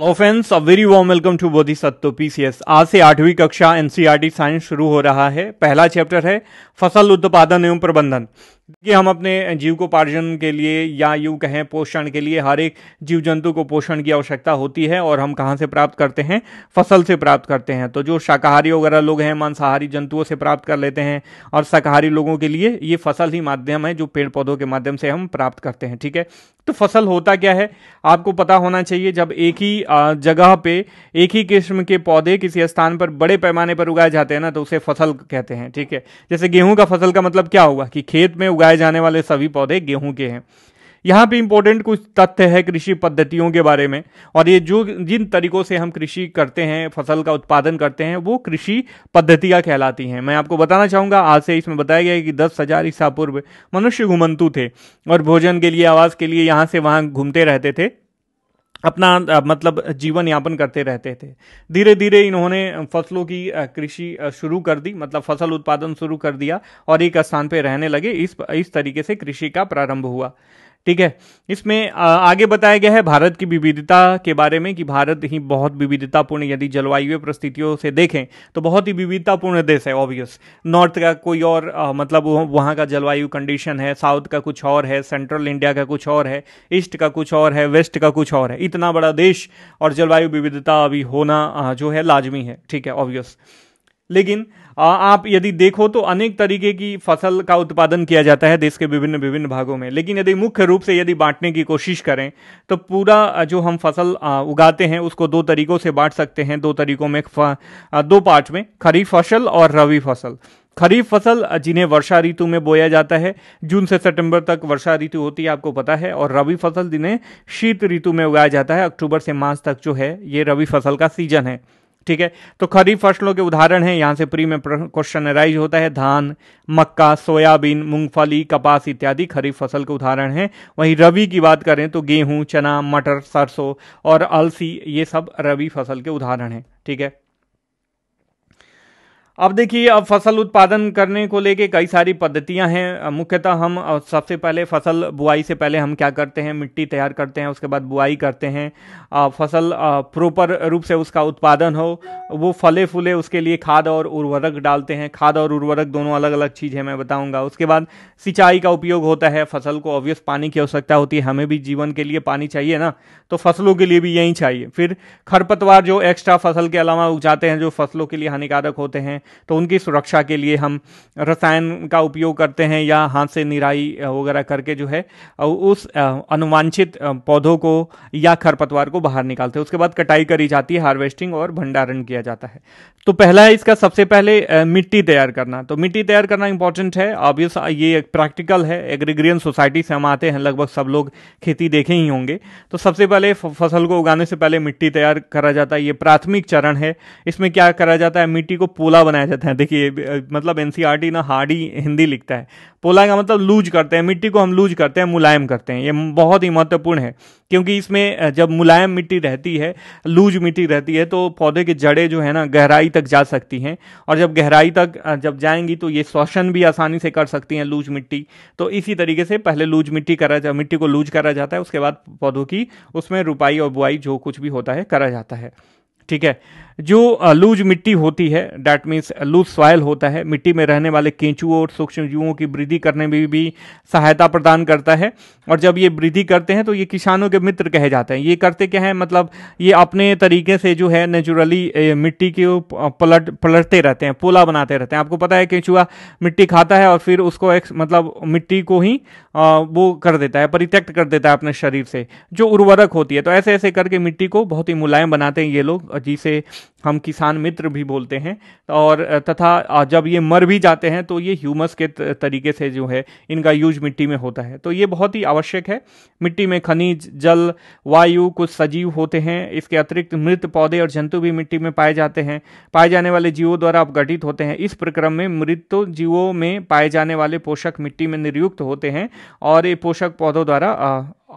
hello friends a very warm welcome to Bodhi सत्तो PCS आज से आठवीं कक्षा एनसीईआरटी साइंस e शुरू हो रहा है पहला चैप्टर है फसल उत्पादन एवं प्रबंधन कि हम अपने जीव को पार्जन के लिए या यूँ कहें पोषण के लिए हर एक जीव जंतु को पोषण की आवश्यकता होती है और हम कहाँ से प्राप्त करते हैं फसल से प्राप्त करते हैं तो जो शाकाहारी वगैरह लोग हैं मांसाहारी जंतुओं से प्राप्त कर लेते हैं और शाकाहारी लोगों के लिए ये फसल ही माध्यम है जो पेड़ पौधों के माध्यम से हम प्राप्त करते हैं ठीक है तो फसल होता क्या है आपको पता होना चाहिए जब एक ही जगह पे एक ही किस्म के पौधे किसी स्थान पर बड़े पैमाने पर उगाए जाते हैं ना तो उसे फसल कहते हैं ठीक है जैसे गेहूं का फसल का मतलब क्या होगा कि खेत में उगाए जाने वाले सभी पौधे गेहूं के हैं यहाँ पे इम्पोर्टेंट कुछ तथ्य है कृषि पद्धतियों के बारे में और ये जो जिन तरीकों से हम कृषि करते हैं फसल का उत्पादन करते हैं वो कृषि पद्धतियाँ कहलाती हैं मैं आपको बताना चाहूँगा आज से इसमें बताया गया है कि दस हजार ईसा पूर्व मनुष्य घुमंतु थे और भोजन के लिए आवास के लिए यहाँ से वहाँ घूमते रहते थे अपना मतलब जीवन यापन करते रहते थे धीरे धीरे इन्होंने फसलों की कृषि शुरू कर दी मतलब फसल उत्पादन शुरू कर दिया और एक स्थान पर रहने लगे इस इस तरीके से कृषि का प्रारंभ हुआ ठीक है इसमें आगे बताया गया है भारत की विविधता के बारे में कि भारत ही बहुत विविधतापूर्ण यदि जलवायु परिस्थितियों से देखें तो बहुत ही विविधतापूर्ण देश है ऑब्वियस नॉर्थ का कोई और आ, मतलब वहाँ का जलवायु कंडीशन है साउथ का कुछ और है सेंट्रल इंडिया का कुछ और है ईस्ट का कुछ और है वेस्ट का कुछ और है इतना बड़ा देश और जलवायु विविधता अभी होना जो है लाजमी है ठीक है ऑब्वियस लेकिन आप यदि देखो तो अनेक तरीके की फसल का उत्पादन किया जाता है देश के विभिन्न विभिन्न भागों में लेकिन यदि मुख्य रूप से यदि बांटने की कोशिश करें तो पूरा जो हम फसल उगाते हैं उसको दो तरीकों से बांट सकते हैं दो तरीकों में दो पार्ट में खरीफ फसल और रवि फसल खरीफ फसल जिन्हें वर्षा ऋतु में बोया जाता है जून से सितंबर तक वर्षा ऋतु होती है आपको पता है और रवि फसल जिन्हें शीत ऋतु में उगाया जाता है अक्टूबर से मार्च तक जो है ये रवि फसल का सीजन है ठीक है तो खरीफ फसलों के उदाहरण हैं यहाँ से प्री में क्वेश्चन अराइज होता है धान मक्का सोयाबीन मूंगफली कपास इत्यादि खरीफ फसल के उदाहरण हैं वहीं रबी की बात करें तो गेहूं चना मटर सरसों और अलसी ये सब रबी फसल के उदाहरण हैं ठीक है अब देखिए अब फसल उत्पादन करने को लेके कई सारी पद्धतियां हैं मुख्यतः हम सबसे पहले फसल बुआई से पहले हम क्या करते हैं मिट्टी तैयार करते हैं उसके बाद बुआई करते हैं फसल प्रॉपर रूप से उसका उत्पादन हो वो फले फूले उसके लिए खाद और उर्वरक डालते हैं खाद और उर्वरक दोनों अलग अलग चीज़ है मैं बताऊँगा उसके बाद सिंचाई का उपयोग होता है फसल को ऑब्वियस पानी की आवश्यकता होती है हमें भी जीवन के लिए पानी चाहिए ना तो फसलों के लिए भी यही चाहिए फिर खरपतवार जो एक्स्ट्रा फसल के अलावा उग जाते हैं जो फसलों के लिए हानिकारक होते हैं तो उनकी सुरक्षा के लिए हम रसायन का उपयोग करते हैं या हाथ से निराई वगैरह करके जो है उस अनुवांछित पौधों को या खरपतवार को बाहर निकालते हैं उसके बाद कटाई करी जाती है हार्वेस्टिंग और भंडारण किया जाता है तो पहला है इसका सबसे पहले मिट्टी तैयार करना तो मिट्टी तैयार करना इंपॉर्टेंट है ऑब्वियस ये एक प्रैक्टिकल है एग्रीग्रियन सोसाइटी से हम आते हैं लगभग सब लोग खेती देखे ही होंगे तो सबसे पहले फसल को उगाने से पहले मिट्टी तैयार करा जाता है ये प्राथमिक चरण है इसमें क्या करा जाता है मिट्टी को पोला बनाया जाता है देखिए मतलब एन e ना हार्डी हिंदी लिखता है पोला का मतलब लूज करते हैं मिट्टी को हम लूज करते हैं मुलायम करते हैं ये बहुत ही महत्वपूर्ण है क्योंकि इसमें जब मुलायम मिट्टी रहती है लूज मिट्टी रहती है तो पौधे की जड़ें जो है ना गहराई तक जा सकती हैं और जब गहराई तक जब जाएंगी तो ये श्वसन भी आसानी से कर सकती हैं लूज मिट्टी तो इसी तरीके से पहले लूज मिट्टी करा जा मिट्टी को लूज करा जाता है उसके बाद पौधों की उसमें रुपाई और बुआई जो कुछ भी होता है करा जाता है ठीक है जो लूज मिट्टी होती है डैट मीन्स लूज सॉयल होता है मिट्टी में रहने वाले केंचुओं और सूक्ष्म जीवों की वृद्धि करने में भी सहायता प्रदान करता है और जब ये वृद्धि करते हैं तो ये किसानों के मित्र कहे जाते हैं ये करते क्या है मतलब ये अपने तरीके से जो है नेचुरली मिट्टी के पलट पलटते रहते हैं पोला बनाते रहते हैं आपको पता है केंचुआ मिट्टी खाता है और फिर उसको एक मतलब मिट्टी को ही आ, वो कर देता है परित्यक्त कर देता है अपने शरीर से जो उर्वरक होती है तो ऐसे ऐसे करके मिट्टी को बहुत ही मुलायम बनाते हैं ये लोग जिसे हम किसान मित्र भी बोलते हैं और तथा जब ये मर भी जाते हैं तो ये ह्यूमस के तरीके से जो है इनका यूज मिट्टी में होता है तो ये बहुत ही आवश्यक है मिट्टी में खनिज जल वायु कुछ सजीव होते हैं इसके अतिरिक्त मृत पौधे और जंतु भी मिट्टी में पाए जाते हैं पाए जाने वाले जीवों द्वारा अपघटित होते हैं इस प्रक्रम में मृत जीवों में पाए जाने वाले पोषक मिट्टी में निर्युक्त होते हैं और ये पोषक पौधों द्वारा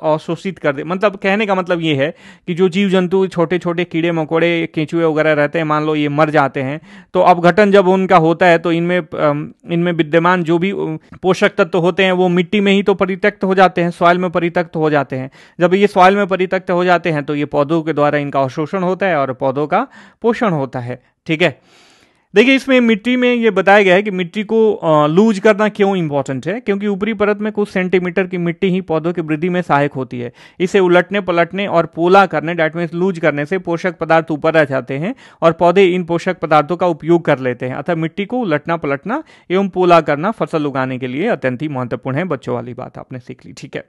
अवशोषित कर दे मतलब कहने का मतलब ये है कि जो जीव जंतु छोटे छोटे कीड़े मकोड़े केंचुए वगैरह रहते हैं मान लो ये मर जाते हैं तो अपघटन जब उनका होता है तो इनमें इनमें विद्यमान जो भी पोषक तत्व तो होते हैं वो मिट्टी में ही तो परित्यक्त हो जाते हैं सॉइल में परित्यक्त हो जाते हैं जब ये सॉयल में परित्यक्त हो जाते हैं तो ये पौधों के द्वारा इनका अवशोषण होता है और पौधों का पोषण होता है ठीक है देखिए इसमें मिट्टी में ये बताया गया है कि मिट्टी को लूज करना क्यों इंपॉर्टेंट है क्योंकि ऊपरी परत में कुछ सेंटीमीटर की मिट्टी ही पौधों की वृद्धि में सहायक होती है इसे उलटने पलटने और पोला करने डैट मीन्स लूज करने से पोषक पदार्थ ऊपर रह जाते हैं और पौधे इन पोषक पदार्थों का उपयोग कर लेते हैं अर्थात मिट्टी को उलटना पलटना एवं पोला करना फसल उगाने के लिए अत्यंत ही महत्वपूर्ण है बच्चों वाली बात आपने सीख ली ठीक है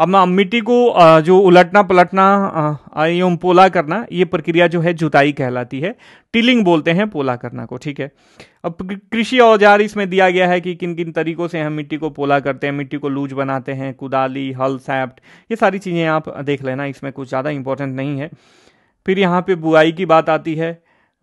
अब मिट्टी को जो उलटना पलटना एवं पोला करना ये प्रक्रिया जो है जुताई कहलाती है टिलिंग बोलते हैं पोला करना को ठीक है अब कृषि औजार इसमें दिया गया है कि किन किन तरीकों से हम मिट्टी को पोला करते हैं मिट्टी को लूज बनाते हैं कुदाली हल सैप्ट ये सारी चीज़ें आप देख लेना इसमें कुछ ज़्यादा इंपॉर्टेंट नहीं है फिर यहाँ पे बुआई की बात आती है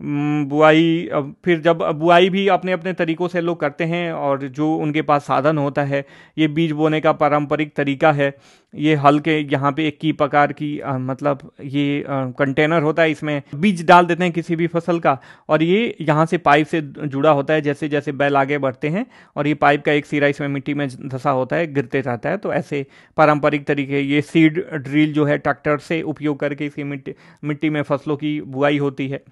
हम्म, बुआई फिर जब बुआई भी अपने अपने तरीक़ों से लोग करते हैं और जो उनके पास साधन होता है ये बीज बोने का पारंपरिक तरीका है ये हल के यहाँ पे की प्रकार की आ, मतलब ये आ, कंटेनर होता है इसमें बीज डाल देते हैं किसी भी फसल का और ये यहाँ से पाइप से जुड़ा होता है जैसे जैसे बैल आगे बढ़ते हैं और ये पाइप का एक सिरा इसमें मिट्टी में धंसा होता है गिरते रहता है तो ऐसे पारंपरिक तरीके ये सीड ड्रिल जो है ट्रैक्टर से उपयोग करके इसी मिट्टी मिट्टी में फसलों की बुआई होती है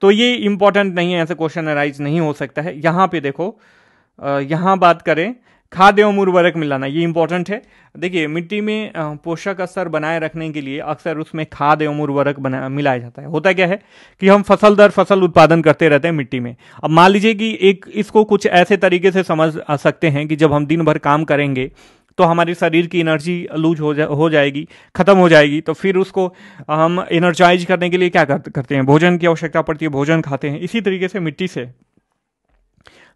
तो ये इंपॉर्टेंट नहीं है ऐसे क्वेश्चन अराइज नहीं हो सकता है यहाँ पे देखो यहां बात करें खाद्य एवं उर्वरक मिलाना ये इंपॉर्टेंट है देखिए मिट्टी में पोषक स्तर बनाए रखने के लिए अक्सर उसमें खाद एवं उर्वरक बना मिलाया जाता है होता क्या है कि हम फसल दर फसल उत्पादन करते रहते हैं मिट्टी में अब मान लीजिए कि एक इसको कुछ ऐसे तरीके से समझ सकते हैं कि जब हम दिन भर काम करेंगे तो हमारे शरीर की एनर्जी लूज हो जा हो जाएगी ख़त्म हो जाएगी तो फिर उसको हम एनर्जाइज करने के लिए क्या करते हैं भोजन की आवश्यकता पड़ती है भोजन खाते हैं इसी तरीके से मिट्टी से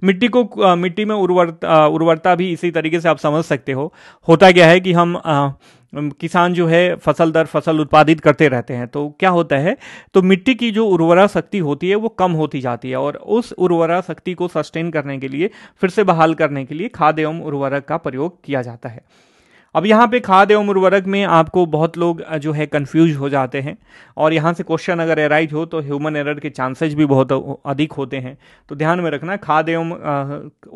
मिट्टी को आ, मिट्टी में उर्वरता उर्वरता भी इसी तरीके से आप समझ सकते हो होता क्या है कि हम आ, किसान जो है फसल दर फसल उत्पादित करते रहते हैं तो क्या होता है तो मिट्टी की जो उर्वरा शक्ति होती है वो कम होती जाती है और उस उर्वरा शक्ति को सस्टेन करने के लिए फिर से बहाल करने के लिए खाद एवं उर्वरक का प्रयोग किया जाता है अब यहाँ पे खाद एवं उर्वरक में आपको बहुत लोग जो है कंफ्यूज हो जाते हैं और यहाँ से क्वेश्चन अगर एराइज हो तो ह्यूमन एरर के चांसेज भी बहुत अधिक होते हैं तो ध्यान में रखना खाद एवं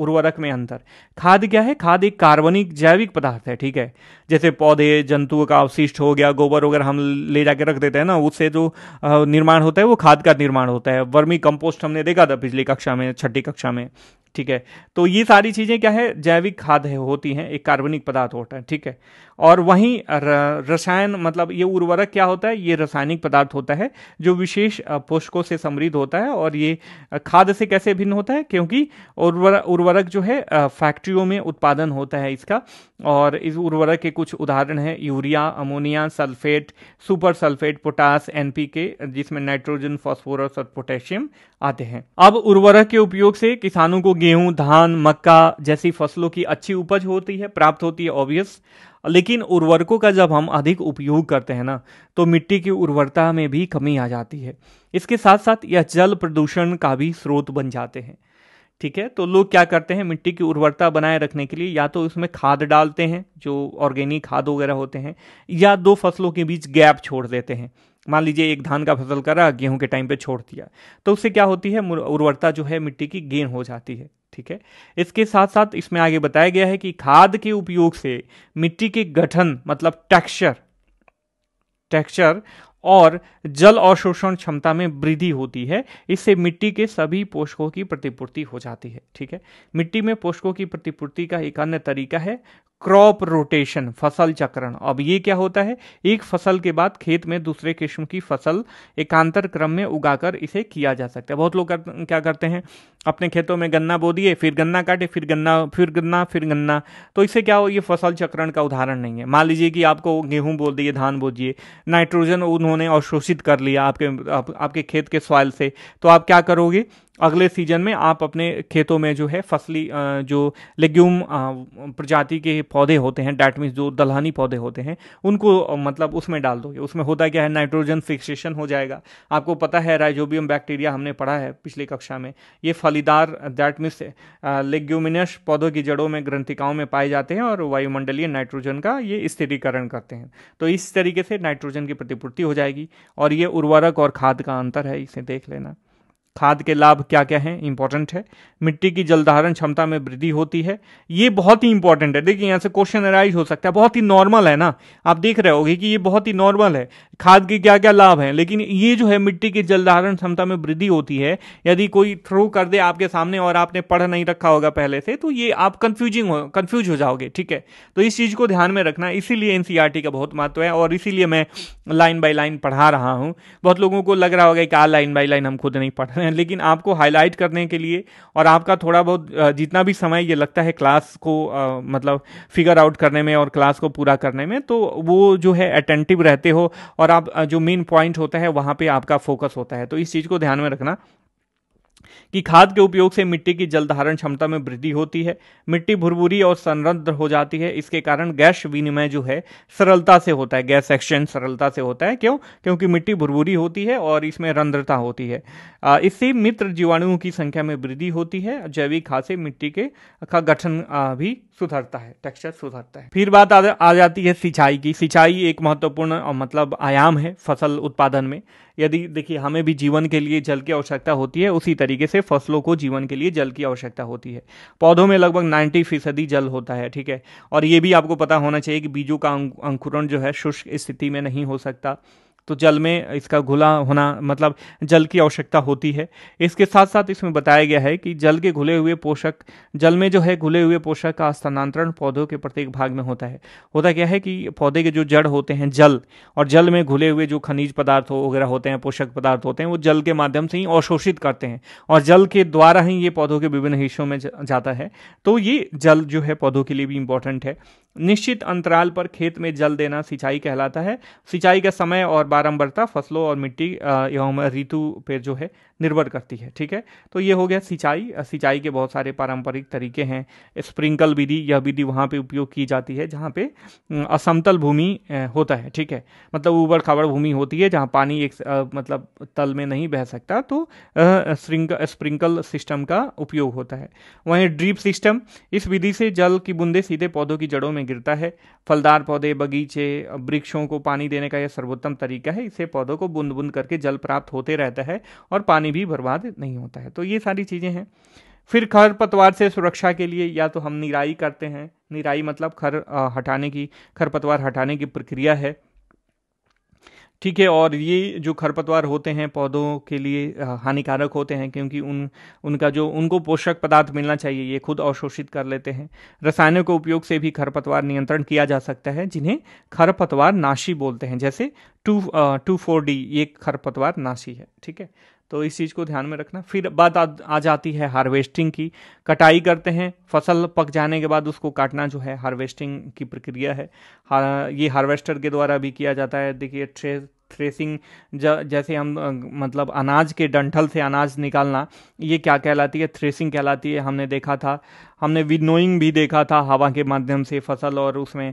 उर्वरक में अंतर खाद क्या है खाद एक कार्बनिक जैविक पदार्थ है ठीक है जैसे पौधे जंतुओं का अवशिष्ट हो गया गोबर वगैरह हम ले जाकर रख देते हैं ना उससे जो निर्माण होता है वो खाद का निर्माण होता है वर्मी कंपोस्ट हमने देखा था पिछली कक्षा में छठी कक्षा में ठीक है तो ये सारी चीज़ें क्या है जैविक खाद है होती हैं एक कार्बनिक पदार्थ होता है ठीक है और वहीं रसायन मतलब ये उर्वरक क्या होता है ये रासायनिक पदार्थ होता है जो विशेष पोषकों से समृद्ध होता है और ये खाद से कैसे भिन्न होता है क्योंकि उर्वरक जो है फैक्ट्रियों में उत्पादन होता है इसका और इस उर्वरक के कुछ उदाहरण हैं urea ammonia sulphate super sulphate potash एन जिसमें नाइट्रोजन फॉस्फोरस और पोटेशियम आते हैं अब उर्वरक के उपयोग से किसानों को गेहूं धान मक्का जैसी फसलों की अच्छी उपज होती है प्राप्त होती है ऑब्वियस लेकिन उर्वरकों का जब हम अधिक उपयोग करते हैं ना तो मिट्टी की उर्वरता में भी कमी आ जाती है इसके साथ साथ यह जल प्रदूषण का भी स्रोत बन जाते हैं ठीक है तो लोग क्या करते हैं मिट्टी की उर्वरता बनाए रखने के लिए या तो उसमें खाद डालते हैं जो ऑर्गेनिक खाद वगैरह होते हैं या दो फसलों के बीच गैप छोड़ देते हैं मान लीजिए एक धान का फसल करा गेहूं के टाइम पे छोड़ दिया तो उससे क्या होती है उर्वरता जो है मिट्टी की गेन हो जाती है ठीक है इसके साथ साथ इसमें आगे बताया गया है कि खाद के उपयोग से मिट्टी के गठन मतलब टेक्सचर टेक्सचर और जल अवशोषण क्षमता में वृद्धि होती है इससे मिट्टी के सभी पोषकों की प्रतिपूर्ति हो जाती है ठीक है मिट्टी में पोषकों की प्रतिपूर्ति का एक अन्य तरीका है क्रॉप रोटेशन फसल चक्रण अब ये क्या होता है एक फसल के बाद खेत में दूसरे किस्म की फसल एकांतर क्रम में उगाकर इसे किया जा सकता है बहुत लोग कर, क्या करते हैं अपने खेतों में गन्ना बो दिए फिर गन्ना काटे फिर गन्ना फिर गन्ना फिर गन्ना तो इससे क्या हो ये फसल चक्रण का उदाहरण नहीं है मान लीजिए कि आपको गेहूँ बो दिए धान बो दिए नाइट्रोजन उन्होंने अवशोषित कर लिया आपके आप, आपके खेत के सॉइल से तो आप क्या करोगे अगले सीजन में आप अपने खेतों में जो है फसली जो लेग्यूम प्रजाति के पौधे होते हैं डैट मीन्स जो दलहनी पौधे होते हैं उनको मतलब उसमें डाल दोगे उसमें होता क्या है नाइट्रोजन फिक्सेशन हो जाएगा आपको पता है राइजोबियम बैक्टीरिया हमने पढ़ा है पिछली कक्षा में ये फलीदार डैट मीन्स लेग्यूमिनस पौधों की जड़ों में ग्रंथिकाओं में पाए जाते हैं और वायुमंडलीय नाइट्रोजन का ये स्थिरीकरण करते हैं तो इस तरीके से नाइट्रोजन की प्रतिपूर्ति हो जाएगी और ये उर्वरक और खाद का अंतर है इसे देख लेना खाद के लाभ क्या क्या हैं इंपॉर्टेंट है मिट्टी की जलधारण क्षमता में वृद्धि होती है ये बहुत ही इंपॉर्टेंट है देखिए यहाँ से क्वेश्चन अराइज हो सकता है बहुत ही नॉर्मल है ना आप देख रहे होगे कि ये बहुत ही नॉर्मल है खाद के क्या क्या लाभ हैं लेकिन ये जो है मिट्टी की जलधारण क्षमता में वृद्धि होती है यदि कोई थ्रो कर दे आपके सामने और आपने पढ़ नहीं रखा होगा पहले से तो ये आप कन्फ्यूजिंग हो कन्फ्यूज हो जाओगे ठीक है तो इस चीज़ को ध्यान में रखना इसीलिए एन e का बहुत महत्व है और इसीलिए मैं लाइन बाई लाइन पढ़ा रहा हूँ बहुत लोगों को लग रहा होगा कि आ लाइन बाई लाइन हम खुद नहीं पढ़ रहे लेकिन आपको हाईलाइट करने के लिए और आपका थोड़ा बहुत जितना भी समय ये लगता है क्लास को मतलब फिगर आउट करने में और क्लास को पूरा करने में तो वो जो है अटेंटिव रहते हो और आप जो मेन पॉइंट होता है वहाँ पर आपका फोकस होता है तो इस चीज़ को ध्यान में रखना कि खाद के उपयोग से मिट्टी की जल धारण क्षमता में वृद्धि होती है मिट्टी भुरभुरी और संरद्र हो जाती है इसके कारण गैस विनिमय जो है सरलता से होता है गैस एक्सचेंज सरलता से होता है क्यों क्योंकि मिट्टी भुरभुरी होती है और इसमें रंध्रता होती है इससे मित्र जीवाणुओं की संख्या में वृद्धि होती है जैविक खाद से मिट्टी के का गठन भी सुधरता है टेक्सचर सुधरता है फिर बात आ जाती है सिंचाई की सिंचाई एक महत्वपूर्ण मतलब आयाम है फसल उत्पादन में यदि देखिए हमें भी जीवन के लिए जल की आवश्यकता होती है उसी तरीके से फसलों को जीवन के लिए जल की आवश्यकता होती है पौधों में लगभग नाइन्टी फीसदी जल होता है ठीक है और ये भी आपको पता होना चाहिए कि बीजों का अंकुरण जो है शुष्क स्थिति में नहीं हो सकता तो जल में इसका घुला होना मतलब जल की आवश्यकता होती है इसके साथ साथ इसमें बताया गया है कि जल के घुले हुए पोषक जल में जो है घुले हुए पोषक का स्थानांतरण पौधों के प्रत्येक भाग में होता है होता क्या है कि पौधे के जो जड़ होते हैं जल और जल में घुले हुए जो खनिज पदार्थ वगैरह होते हैं पोषक पदार्थ होते हैं वो जल के माध्यम से ही अवशोषित करते हैं और जल के द्वारा ही ये पौधों के विभिन्न हिस्सों में जाता है तो ये जल जो है पौधों के लिए भी इंपॉर्टेंट है निश्चित अंतराल पर खेत में जल देना सिंचाई कहलाता है सिंचाई का समय और बारंबारता फसलों और मिट्टी एवं ऋतु पर जो है निर्भर करती है ठीक है तो ये हो गया सिंचाई सिंचाई के बहुत सारे पारंपरिक तरीके हैं स्प्रिंकल विधि यह विधि वहाँ पे उपयोग की जाती है जहाँ पे असमतल भूमि होता है ठीक है मतलब उबड़ खाबड़ भूमि होती है जहाँ पानी एक मतलब तल में नहीं बह सकता तो स्प्रिंकल सिस्टम का उपयोग होता है वहीं ड्रीप सिस्टम इस विधि से जल की बूंदे सीधे पौधों की जड़ों में गिरता है फलदार पौधे बगीचे वृक्षों को पानी देने का यह सर्वोत्तम तरीका है इससे पौधों को बूंद बूंद करके जल प्राप्त होते रहता है और पानी भी बर्बाद नहीं होता है तो ये सारी चीज़ें हैं फिर खर पतवार से सुरक्षा के लिए या तो हम निराई करते हैं निराई मतलब खर हटाने की खर पतवार हटाने की प्रक्रिया है ठीक है और ये जो खरपतवार होते हैं पौधों के लिए हानिकारक होते हैं क्योंकि उन उनका जो उनको पोषक पदार्थ मिलना चाहिए ये खुद अवशोषित कर लेते हैं रसायनों के उपयोग से भी खरपतवार नियंत्रण किया जा सकता है जिन्हें खरपतवार नाशी बोलते हैं जैसे टू टू फोर डी ये खरपतवार नाशी है ठीक है तो इस चीज़ को ध्यान में रखना फिर बात आ, आ जाती है हार्वेस्टिंग की कटाई करते हैं फसल पक जाने के बाद उसको काटना जो है हार्वेस्टिंग की प्रक्रिया है हा, ये हार्वेस्टर के द्वारा भी किया जाता है देखिए ट्रे थ्रेसिंग जैसे हम मतलब अनाज के डंठल से अनाज निकालना ये क्या कहलाती है थ्रेसिंग कहलाती है हमने देखा था हमने विनोइंग भी देखा था हवा के माध्यम से फसल और उसमें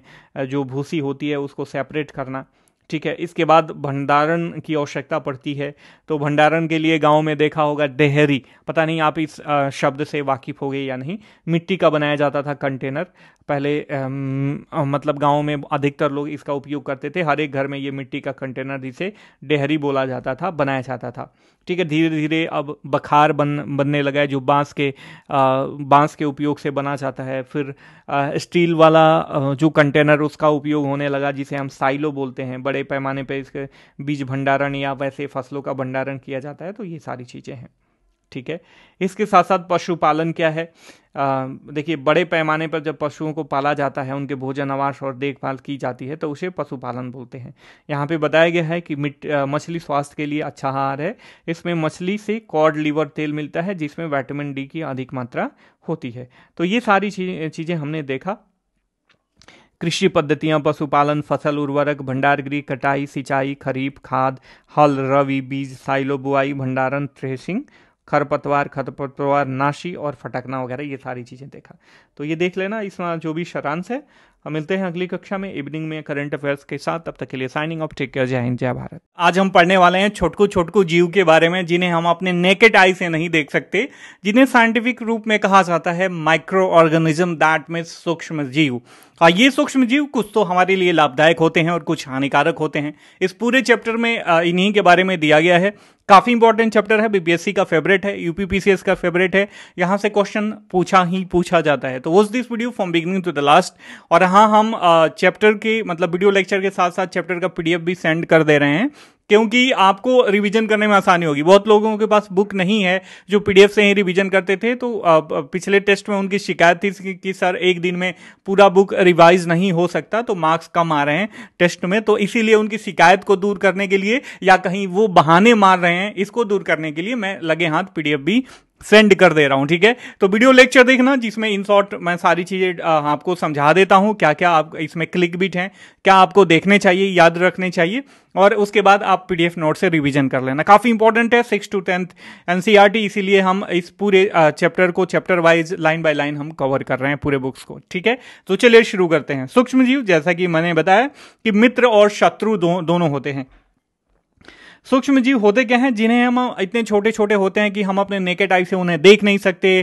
जो भूसी होती है उसको सेपरेट करना ठीक है इसके बाद भंडारण की आवश्यकता पड़ती है तो भंडारण के लिए गांव में देखा होगा डेहरी पता नहीं आप इस शब्द से वाकिफ हो गए या नहीं मिट्टी का बनाया जाता था कंटेनर पहले मतलब गाँव में अधिकतर लोग इसका उपयोग करते थे हर एक घर में ये मिट्टी का कंटेनर जिसे डेहरी बोला जाता था बनाया जाता था ठीक है धीरे धीरे अब बखार बन बनने लगा है जो बांस के बांस के उपयोग से बना जाता है फिर आ, स्टील वाला जो कंटेनर उसका उपयोग होने लगा जिसे हम साइलो बोलते हैं बड़े पैमाने पर इसके बीज भंडारण या वैसे फसलों का भंडारण किया जाता है तो ये सारी चीज़ें हैं ठीक है इसके साथ साथ पशुपालन क्या है देखिए बड़े पैमाने पर जब पशुओं को पाला जाता है उनके भोजन आवास और देखभाल की जाती है तो उसे पशुपालन बोलते हैं यहाँ पे बताया गया है कि मिट मछली स्वास्थ्य के लिए अच्छा आहार है इसमें मछली से कॉड लीवर तेल मिलता है जिसमें वाइटामिन डी की अधिक मात्रा होती है तो ये सारी चीज़ें हमने देखा कृषि पद्धतियां पशुपालन फसल उर्वरक भंडार गृह कटाई सिंचाई खरीफ खाद हल रवि बीज साइलो बुआई भंडारण थ्रेसिंग खरपतवार खरपतवार नाशी और फटकना वगैरह ये सारी चीज़ें देखा तो ये देख लेना इस जो भी शरांश है हम मिलते हैं अगली कक्षा में इवनिंग में करंट अफेयर्स के साथ तब तक के लिए साइनिंग ऑफ टेक केयर जय हिंद जय भारत आज हम पढ़ने वाले हैं छोटकू छोटकू जीव के बारे में जिन्हें हम अपने नेकेट आई से नहीं देख सकते जिन्हें साइंटिफिक रूप में कहा जाता है माइक्रो ऑर्गेनिज्म दैट मीन सूक्ष्म जीव हाँ ये सूक्ष्म जीव कुछ तो हमारे लिए लाभदायक होते हैं और कुछ हानिकारक होते हैं इस पूरे चैप्टर में इन्हीं के बारे में दिया गया है काफ़ी इंपॉर्टेंट चैप्टर है बीपीएससी का फेवरेट है यूपीपीसीएस का फेवरेट है यहाँ से क्वेश्चन पूछा ही पूछा जाता है तो watch this video from beginning to the last और हाँ हम चैप्टर के मतलब वीडियो लेक्चर के साथ साथ चैप्टर का पीडीएफ भी सेंड कर दे रहे हैं क्योंकि आपको रिवीजन करने में आसानी होगी बहुत लोगों के पास बुक नहीं है जो पीडीएफ से ही रिवीजन करते थे तो पिछले टेस्ट में उनकी शिकायत थी कि सर एक दिन में पूरा बुक रिवाइज नहीं हो सकता तो मार्क्स कम आ रहे हैं टेस्ट में तो इसीलिए उनकी शिकायत को दूर करने के लिए या कहीं वो बहाने मार रहे हैं इसको दूर करने के लिए मैं लगे हाथ पीडीएफ भी सेंड कर दे रहा हूँ ठीक है तो वीडियो लेक्चर देखना जिसमें इन शॉर्ट मैं सारी चीज़ें आपको समझा देता हूँ क्या क्या आप इसमें क्लिक बिट हैं क्या आपको देखने चाहिए याद रखने चाहिए और उसके बाद आप पी नोट से रिवीजन कर लेना काफ़ी इंपॉर्टेंट है सिक्स टू टेंथ एन इसीलिए हम इस पूरे चैप्टर को chapter wise line by line हम कवर कर रहे हैं पूरे बुक्स को ठीक है तो चलिए शुरू करते हैं सूक्ष्म जीव जैसा कि मैंने बताया कि मित्र और शत्रु दो, दोनों होते हैं सूक्ष्म जीव होते क्या हैं जिन्हें हम इतने छोटे छोटे होते हैं कि हम अपने नेकेट आई से उन्हें देख नहीं सकते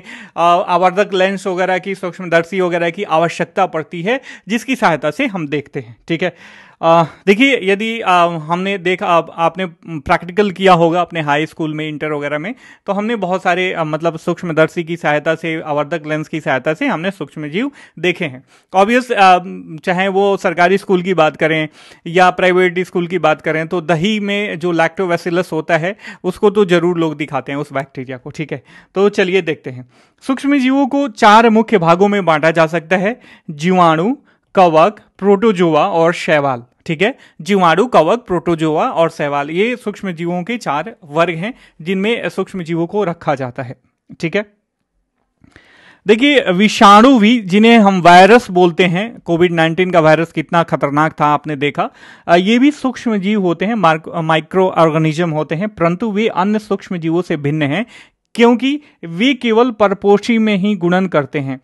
आवर्धक लेंस वगैरह की सूक्ष्मदर्शी वगैरह की आवश्यकता पड़ती है जिसकी सहायता से हम देखते हैं ठीक है देखिए यदि हमने देखा आ, आपने प्रैक्टिकल किया होगा अपने हाई स्कूल में इंटर वगैरह में तो हमने बहुत सारे मतलब सूक्ष्मदर्शी की सहायता से आवर्धक लेंस की सहायता से हमने सूक्ष्म जीव देखे हैं ऑब्वियस चाहे वो सरकारी स्कूल की बात करें या प्राइवेट स्कूल की बात करें तो दही में जो लैक्टोवेसिलस होता है उसको तो जरूर लोग दिखाते हैं उस बैक्टीरिया को ठीक है तो चलिए देखते हैं सूक्ष्म जीवों को चार मुख्य भागों में बांटा जा सकता है जीवाणु कवक प्रोटोजोआ और शैवाल ठीक है जीवाणु कवक प्रोटोजोआ और शैवाल ये सूक्ष्म जीवों के चार वर्ग हैं जिनमें सूक्ष्म जीवों को रखा जाता है ठीक है देखिए विषाणु भी जिन्हें हम वायरस बोलते हैं कोविड 19 का वायरस कितना खतरनाक था आपने देखा ये भी सूक्ष्म जीव होते हैं माइक्रो ऑर्गेनिज्म होते हैं परंतु वे अन्य सूक्ष्म जीवों से भिन्न हैं क्योंकि वे केवल परपोषी में ही गुणन करते हैं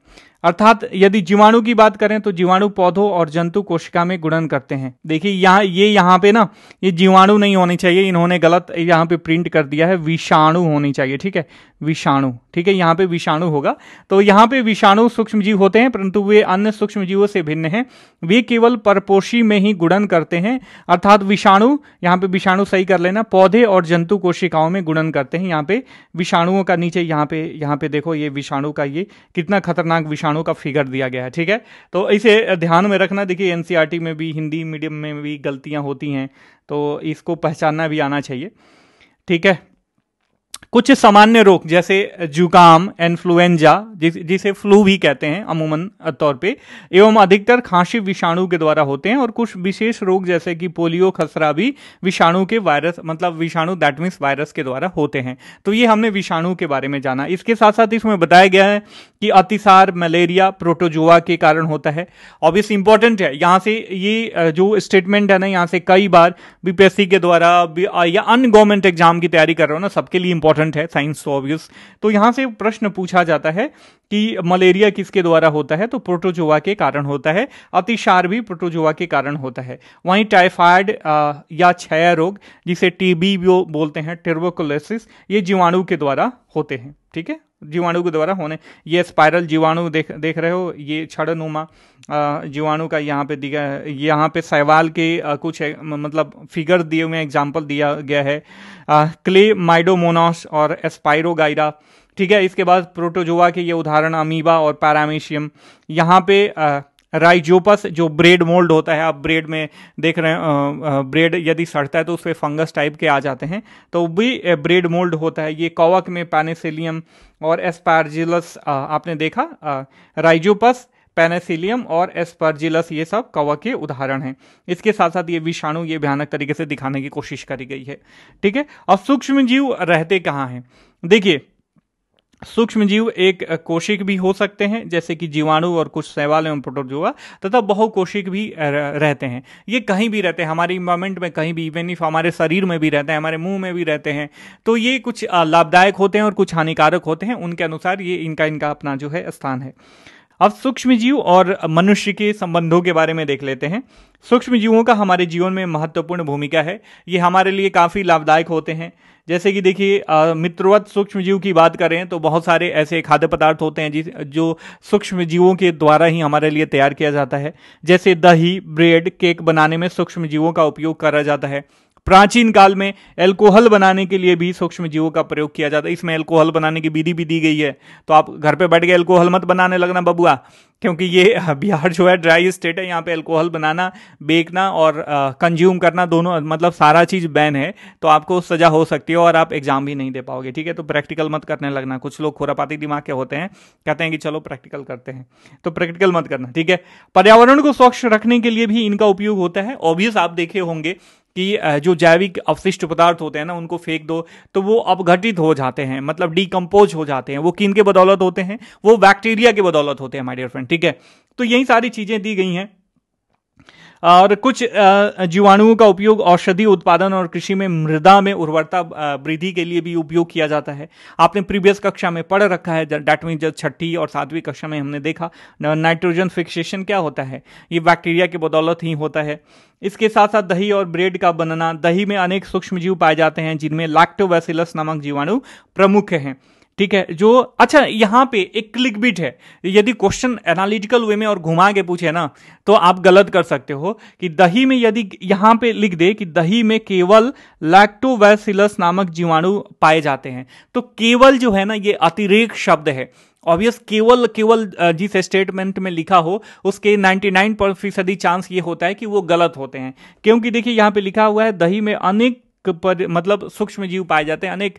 अर्थात यदि जीवाणु की बात करें तो जीवाणु पौधों और जंतु कोशिका में गुणन करते हैं देखिए यहाँ ये यहाँ पे ना ये जीवाणु नहीं होनी चाहिए इन्होंने गलत यहाँ पे प्रिंट कर दिया है विषाणु होनी चाहिए ठीक है विषाणु ठीक है यहाँ पे विषाणु होगा तो यहाँ पे विषाणु सूक्ष्म जीव होते हैं परंतु वे अन्य सूक्ष्म जीवों से भिन्न हैं वे केवल परपोषी में ही गुणन करते हैं अर्थात विषाणु यहाँ पे विषाणु सही कर लेना पौधे और जंतु कोशिकाओं में गुणन करते हैं यहाँ पे विषाणुओं का नीचे यहाँ पे यहाँ पे देखो ये विषाणु का ये कितना खतरनाक विषाणु का फिगर दिया गया है ठीक है तो इसे ध्यान में रखना देखिए एनसीईआरटी e में भी हिंदी मीडियम में भी गलतियाँ होती हैं तो इसको पहचानना भी आना चाहिए ठीक है कुछ सामान्य रोग जैसे जुकाम इन्फ्लुएंजा जिसे फ्लू भी कहते हैं अमूमन तौर पे एवं अधिकतर खांसी विषाणु के द्वारा होते हैं और कुछ विशेष रोग जैसे कि पोलियो खसरा भी विषाणु के वायरस मतलब विषाणु दैट मीन्स वायरस के द्वारा होते हैं तो ये हमने विषाणु के बारे में जाना इसके साथ साथ इसमें बताया गया है कि अतिसार मलेरिया प्रोटोजोआ के कारण होता है ऑब्वियस इंपॉर्टेंट है यहाँ से ये जो स्टेटमेंट है ना यहाँ से कई बार बीपीएससी के द्वारा या अन गवर्नमेंट एग्जाम की तैयारी कर रहे हो ना सबके लिए इंपॉर्टेंट स्टूडेंट है साइंस तो ऑब्वियस तो यहाँ से प्रश्न पूछा जाता है कि मलेरिया किसके द्वारा होता है तो प्रोटोजोआ के कारण होता है अतिशार भी प्रोटोजोआ के कारण होता है वहीं टाइफाइड या क्षय रोग जिसे टीबी बोलते हैं टेर्बोकोलोसिस ये जीवाणु के द्वारा होते हैं ठीक है जीवाणु के द्वारा होने ये स्पायरल जीवाणु देख देख रहे हो ये छड़नुमा जीवाणु का यहाँ पे दिया यहाँ पे सहवाल के कुछ मतलब फिगर दिए हुए एग्जाम्पल दिया गया है क्ले माइडोमोनॉस और एस्पायरोगाइरा ठीक है इसके बाद प्रोटोजोआ के ये उदाहरण अमीबा और पैरामीशियम यहाँ पे आ, राइजोपस जो ब्रेड मोल्ड होता है आप ब्रेड में देख रहे हैं ब्रेड यदि सड़ता है तो उसमें फंगस टाइप के आ जाते हैं तो भी ब्रेड मोल्ड होता है ये कवक में पैनेसिलियम और एस्पारजिलस आपने देखा राइजोपस पेनेसिलियम और एस्पर्जिलस ये सब कवक के उदाहरण हैं इसके साथ साथ ये विषाणु ये भयानक तरीके से दिखाने की कोशिश करी गई है ठीक है अब सूक्ष्म जीव रहते कहाँ हैं देखिए सूक्ष्म जीव एक कोशिक भी हो सकते हैं जैसे कि जीवाणु और कुछ सैवाल एवं प्रोटोजोआ तथा बहुकोशिक भी रहते हैं ये कहीं भी रहते हैं हमारे इन्वायरमेंट में कहीं भी इवन इफ हमारे शरीर में भी रहते हैं हमारे मुंह में भी रहते हैं तो ये कुछ लाभदायक होते हैं और कुछ हानिकारक होते हैं उनके अनुसार ये इनका इनका अपना जो है स्थान है अब सूक्ष्म जीव और मनुष्य के संबंधों के बारे में देख लेते हैं सूक्ष्म जीवों का हमारे जीवन में महत्वपूर्ण भूमिका है ये हमारे लिए काफ़ी लाभदायक होते हैं जैसे कि देखिए मित्रवत सूक्ष्म जीव की बात करें तो बहुत सारे ऐसे खाद्य पदार्थ होते हैं जिस जो सूक्ष्म जीवों के द्वारा ही हमारे लिए तैयार किया जाता है जैसे दही ब्रेड केक बनाने में सूक्ष्म जीवों का उपयोग करा जाता है प्राचीन काल में एल्कोहल बनाने के लिए भी सूक्ष्म जीवों का प्रयोग किया जाता है इसमें एल्कोहल बनाने की विधि भी दी गई है तो आप घर पे बैठ गए एल्कोहल मत बनाने लगना बबुआ क्योंकि ये बिहार जो है ड्राई स्टेट है यहाँ पे एल्कोहल बनाना बेचना और कंज्यूम करना दोनों मतलब सारा चीज़ बैन है तो आपको सजा हो सकती है और आप एग्जाम भी नहीं दे पाओगे ठीक है तो प्रैक्टिकल मत करने लगना कुछ लोग खुरापाती दिमाग के होते हैं कहते हैं कि चलो प्रैक्टिकल करते हैं तो प्रैक्टिकल मत करना ठीक है पर्यावरण को स्वच्छ रखने के लिए भी इनका उपयोग होता है ऑब्वियस आप देखे होंगे कि जो जैविक अवशिष्ट पदार्थ होते हैं ना उनको फेंक दो तो वो अपघटित हो जाते हैं मतलब डिकम्पोज हो जाते हैं वो किन के बदौलत होते हैं वो बैक्टीरिया के बदौलत होते हैं माय डियर फ्रेंड ठीक है तो यही सारी चीज़ें दी गई हैं और कुछ जीवाणुओं का उपयोग औषधि उत्पादन और कृषि में मृदा में उर्वरता वृद्धि के लिए भी उपयोग किया जाता है आपने प्रीवियस कक्षा में पढ़ रखा है डेट मीन जब छठी और सातवीं कक्षा में हमने देखा नाइट्रोजन फिक्सेशन क्या होता है ये बैक्टीरिया के बदौलत ही होता है इसके साथ साथ दही और ब्रेड का बनना दही में अनेक सूक्ष्म जीव पाए जाते हैं जिनमें लैक्टोबैसिलस नामक जीवाणु प्रमुख हैं ठीक है जो अच्छा यहाँ पे एक क्लिक बिट है यदि क्वेश्चन एनालिटिकल वे में और घुमा के पूछे ना तो आप गलत कर सकते हो कि दही में यदि यहाँ पे लिख दे कि दही में केवल लैक्टोवैसिलस नामक जीवाणु पाए जाते हैं तो केवल जो है ना ये अतिरेक शब्द है ऑब्वियस केवल केवल जिस स्टेटमेंट में लिखा हो उसके 99 फीसदी चांस ये होता है कि वो गलत होते हैं क्योंकि देखिए यहाँ पे लिखा हुआ है दही में अनेक पर मतलब सूक्ष्म जीव पाए जाते हैं अनेक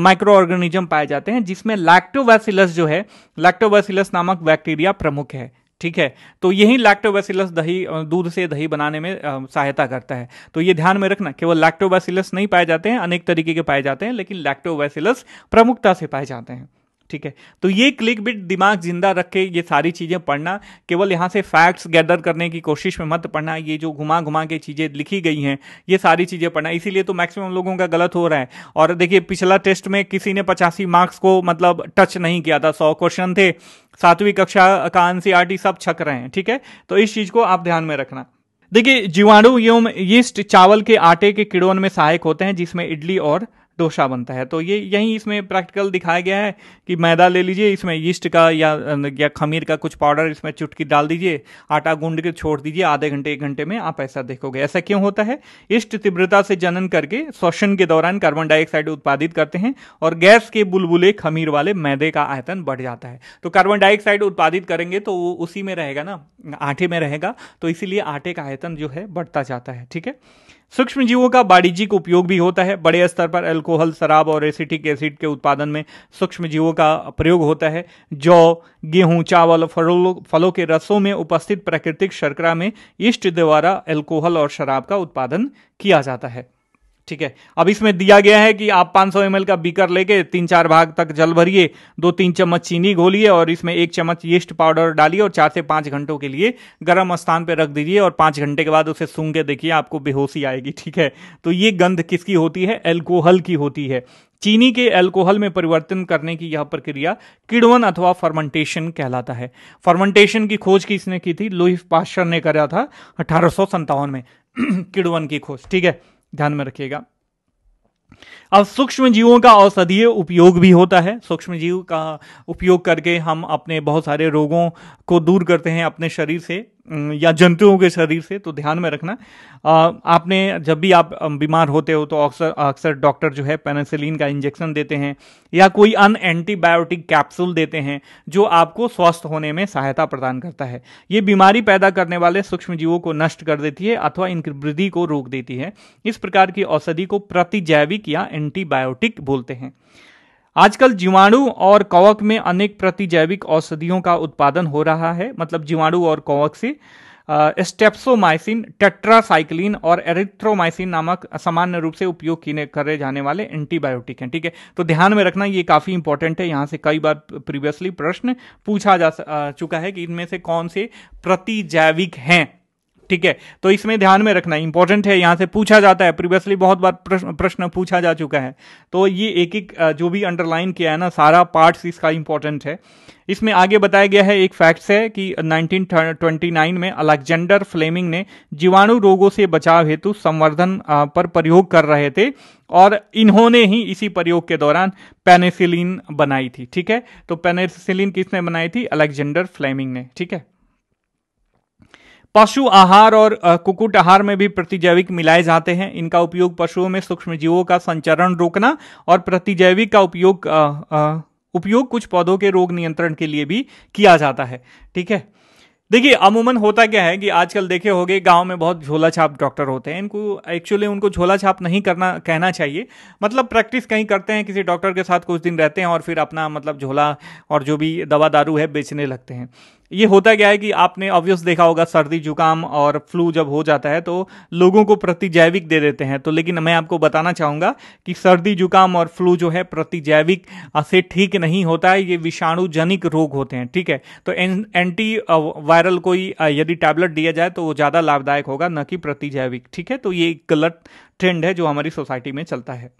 माइक्रो ऑर्गेनिज्म पाए जाते हैं जिसमें लैक्टोवैसिलस जो है लैक्टोवैसिलस नामक बैक्टीरिया प्रमुख है ठीक है तो यही लैक्टोबैसिलस दही दूध से दही बनाने में सहायता करता है तो ये ध्यान में रखना केवल लैक्टोबैसिलस नहीं पाए जाते हैं अनेक तरीके के पाए जाते हैं लेकिन लैक्टोबैसिलस प्रमुखता से पाए जाते हैं ठीक है तो ये क्लिक बिट दिमाग जिंदा रख के ये सारी चीज़ें पढ़ना केवल यहाँ से फैक्ट्स गैदर करने की कोशिश में मत पढ़ना ये जो घुमा घुमा के चीज़ें लिखी गई हैं ये सारी चीज़ें पढ़ना इसीलिए तो मैक्सिमम लोगों का गलत हो रहा है और देखिए पिछला टेस्ट में किसी ने पचासी मार्क्स को मतलब टच नहीं किया था सौ क्वेश्चन थे सातवीं कक्षा का एन e सब छक रहे हैं ठीक है तो इस चीज़ को आप ध्यान में रखना देखिए जीवाणु एवं यीस्ट चावल के आटे के किड़ोन में सहायक होते हैं जिसमें इडली और डोसा बनता है तो ये यही इसमें प्रैक्टिकल दिखाया गया है कि मैदा ले लीजिए इसमें यीस्ट का या या खमीर का कुछ पाउडर इसमें चुटकी डाल दीजिए आटा गूंद के छोड़ दीजिए आधे घंटे एक घंटे में आप ऐसा देखोगे ऐसा क्यों होता है इष्ट तीव्रता से जनन करके श्वसन के दौरान कार्बन डाइऑक्साइड उत्पादित करते हैं और गैस के बुलबुले खमीर वाले मैदे का आयतन बढ़ जाता है तो कार्बन डाइऑक्साइड उत्पादित करेंगे तो वो उसी में रहेगा ना आटे में रहेगा तो इसीलिए आटे का आयतन जो है बढ़ता जाता है ठीक है सूक्ष्म जीवों का वाणिज्यिक उपयोग भी होता है बड़े स्तर पर अल्कोहल शराब और एसिटिक एसिड के उत्पादन में सूक्ष्म जीवों का प्रयोग होता है जौ गेहूं चावल फलों फलों के रसों में उपस्थित प्राकृतिक शर्करा में यीस्ट द्वारा एल्कोहल और शराब का उत्पादन किया जाता है ठीक है अब इसमें दिया गया है कि आप 500 सौ का बीकर लेके तीन चार भाग तक जल भरिए दो तीन चम्मच चीनी घोलिए और इसमें एक चम्मच यीस्ट पाउडर डालिए और चार से पाँच घंटों के लिए गर्म स्थान पर रख दीजिए और पाँच घंटे के बाद उसे सूंघ के देखिए आपको बेहोशी आएगी ठीक है तो ये गंध किसकी होती है एल्कोहल की होती है चीनी के अल्कोहल में परिवर्तन करने की यह प्रक्रिया किड़वन अथवा फर्मेंटेशन कहलाता है फर्मेंटेशन की खोज किसने की थी लोहिफ पाशर ने करा था अठारह में किड़वन की खोज ठीक है ध्यान में रखिएगा अब सूक्ष्म जीवों का औषधीय उपयोग भी होता है सूक्ष्म जीव का उपयोग करके हम अपने बहुत सारे रोगों को दूर करते हैं अपने शरीर से या जंतुओं के शरीर से तो ध्यान में रखना आपने जब भी आप बीमार होते हो तो अक्सर अक्सर डॉक्टर जो है पेनिसिलिन का इंजेक्शन देते हैं या कोई अन एंटीबायोटिक कैप्सूल देते हैं जो आपको स्वस्थ होने में सहायता प्रदान करता है ये बीमारी पैदा करने वाले सूक्ष्म जीवों को नष्ट कर देती है अथवा इनकी वृद्धि को रोक देती है इस प्रकार की औषधि को प्रतिजैविक या एंटीबायोटिक बोलते हैं आजकल जीवाणु और कवक में अनेक प्रतिजैविक औषधियों का उत्पादन हो रहा है मतलब जीवाणु और कवक से स्टेप्सोमाइसिन टेट्रासाइक्लिन और एरिथ्रोमाइसिन नामक सामान्य रूप से उपयोग किए करे जाने वाले एंटीबायोटिक हैं ठीक है तो ध्यान में रखना ये काफ़ी इंपॉर्टेंट है यहाँ से कई बार प्रीवियसली प्रश्न पूछा जा चुका है कि इनमें से कौन से प्रतिजैविक हैं ठीक है तो इसमें ध्यान में रखना इंपॉर्टेंट है यहां से पूछा जाता है प्रीवियसली बहुत बार प्रश्न पूछा जा चुका है तो ये एक एक जो भी अंडरलाइन किया है ना सारा पार्ट इसका इंपॉर्टेंट है इसमें आगे बताया गया है एक फैक्ट्स है कि 1929 में अलेक्जेंडर फ्लेमिंग ने जीवाणु रोगों से बचाव हेतु संवर्धन पर प्रयोग कर रहे थे और इन्होंने ही इसी प्रयोग के दौरान पेनिसिलिन बनाई थी ठीक है तो पेनिसिलिन किसने बनाई थी अलेक्जेंडर फ्लेमिंग ने ठीक है पशु आहार और कुकुट आहार में भी प्रतिजैविक मिलाए जाते हैं इनका उपयोग पशुओं में सूक्ष्म जीवों का संचरण रोकना और प्रतिजैविक का उपयोग उपयोग कुछ पौधों के रोग नियंत्रण के लिए भी किया जाता है ठीक है देखिए अमूमन होता क्या है कि आजकल देखे होंगे गांव में बहुत झोला छाप डॉक्टर होते हैं इनको एक्चुअली उनको झोला छाप नहीं करना कहना चाहिए मतलब प्रैक्टिस कहीं करते हैं किसी डॉक्टर के साथ कुछ दिन रहते हैं और फिर अपना मतलब झोला और जो भी दवा दारू है बेचने लगते हैं ये होता क्या है कि आपने ऑब्वियस देखा होगा सर्दी जुकाम और फ्लू जब हो जाता है तो लोगों को प्रतिजैविक दे देते हैं तो लेकिन मैं आपको बताना चाहूँगा कि सर्दी जुकाम और फ्लू जो है प्रतिजैविक से ठीक नहीं होता है ये विषाणुजनिक रोग होते हैं ठीक है तो एं, एंटी वायरल कोई यदि टैबलेट दिया जाए तो वो ज़्यादा लाभदायक होगा न कि प्रतिजैविक ठीक है तो ये गलत ट्रेंड है जो हमारी सोसाइटी में चलता है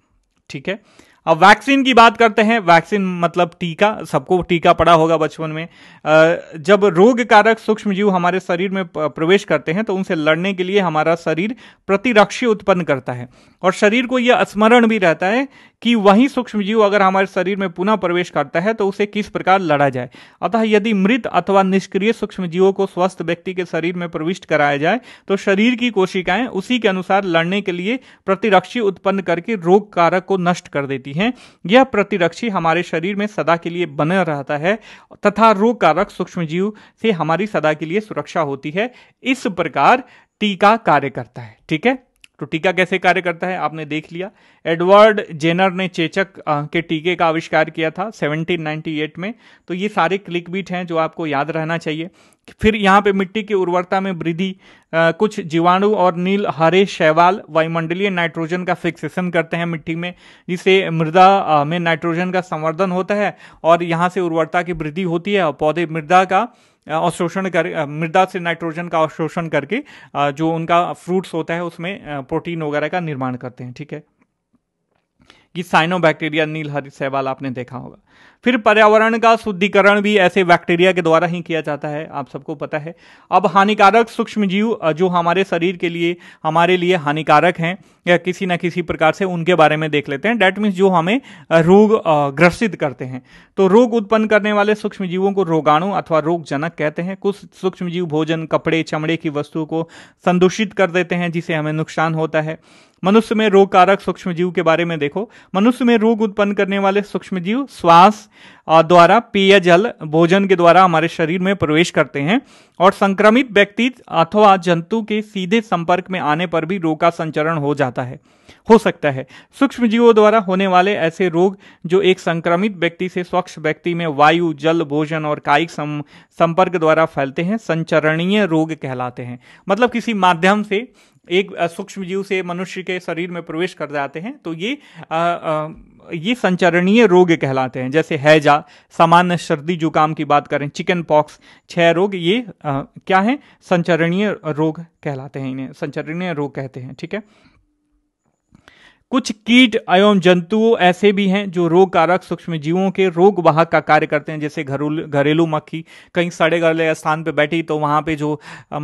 ठीक है अब वैक्सीन की बात करते हैं वैक्सीन मतलब टीका सबको टीका पड़ा होगा बचपन में जब रोग कारक सूक्ष्म जीव हमारे शरीर में प्रवेश करते हैं तो उनसे लड़ने के लिए हमारा शरीर प्रतिरक्षी उत्पन्न करता है और शरीर को यह स्मरण भी रहता है कि वही सूक्ष्म जीव अगर हमारे शरीर में पुनः प्रवेश करता है तो उसे किस प्रकार लड़ा जाए अतः यदि मृत अथवा निष्क्रिय सूक्ष्म जीवों को स्वस्थ व्यक्ति के शरीर में प्रविष्ट कराया जाए तो शरीर की कोशिकाएं उसी के अनुसार लड़ने के लिए प्रतिरक्षी उत्पन्न करके रोग कारक को नष्ट कर देती हैं यह प्रतिरक्षी हमारे शरीर में सदा के लिए बना रहता है तथा रोग कारक सूक्ष्म जीव से हमारी सदा के लिए सुरक्षा होती है इस प्रकार टीका कार्य करता है ठीक है तो टीका कैसे कार्य करता है आपने देख लिया एडवर्ड जेनर ने चेचक के टीके का आविष्कार किया था 1798 में तो ये सारे क्लिक बीट हैं जो आपको याद रहना चाहिए फिर यहाँ पे मिट्टी की उर्वरता में वृद्धि कुछ जीवाणु और नील हरे शैवाल वायुमंडलीय नाइट्रोजन का फिक्सेशन करते हैं मिट्टी में जिससे मृदा में नाइट्रोजन का संवर्धन होता है और यहाँ से उर्वरता की वृद्धि होती है और पौधे मृदा का अवशोषण कर मृदा से नाइट्रोजन का अवशोषण करके जो उनका फ्रूट्स होता है उसमें प्रोटीन वगैरह का निर्माण करते हैं ठीक है कि साइनो बैक्टीरिया नील हरित सहवाल आपने देखा होगा फिर पर्यावरण का शुद्धिकरण भी ऐसे बैक्टीरिया के द्वारा ही किया जाता है आप सबको पता है अब हानिकारक सूक्ष्म जीव जो हमारे शरीर के लिए हमारे लिए हानिकारक हैं या किसी ना किसी प्रकार से उनके बारे में देख लेते हैं डैट मीन्स जो हमें रोग ग्रसित करते हैं तो रोग उत्पन्न करने वाले सूक्ष्म जीवों को रोगाणु अथवा रोगजनक कहते हैं कुछ सूक्ष्म जीव भोजन कपड़े चमड़े की वस्तुओं को संदूषित कर देते हैं जिसे हमें नुकसान होता है मनुष्य में रोग कारक सूक्ष्म जीव के बारे में देखो मनुष्य में रोग उत्पन्न करने वाले सूक्ष्म जीव श्वास द्वारा पेय जल भोजन के द्वारा हमारे शरीर में प्रवेश करते हैं और संक्रमित व्यक्ति अथवा जंतु के सीधे संपर्क में आने पर भी रोग का संचरण हो जाता है हो सकता है सूक्ष्म जीवों द्वारा होने वाले ऐसे रोग जो एक संक्रमित व्यक्ति से स्वच्छ व्यक्ति में वायु जल भोजन और कायिक संपर्क द्वारा फैलते हैं संचरणीय रोग कहलाते हैं मतलब किसी माध्यम से एक सूक्ष्म जीव से मनुष्य के शरीर में प्रवेश कर जाते हैं तो ये आ, आ, ये संचरणीय रोग कहलाते हैं जैसे हैजा सामान्य सर्दी जुकाम की बात करें चिकन पॉक्स छह रोग ये आ, क्या है संचरणीय रोग कहलाते हैं इन्हें संचरणीय रोग कहते हैं ठीक है कुछ कीट एवं जंतुओं ऐसे भी हैं जो रोग कारक सूक्ष्म जीवों के रोग वाहक का कार्य करते हैं जैसे घरेलू घरेलू मक्खी कहीं सड़े गले स्थान पर बैठी तो वहाँ पे जो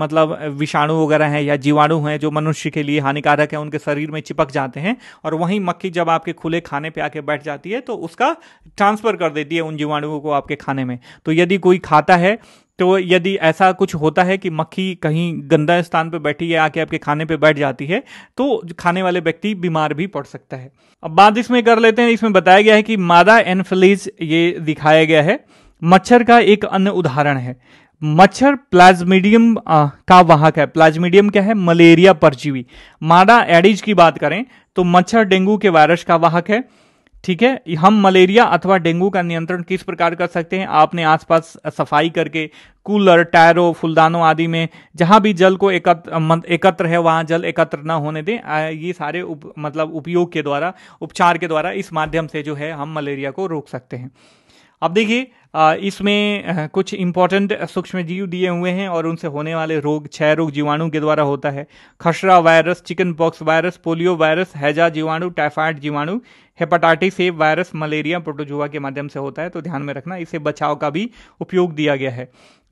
मतलब विषाणु वगैरह हैं या जीवाणु हैं जो मनुष्य के लिए हानिकारक हैं उनके शरीर में चिपक जाते हैं और वहीं मक्खी जब आपके खुले खाने पर आके बैठ जाती है तो उसका ट्रांसफर कर देती है उन जीवाणुओं को आपके खाने में तो यदि कोई खाता है तो यदि ऐसा कुछ होता है कि मक्खी कहीं गंदा स्थान पर बैठी है आके आपके खाने पर बैठ जाती है तो खाने वाले व्यक्ति बीमार भी पड़ सकता है अब बात इसमें कर लेते हैं इसमें बताया गया है कि मादा एनफ्लिज ये दिखाया गया है मच्छर का एक अन्य उदाहरण है मच्छर प्लाज्मीडियम का वाहक है प्लाज्मीडियम क्या है मलेरिया परजीवी मादा एडिज की बात करें तो मच्छर डेंगू के वायरस का वाहक है ठीक है हम मलेरिया अथवा डेंगू का नियंत्रण किस प्रकार कर सकते हैं आपने आसपास सफाई करके कूलर टायरों फुलदानों आदि में जहां भी जल को एकत्र एकत्र है वहां जल एकत्र ना होने दें ये सारे उप, मतलब उपयोग के द्वारा उपचार के द्वारा इस माध्यम से जो है हम मलेरिया को रोक सकते हैं अब देखिए इसमें कुछ इंपॉर्टेंट सूक्ष्म जीव दिए हुए हैं और उनसे होने वाले रोग क्षय रोग जीवाणु के द्वारा होता है खसरा virus chicken pox virus polio virus हैजा जीवाणु टाइफाइड जीवाणु hepatitis A virus malaria protozoa के माध्यम से होता है तो ध्यान में रखना इसे बचाव का भी उपयोग दिया गया है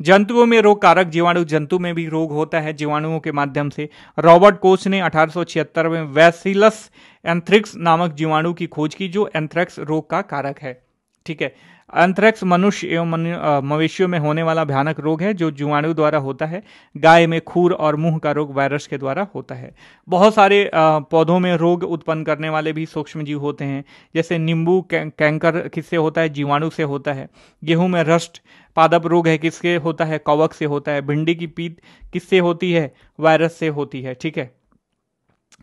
जंतुओं में रोग कारक जीवाणु जंतु में भी रोग होता है जीवाणुओं के माध्यम से रॉबर्ट कोच ने अठारह में वैसिलस एंथ्रिक्स नामक जीवाणु की खोज की जो एंथ्रेक्स रोग का कारक है ठीक है अंतरिक्ष मनुष्य एवं मवेशियों में होने वाला भयानक रोग है जो जीवाणु द्वारा होता है गाय में खूर और मुंह का रोग वायरस के द्वारा होता है बहुत सारे पौधों में रोग उत्पन्न करने वाले भी सूक्ष्म जीव होते हैं जैसे नींबू कैंकर किससे होता है जीवाणु से होता है गेहूं में रस्ट पादप रोग है किसके होता है कवक से होता है भिंडी की पीत किससे होती है वायरस से होती है ठीक है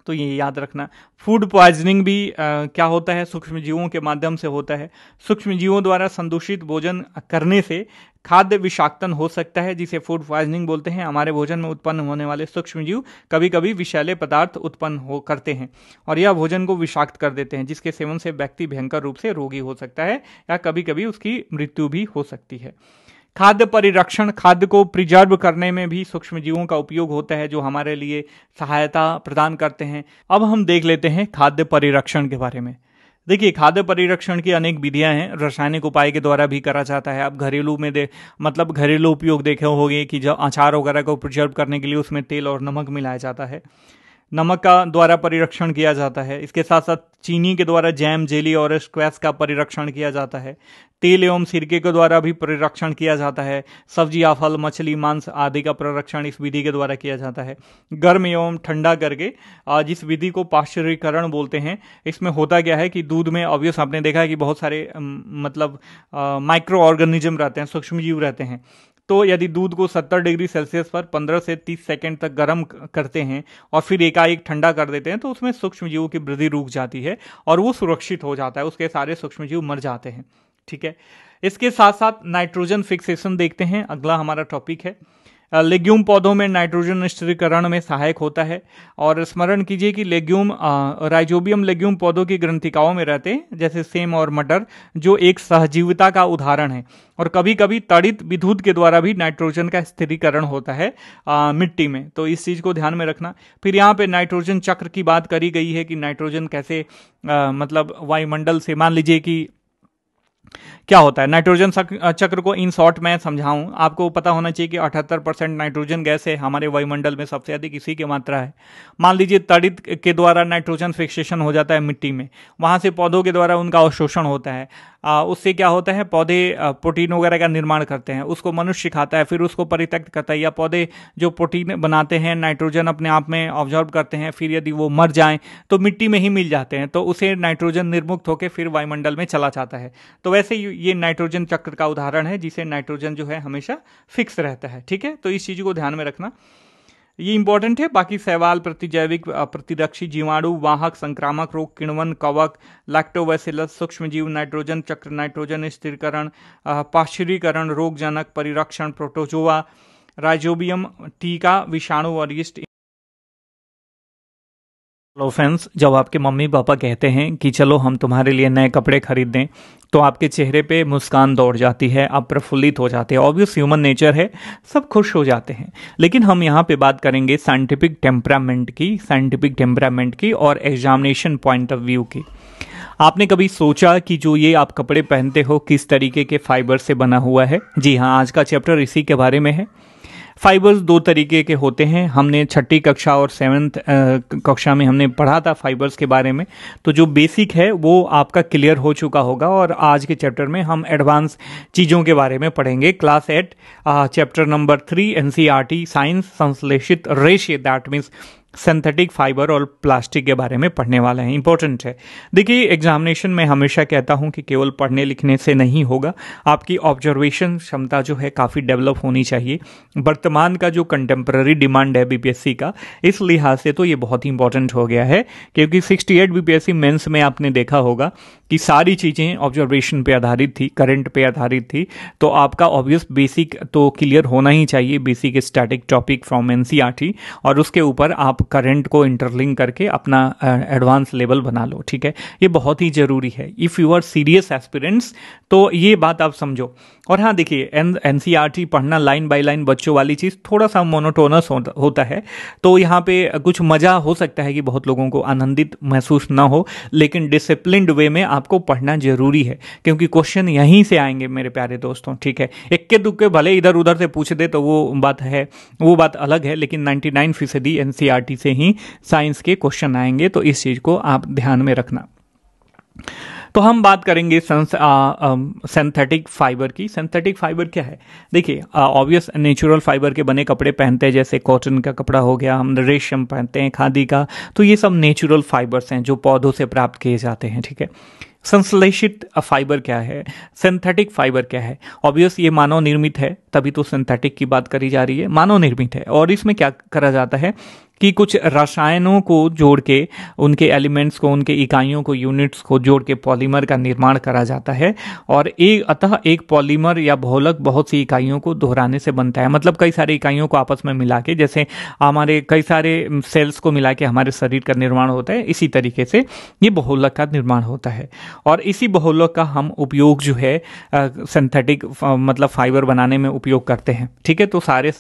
तो ये याद रखना फूड प्वाइजनिंग भी आ, क्या होता है सूक्ष्म जीवों के माध्यम से होता है सूक्ष्म जीवों द्वारा संदूषित भोजन करने से खाद्य विषाक्तन हो सकता है जिसे फूड प्वाइजनिंग बोलते हैं हमारे भोजन में उत्पन्न होने वाले सूक्ष्म जीव कभी कभी विषैले पदार्थ उत्पन्न हो करते हैं और यह भोजन को विषाक्त कर देते हैं जिसके सेवन से व्यक्ति भयंकर रूप से रोगी हो सकता है या कभी कभी उसकी मृत्यु भी हो सकती है खाद्य परिरक्षण खाद्य को प्रिजर्व करने में भी सूक्ष्म जीवों का उपयोग होता है जो हमारे लिए सहायता प्रदान करते हैं अब हम देख लेते हैं खाद्य परिरक्षण के बारे में देखिए खाद्य परिरक्षण की अनेक विधियां हैं रासायनिक उपाय के द्वारा भी करा जाता है आप घरेलू में दे मतलब घरेलू उपयोग देखे होंगे कि जब अचार वगैरह को प्रिजर्व करने के लिए उसमें तेल और नमक मिलाया जाता है नमक का द्वारा परिरक्षण किया जाता है इसके साथ साथ चीनी के द्वारा जैम जेली और स्क्वैस का परिरक्षण किया जाता है तेल एवं सिरके के द्वारा भी परिरक्षण किया जाता है सब्जी या फल मछली मांस आदि का परिरक्षण इस विधि के द्वारा किया जाता है गर्म एवं ठंडा करके जिस विधि को पाश्चरीकरण बोलते हैं इसमें होता क्या है कि दूध में ऑब्वियस आपने देखा है कि बहुत सारे मतलब माइक्रो ऑर्गेनिज्म रहते हैं सूक्ष्म जीव रहते हैं तो यदि दूध को 70 डिग्री सेल्सियस पर 15 से 30 सेकंड तक गर्म करते हैं और फिर एकाएक ठंडा कर देते हैं तो उसमें सूक्ष्म जीवों की वृद्धि रुक जाती है और वो सुरक्षित हो जाता है उसके सारे सूक्ष्म जीव मर जाते हैं ठीक है इसके साथ साथ नाइट्रोजन फिक्सेशन देखते हैं अगला हमारा टॉपिक है लेग्यूम पौधों में नाइट्रोजन स्थिरीकरण में सहायक होता है और स्मरण कीजिए कि लेग्यूम राइजोबियम लेग्यूम पौधों की ग्रंथिकाओं में रहते हैं जैसे सेम और मटर जो एक सहजीविता का उदाहरण है और कभी कभी तड़ित विद्युत के द्वारा भी नाइट्रोजन का स्थिरीकरण होता है आ, मिट्टी में तो इस चीज़ को ध्यान में रखना फिर यहाँ पे नाइट्रोजन चक्र की बात करी गई है कि नाइट्रोजन कैसे आ, मतलब वायुमंडल से मान लीजिए कि क्या होता है नाइट्रोजन चक्र को इन शॉर्ट मैं समझाऊं आपको पता होना चाहिए कि अठहत्तर परसेंट नाइट्रोजन गैस है हमारे वायुमंडल में सबसे अधिक इसी की मात्रा है मान लीजिए तड़ित के द्वारा नाइट्रोजन फिक्सेशन हो जाता है मिट्टी में वहां से पौधों के द्वारा उनका अवशोषण होता है उससे क्या होता है पौधे प्रोटीन वगैरह का निर्माण करते हैं उसको मनुष्य खाता है फिर उसको परित्यक्त करता है या पौधे जो प्रोटीन बनाते हैं नाइट्रोजन अपने आप में ऑब्जॉर्व करते हैं फिर यदि वो मर जाएं तो मिट्टी में ही मिल जाते हैं तो उसे नाइट्रोजन निर्मुक्त होकर फिर वायुमंडल में चला जाता है तो वैसे ये नाइट्रोजन चक्र का उदाहरण है जिसे नाइट्रोजन जो है हमेशा फिक्स रहता है ठीक है तो इस चीज़ को ध्यान में रखना ये इंपॉर्टेंट है बाकी सवाल प्रतिजैविक प्रतिरक्षी जीवाणु वाहक संक्रामक रोग किण्वन कवक लैक्टोवैसिलस सूक्ष्म जीव नाइट्रोजन चक्र नाइट्रोजन स्थिरकरण पाश्चरीकरण रोगजनक परिरक्षण प्रोटोजोआ राइजोबियम टीका विषाणु और यीस्ट हेलो फ्रेंड्स जब आपके मम्मी पापा कहते हैं कि चलो हम तुम्हारे लिए नए कपड़े खरीद दें तो आपके चेहरे पे मुस्कान दौड़ जाती है आप प्रफुल्लित हो जाते हैं ऑब्वियस ह्यूमन नेचर है सब खुश हो जाते हैं लेकिन हम यहाँ पे बात करेंगे साइंटिफिक टेम्परामेंट की साइंटिफिक टेम्परामेंट की और एग्जामिनेशन पॉइंट ऑफ व्यू की आपने कभी सोचा कि जो ये आप कपड़े पहनते हो किस तरीके के फाइबर से बना हुआ है जी हाँ आज का चैप्टर इसी के बारे में है फाइबर्स दो तरीके के होते हैं हमने छठी कक्षा और सेवन्थ कक्षा में हमने पढ़ा था फाइबर्स के बारे में तो जो बेसिक है वो आपका क्लियर हो चुका होगा और आज के चैप्टर में हम एडवांस चीज़ों के बारे में पढ़ेंगे class eight chapter number three in science संश्लेषित रेशे दैट मीन्स सिंथेटिक फाइबर और प्लास्टिक के बारे में पढ़ने वाले हैं इंपॉर्टेंट है देखिए एग्जामिनेशन में हमेशा कहता हूँ कि केवल पढ़ने लिखने से नहीं होगा आपकी ऑब्जर्वेशन क्षमता जो है काफ़ी डेवलप होनी चाहिए वर्तमान का जो कंटेम्प्रेरी डिमांड है बीपीएससी का इस लिहाज से तो ये बहुत ही इंपॉर्टेंट हो गया है क्योंकि सिक्सटी एट बीपीएससी मेन्स में आपने देखा होगा कि सारी चीज़ें ऑब्जर्वेशन पे आधारित थी करंट पे आधारित थी तो आपका ऑब्वियस बेसिक तो क्लियर होना ही चाहिए basic static topic from N और उसके ऊपर आप करंट को इंटरलिंक करके अपना एडवांस लेवल बना लो ठीक है ये बहुत ही ज़रूरी है if you are serious aspirants तो ये बात आप समझो और हाँ देखिए एन एन e पढ़ना लाइन बाय लाइन बच्चों वाली चीज़ थोड़ा सा मोनोटोनस होता है तो यहाँ पे कुछ मज़ा हो सकता है कि बहुत लोगों को आनंदित महसूस ना हो लेकिन डिसिप्लिनड वे में आपको पढ़ना जरूरी है क्योंकि क्वेश्चन यहीं से आएंगे मेरे प्यारे दोस्तों ठीक है इक्के दुक्के भले इधर उधर से पूछ दे तो वो बात है वो बात अलग है लेकिन 99 फीसदी एनसीआरटी e से ही साइंस के क्वेश्चन आएंगे तो इस चीज़ को आप ध्यान में रखना तो हम बात करेंगे सिंथेटिक फाइबर की सिंथेटिक फाइबर क्या है देखिए ऑब्वियस नेचुरल फाइबर के बने कपड़े पहनते हैं जैसे कॉटन का कपड़ा हो गया हम रेशम पहनते हैं खादी का तो ये सब नेचुरल फाइबर्स हैं जो पौधों से प्राप्त किए जाते हैं ठीक है संश्लेषित फाइबर क्या है सिंथेटिक फाइबर क्या है ऑब्वियस ये मानव निर्मित है तभी तो सिंथेटिक की बात करी जा रही है मानव निर्मित है और इसमें क्या करा जाता है कि कुछ रसायनों को जोड़ के उनके एलिमेंट्स को उनके इकाइयों को यूनिट्स को जोड़ के पॉलीमर का निर्माण करा जाता है और एक अतः एक पॉलीमर या बहुलक बहुत सी इकाइयों को दोहराने से बनता है मतलब कई सारी इकाइयों को आपस में मिला के जैसे हमारे कई सारे सेल्स को मिला के हमारे शरीर का निर्माण होता है इसी तरीके से ये बहुलक का निर्माण होता है और इसी बहुलक का हम उपयोग जो है सिंथेटिक मतलब फाइबर बनाने में उपयोग करते हैं ठीक है तो सारे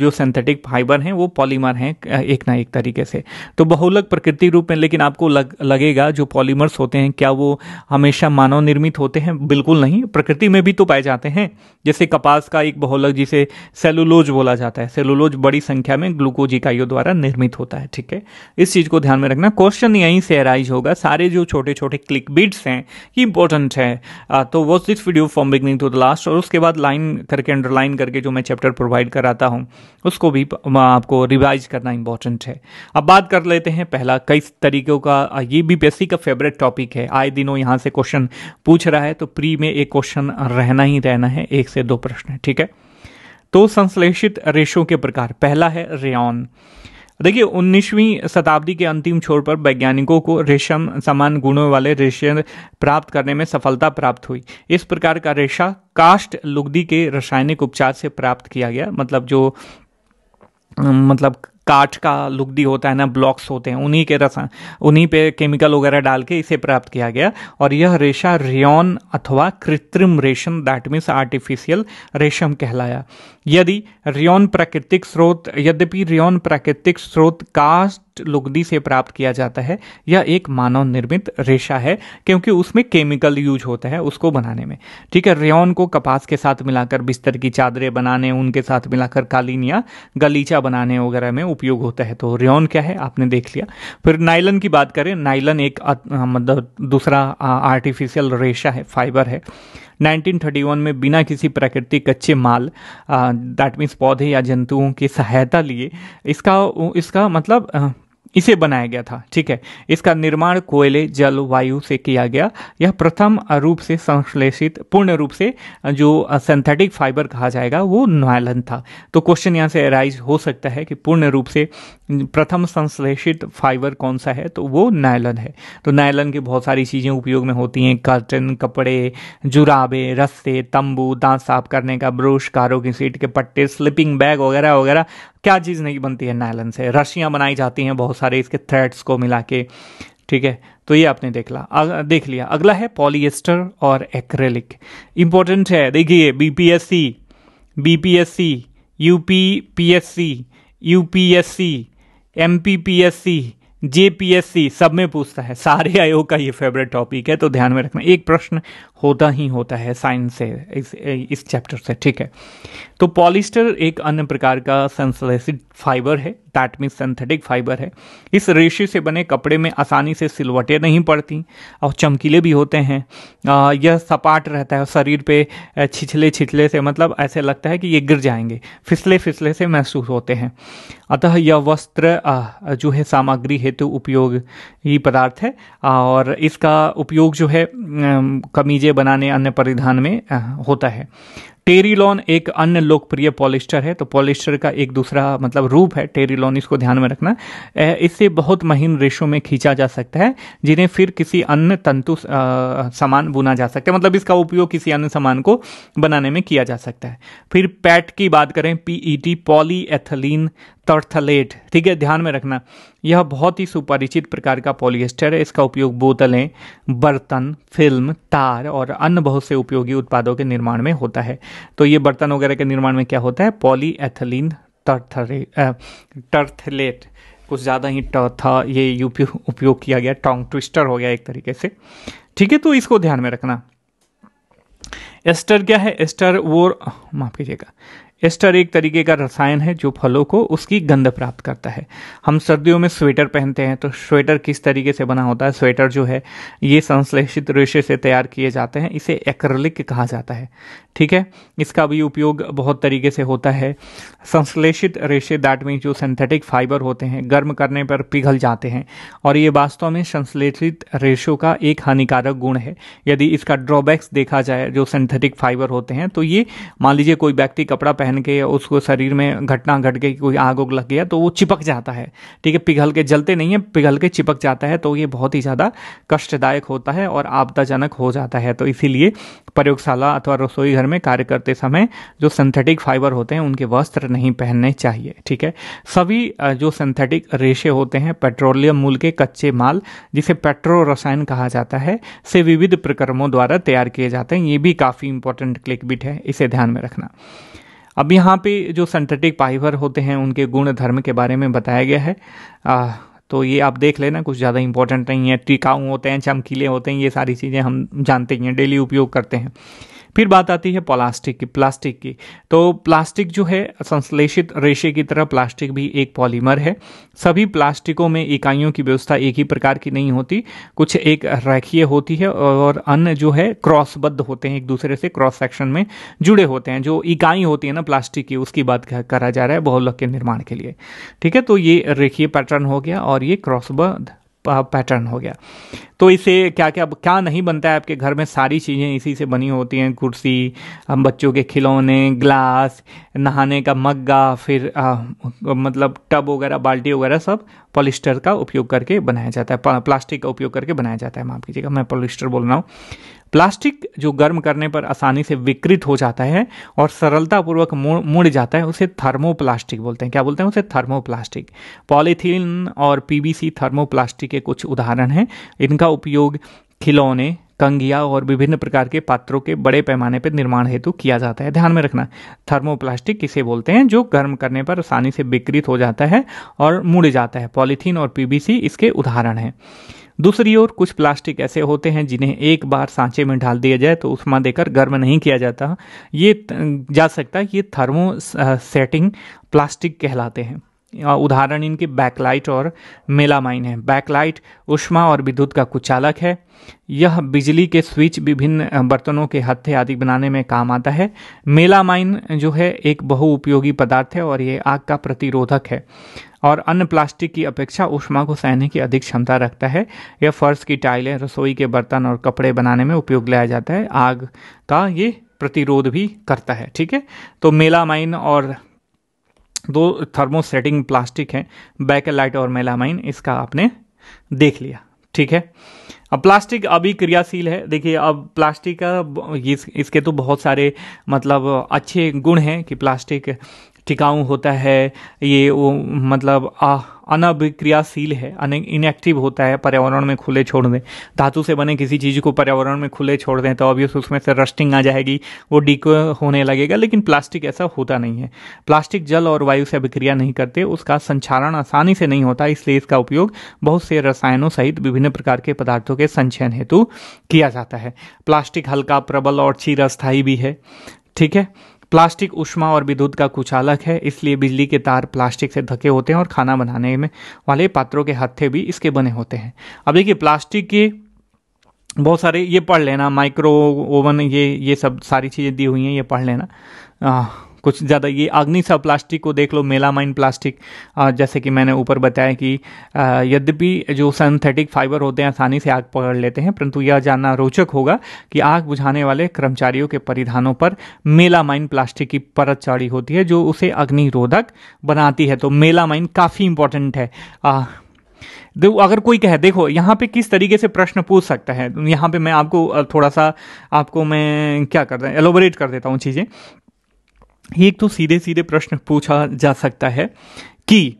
जो सिंथेटिक फाइबर हैं वो पॉलीमर हैं एक ना एक तरीके से तो बहुलक प्रकृति रूप में लेकिन आपको लग, लगेगा जो पॉलीमर्स होते हैं क्या वो हमेशा मानव निर्मित होते हैं बिल्कुल नहीं प्रकृति में भी तो पाए जाते हैं जैसे कपास का एक बहुलक जिसे सेलुलोज बोला जाता है सेलुलोज बड़ी संख्या में ग्लूकोज इकाइयों द्वारा निर्मित होता है ठीक है इस चीज़ को ध्यान में रखना क्वेश्चन यहीं से अराइज होगा सारे जो छोटे छोटे क्लिक बिट्स हैं ये इंपॉर्टेंट है तो वो this video from beginning to the last और उसके बाद लाइन करके अंडरलाइन करके जो मैं चैप्टर प्रोवाइड कराता हूँ उसको भी आपको रिवाइज करना इम्पोर्टेंट इंपॉर्टेंट है अब बात कर लेते हैं पहला कई तरीकों का ये भी बेसिक का फेवरेट टॉपिक है आए दिनों यहाँ से क्वेश्चन पूछ रहा है तो प्री में एक क्वेश्चन रहना ही रहना है एक से दो प्रश्न ठीक है तो संश्लेषित रेशों के प्रकार पहला है रेन देखिए उन्नीसवीं शताब्दी के अंतिम छोर पर वैज्ञानिकों को रेशम समान गुणों वाले रेशे प्राप्त करने में सफलता प्राप्त हुई इस प्रकार का रेशा कास्ट लुगदी के रासायनिक उपचार से प्राप्त किया गया मतलब जो मतलब काठ का लुगदी होता है ना ब्लॉक्स होते हैं उन्हीं के रसा उन्हीं पे केमिकल वगैरह डाल के इसे प्राप्त किया गया और यह रेशा रियोन अथवा कृत्रिम रेशम दैट मीन्स आर्टिफिशियल रेशम कहलाया यदि रियोन प्राकृतिक स्रोत यद्यपि रियोन प्राकृतिक स्रोत कास्ट लुगदी से प्राप्त किया जाता है यह एक मानव निर्मित रेशा है क्योंकि उसमें केमिकल यूज होता है उसको बनाने में ठीक है रेन को कपास के साथ मिलाकर बिस्तर की चादरें बनाने उनके साथ मिलाकर कालीन या गलीचा बनाने वगैरह में उपयोग होता है तो रेन क्या है आपने देख लिया फिर नाइलन की बात करें नाइलन एक मतलब दूसरा आर्टिफिशियल रेशा है फाइबर है 1931 में बिना किसी प्राकृतिक कच्चे माल दैट मीन्स पौधे या जंतुओं की सहायता लिए इसका इसका मतलब इसे बनाया गया था ठीक है इसका निर्माण कोयले जल वायु से किया गया यह प्रथम रूप से संश्लेषित पूर्ण रूप से जो सिंथेटिक फाइबर कहा जाएगा वो नायलन था तो क्वेश्चन यहाँ से अराइज हो सकता है कि पूर्ण रूप से प्रथम संश्लेषित फाइबर कौन सा है तो वो नायलन है तो नायलन की बहुत सारी चीज़ें उपयोग में होती हैं कर्टन कपड़े जुराबे रस्से तंबू दांत साफ करने का ब्रश कारों की सीट के पट्टे स्लिपिंग बैग वगैरह वगैरह क्या चीज़ नहीं बनती है नायलन से रस्सियाँ बनाई जाती हैं बहुत सारे इसके थ्रेड्स को मिला के ठीक है तो ये आपने देख ला देख लिया अगला है पॉलीएस्टर और एक्रेलिक इम्पोर्टेंट है देखिए B P S C B P S C U P P S C U P S C M P P S C J P S C सब में पूछता है सारे आयोग का ये फेवरेट टॉपिक है तो ध्यान में रखना एक प्रश्न होता ही होता है साइंस से इस इस चैप्टर से ठीक है तो पॉलिस्टर एक अन्य प्रकार का संश्लेषित फाइबर है दैट मीन सिंथेटिक फाइबर है इस रेशे से बने कपड़े में आसानी से सिलवटें नहीं पड़ती और चमकीले भी होते हैं यह सपाट रहता है शरीर पे छिछले छिछले से मतलब ऐसे लगता है कि ये गिर जाएंगे फिसले फिसले से महसूस होते हैं अतः यह वस्त्र जो है सामग्री हेतु तो उपयोग ही पदार्थ है और इसका उपयोग जो है कमीजे बनाने अन्य परिधान में होता है टेरिलॉन एक अन्य लोकप्रिय पॉलिस्टर है तो पॉलिस्टर का एक दूसरा मतलब रूप है टेरिलॉन इसको ध्यान में रखना इससे बहुत महीन रेशों में खींचा जा सकता है जिन्हें फिर किसी अन्य तंतु सामान बुना जा सकता है मतलब इसका उपयोग किसी अन्य सामान को बनाने में किया जा सकता है फिर पैट की बात करें पीईटी पॉलीएथलीन टर्थलेट ठीक है ध्यान में रखना यह बहुत ही सुपरिचित प्रकार का पॉलिएस्टर है इसका उपयोग बोतलें बर्तन फिल्म तार और अन्य बहुत से उपयोगी उत्पादों के निर्माण में होता है तो ये बर्तन वगैरह के निर्माण में क्या होता है पॉली पॉलीएथलीन टर्थलेट कुछ ज़्यादा ही ट था ये उपयोग किया गया टोंग ट्विस्टर हो गया एक तरीके से ठीक है तो इसको ध्यान में रखना एस्टर क्या है एस्टर वो माफ कीजिएगा एस्टर एक तरीके का रसायन है जो फलों को उसकी गंध प्राप्त करता है हम सर्दियों में स्वेटर पहनते हैं तो स्वेटर किस तरीके से बना होता है स्वेटर जो है ये संश्लेषित रेशे से तैयार किए जाते हैं इसे एक्रलिक कहा जाता है ठीक है इसका भी उपयोग बहुत तरीके से होता है संश्लेषित रेशे दैट मीन जो सिंथेटिक फाइबर होते हैं गर्म करने पर पिघल जाते हैं और ये वास्तव में संश्लेषित रेशों का एक हानिकारक गुण है यदि इसका ड्रॉबैक्स देखा जाए जो सिंथेटिक फाइबर होते हैं तो ये मान लीजिए कोई व्यक्ति कपड़ा पहन पहन के या उसको शरीर में घटना घट गई कोई आग उग लग गया तो वो चिपक जाता है ठीक है पिघल के जलते नहीं है पिघल के चिपक जाता है तो ये बहुत ही ज़्यादा कष्टदायक होता है और आपदाजनक हो जाता है तो इसीलिए प्रयोगशाला अथवा रसोई घर में कार्य करते समय जो सिंथेटिक फाइबर होते हैं उनके वस्त्र नहीं पहनने चाहिए ठीक है सभी जो सिंथेटिक रेशे होते हैं पेट्रोलियम मूल के कच्चे माल जिसे पेट्रो रसायन कहा जाता है से विविध प्रक्रमों द्वारा तैयार किए जाते हैं ये भी काफ़ी इंपॉर्टेंट क्लिक बिट है इसे ध्यान में रखना अब यहाँ पे जो सेंथेटिक पाइवर होते हैं उनके गुण धर्म के बारे में बताया गया है आ, तो ये आप देख लेना कुछ ज़्यादा इंपॉर्टेंट नहीं है टिकाऊ होते हैं चमकीले होते हैं ये सारी चीज़ें हम जानते ही हैं डेली उपयोग करते हैं फिर बात आती है प्लास्टिक की प्लास्टिक की तो प्लास्टिक जो है संश्लेषित रेशे की तरह प्लास्टिक भी एक पॉलीमर है सभी प्लास्टिकों में इकाइयों की व्यवस्था एक ही प्रकार की नहीं होती कुछ एक रेखीय होती है और अन्य जो है क्रॉसबद्ध होते हैं एक दूसरे से क्रॉस सेक्शन में जुड़े होते हैं जो इकाई होती है ना प्लास्टिक की उसकी बात करा जा रहा है बहुलक के निर्माण के लिए ठीक है तो ये रेखीय पैटर्न हो गया और ये क्रॉसबद्ध पैटर्न हो गया तो इसे क्या क्या क्या नहीं बनता है आपके घर में सारी चीज़ें इसी से बनी होती हैं कुर्सी बच्चों के खिलौने ग्लास नहाने का मग्गा फिर आ, मतलब टब वगैरह बाल्टी वगैरह सब पॉलिस्टर का उपयोग करके बनाया जाता है प्लास्टिक का उपयोग करके बनाया जाता है माफ़ कीजिएगा मैं पॉलिस्टर बोल रहा हूँ प्लास्टिक जो गर्म करने पर आसानी से विकृत हो जाता है और सरलतापूर्वक मुड़ जाता है उसे थर्मोप्लास्टिक बोलते हैं क्या बोलते हैं उसे थर्मोप्लास्टिक पॉलीथीन और पीबीसी थर्मोप्लास्टिक के कुछ उदाहरण हैं इनका उपयोग खिलौने कंगिया और विभिन्न प्रकार के पात्रों के बड़े पैमाने पर निर्माण हेतु किया जाता है ध्यान में रखना थर्मोप्लास्टिक किसे बोलते हैं जो गर्म करने पर आसानी से विकृत हो जाता है और मुड़ जाता है पॉलीथीन और पीबीसी इसके उदाहरण हैं दूसरी ओर कुछ प्लास्टिक ऐसे होते हैं जिन्हें एक बार सांचे में ढाल दिया जाए तो उसमें देकर गर्म नहीं किया जाता ये जा सकता है ये थर्मो सेटिंग प्लास्टिक कहलाते हैं उदाहरण इनके बैकलाइट और मेलामाइन है बैकलाइट उष्मा और विद्युत का कुचालक है यह बिजली के स्विच विभिन्न बर्तनों के हत्थे आदि बनाने में काम आता है मेलामाइन जो है एक बहुउपयोगी पदार्थ है और ये आग का प्रतिरोधक है और अन्य प्लास्टिक की अपेक्षा उष्मा को सहने की अधिक क्षमता रखता है यह फर्श की टाइलें रसोई के बर्तन और कपड़े बनाने में उपयोग लाया जाता है आग का ये प्रतिरोध भी करता है ठीक है तो मेलामाइन और दो थर्मोसेटिंग प्लास्टिक हैं बैकेलाइट और मेलामाइन इसका आपने देख लिया ठीक है अब प्लास्टिक अभी क्रियाशील है देखिए अब प्लास्टिक का इस, इसके तो बहुत सारे मतलब अच्छे गुण हैं कि प्लास्टिक टिकाऊ होता है ये वो मतलब आ है अन इनएक्टिव होता है पर्यावरण में खुले छोड़ दें धातु से बने किसी चीज़ को पर्यावरण में खुले छोड़ दें तो ऑब्वियस उसमें से रस्टिंग आ जाएगी वो डीको होने लगेगा लेकिन प्लास्टिक ऐसा होता नहीं है प्लास्टिक जल और वायु से अभिक्रिया नहीं करते उसका संचारण आसानी से नहीं होता इसलिए इसका उपयोग बहुत से रसायनों सहित विभिन्न प्रकार के पदार्थों के संचयन हेतु किया जाता है प्लास्टिक हल्का प्रबल और चिरस्थायी भी है ठीक है प्लास्टिक उष्मा और विद्युत का कुचालक है इसलिए बिजली के तार प्लास्टिक से धके होते हैं और खाना बनाने में वाले पात्रों के हत्थे भी इसके बने होते हैं अब देखिए प्लास्टिक के बहुत सारे ये पढ़ लेना माइक्रो ओवन ये ये सब सारी चीज़ें दी हुई हैं ये पढ़ लेना कुछ ज़्यादा ये अग्नि प्लास्टिक को देख लो मेलामाइन प्लास्टिक जैसे कि मैंने ऊपर बताया कि यद्यपि जो सिंथेटिक फाइबर होते हैं आसानी से आग पकड़ लेते हैं परंतु यह जानना रोचक होगा कि आग बुझाने वाले कर्मचारियों के परिधानों पर मेलामाइन प्लास्टिक की परत चढ़ी होती है जो उसे अग्निरोधक बनाती है तो मेलामाइन काफ़ी इंपॉर्टेंट है आ, अगर कोई कहे देखो यहाँ पे किस तरीके से प्रश्न पूछ सकता है यहाँ पे मैं आपको थोड़ा सा आपको मैं क्या करता हूँ एलोबरेट कर देता हूँ चीज़ें एक तो सीधे सीधे प्रश्न पूछा जा सकता है कि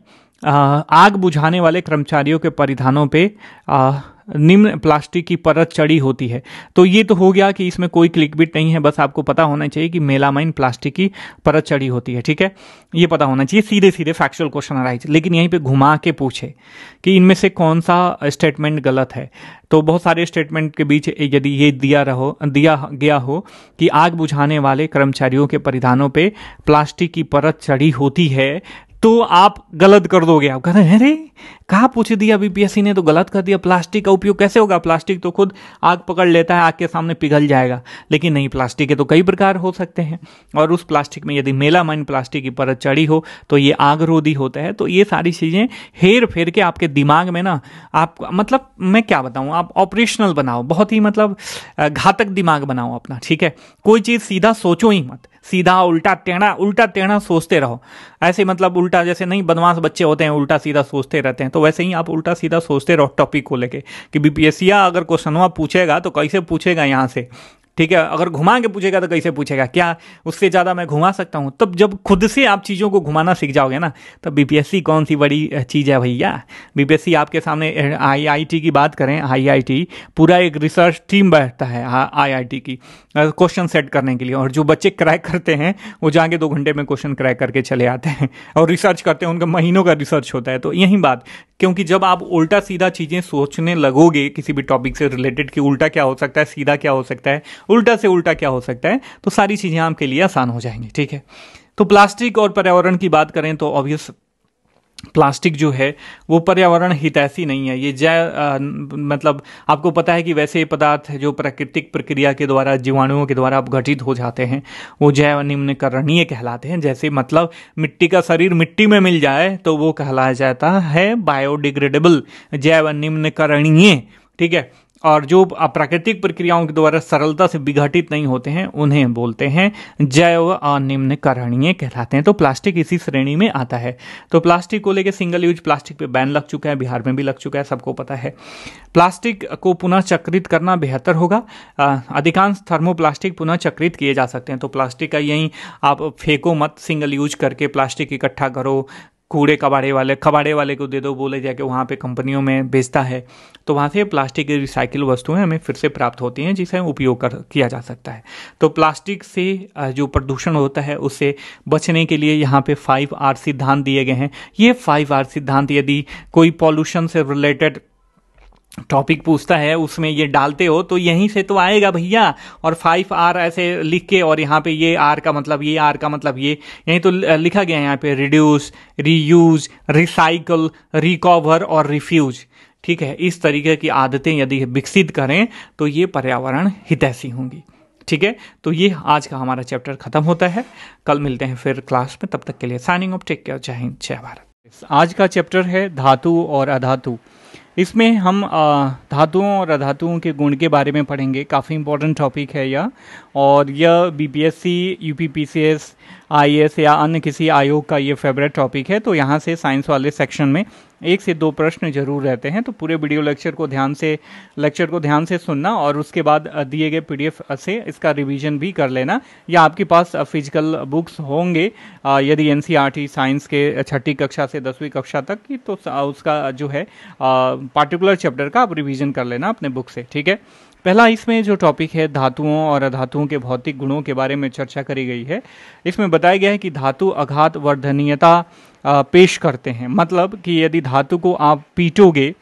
आग बुझाने वाले कर्मचारियों के परिधानों पे निम्न प्लास्टिक की परत चढ़ी होती है तो ये तो हो गया कि इसमें कोई क्लिकबिट नहीं है बस आपको पता होना चाहिए कि मेलामाइन प्लास्टिक की परत चढ़ी होती है ठीक है ये पता होना चाहिए सीधे सीधे फैक्चुअल क्वेश्चन आ है लेकिन यहीं पे घुमा के पूछे कि इनमें से कौन सा स्टेटमेंट गलत है तो बहुत सारे स्टेटमेंट के बीच यदि ये दिया रहो दिया गया हो कि आग बुझाने वाले कर्मचारियों के परिधानों पे प्लास्टिक की परत चढ़ी होती है तो आप गलत कर दोगे आप कह रहे हैं अरे कहा पूछ दिया बीपीएससी ने तो गलत कर दिया प्लास्टिक का उपयोग कैसे होगा प्लास्टिक तो खुद आग पकड़ लेता है आग के सामने पिघल जाएगा लेकिन नहीं प्लास्टिक के तो कई प्रकार हो सकते हैं और उस प्लास्टिक में यदि मेला माइन प्लास्टिक की परत चढ़ी हो तो ये आग रोधी होता है तो ये सारी चीज़ें हेर फेर के आपके दिमाग में ना आप मतलब मैं क्या बताऊँ आप ऑपरेशनल बनाओ बहुत ही मतलब घातक दिमाग बनाओ अपना ठीक है कोई चीज़ सीधा सोचो ही मत सीधा उल्टा टेढ़ा उल्टा टेढ़ा सोचते रहो ऐसे मतलब उल्टा जैसे नहीं बदमाश बच्चे होते हैं उल्टा सीधा सोचते रहते हैं तो वैसे ही आप उल्टा सीधा सोचते रहो टॉपिक को लेके कि बीपीएससी अगर क्वेश्चन हुआ पूछेगा तो कैसे पूछेगा यहाँ से ठीक है अगर घुमा के पूछेगा तो कैसे पूछेगा क्या उससे ज़्यादा मैं घुमा सकता हूँ तब जब खुद से आप चीज़ों को घुमाना सीख जाओगे ना तब तो बीपीएससी कौन सी बड़ी चीज़ है भैया बीपीएससी आपके सामने आईआईटी की बात करें आईआईटी पूरा एक रिसर्च टीम बैठता है आईआईटी हाँ, की क्वेश्चन सेट करने के लिए और जो बच्चे क्रैक करते हैं वो जाके दो घंटे में क्वेश्चन क्रैक करके चले आते हैं और रिसर्च करते हैं उनका महीनों का रिसर्च होता है तो यही बात क्योंकि जब आप उल्टा सीधा चीज़ें सोचने लगोगे किसी भी टॉपिक से रिलेटेड कि उल्टा क्या हो सकता है सीधा क्या हो सकता है उल्टा से उल्टा क्या हो सकता है तो सारी चीज़ें आपके लिए आसान हो जाएंगी ठीक है तो प्लास्टिक और पर्यावरण की बात करें तो ऑब्वियस प्लास्टिक जो है वो पर्यावरण हितैषी नहीं है ये जय मतलब आपको पता है कि वैसे ये पदार्थ जो प्राकृतिक प्रक्रिया के द्वारा जीवाणुओं के द्वारा अपघटित हो जाते हैं वो जैव निम्नकरणीय कहलाते हैं जैसे मतलब मिट्टी का शरीर मिट्टी में मिल जाए तो वो कहलाया जाता है बायोडिग्रेडेबल जैव निम्नकरणीय ठीक है और जो प्राकृतिक प्रक्रियाओं के द्वारा सरलता से विघटित नहीं होते हैं उन्हें बोलते हैं जैव अनिम्नकरणीय कहलाते हैं तो प्लास्टिक इसी श्रेणी में आता है तो प्लास्टिक को लेकर सिंगल यूज प्लास्टिक पे बैन लग चुका है बिहार में भी लग चुका है सबको पता है प्लास्टिक को पुनः चक्रित करना बेहतर होगा अधिकांश थर्मोप्लास्टिक पुनः चक्रित किए जा सकते हैं तो प्लास्टिक का यहीं आप फेंको मत सिंगल यूज करके प्लास्टिक इकट्ठा करो कूड़े कबाड़े वाले कबाड़े वाले को दे दो बोले जाके वहाँ पे कंपनियों में बेचता है तो वहाँ से प्लास्टिक की रिसाइकिल वस्तुएं हमें फिर से प्राप्त होती हैं जिसे उपयोग कर किया जा सकता है तो प्लास्टिक से जो प्रदूषण होता है उससे बचने के लिए यहाँ पे फाइव आर सिद्धांत दिए गए हैं ये फाइव आर सिद्धांत यदि कोई पॉल्यूशन से रिलेटेड टॉपिक पूछता है उसमें ये डालते हो तो यहीं से तो आएगा भैया और फाइव आर ऐसे लिख के और यहाँ पे ये आर का मतलब ये आर का मतलब ये यहीं तो लिखा गया है यहाँ पे रिड्यूस रीयूज रिसाइकल रिकवर और रिफ्यूज ठीक है इस तरीके की आदतें यदि विकसित करें तो ये पर्यावरण हितैषी होंगी ठीक है तो ये आज का हमारा चैप्टर खत्म होता है कल मिलते हैं फिर क्लास में तब तक के लिए साइनिंग ऑफ टेक केयर जय हिंद जय भारत आज का चैप्टर है धातु और अधातु इसमें हम धातुओं और अधातुओं के गुण के बारे में पढ़ेंगे काफ़ी इंपॉर्टेंट टॉपिक है यह और यह बीपीएससी यूपीपीसीएस आईएएस या अन्य किसी आयोग का ये फेवरेट टॉपिक है तो यहाँ से साइंस वाले सेक्शन में एक से दो प्रश्न जरूर रहते हैं तो पूरे वीडियो लेक्चर को ध्यान से लेक्चर को ध्यान से सुनना और उसके बाद दिए गए पीडीएफ से इसका रिवीजन भी कर लेना या आपके पास फिजिकल बुक्स होंगे यदि एन साइंस e के छठी कक्षा से दसवीं कक्षा तक की तो उसका जो है पार्टिकुलर चैप्टर का आप रिविजन कर लेना अपने बुक से ठीक है पहला इसमें जो टॉपिक है धातुओं और अधातुओं के भौतिक गुणों के बारे में चर्चा करी गई है इसमें बताया गया है कि धातु अघात वर्धनीयता पेश करते हैं मतलब कि यदि धातु को आप पीटोगे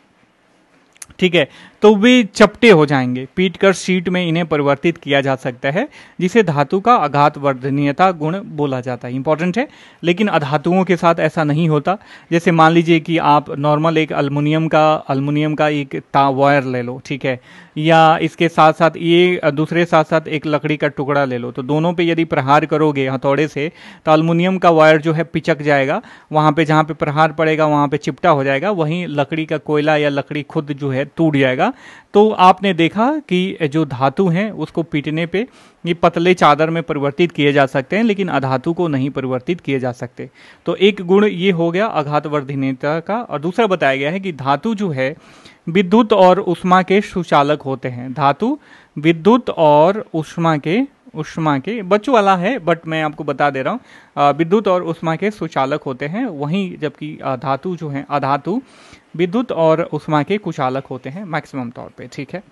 ठीक है तो वे चपटे हो जाएंगे पीट कर शीट में इन्हें परिवर्तित किया जा सकता है जिसे धातु का आघात वर्धनीयता गुण बोला जाता है इंपॉर्टेंट है लेकिन अधातुओं के साथ ऐसा नहीं होता जैसे मान लीजिए कि आप नॉर्मल एक अल्मोनियम का अल्मोनियम का एक ता वायर ले लो ठीक है या इसके साथ साथ ये दूसरे साथ साथ एक लकड़ी का टुकड़ा ले लो तो दोनों पे यदि प्रहार करोगे हथौड़े से तो अल्मोनियम का वायर जो है पिचक जाएगा वहाँ पे जहाँ पे प्रहार पड़ेगा वहाँ पे चिपटा हो जाएगा वहीं लकड़ी का कोयला या लकड़ी खुद जो है टूट जाएगा किया तो आपने देखा कि जो धातु हैं उसको पीटने पे ये पतले चादर में परिवर्तित किए जा सकते हैं लेकिन अधातु को नहीं परिवर्तित किए जा सकते तो एक गुण ये हो गया अघातवर्धिनेता का और दूसरा बताया गया है कि धातु जो है विद्युत और उष्मा के सुचालक होते हैं धातु विद्युत और उष्मा के उष्मा के बच्चों वाला है बट मैं आपको बता दे रहा हूँ विद्युत और उष्मा के सुचालक होते हैं वहीं जबकि धातु जो है अधातु विद्युत और उष्मा के कुशालक होते हैं मैक्सिमम तौर पे ठीक है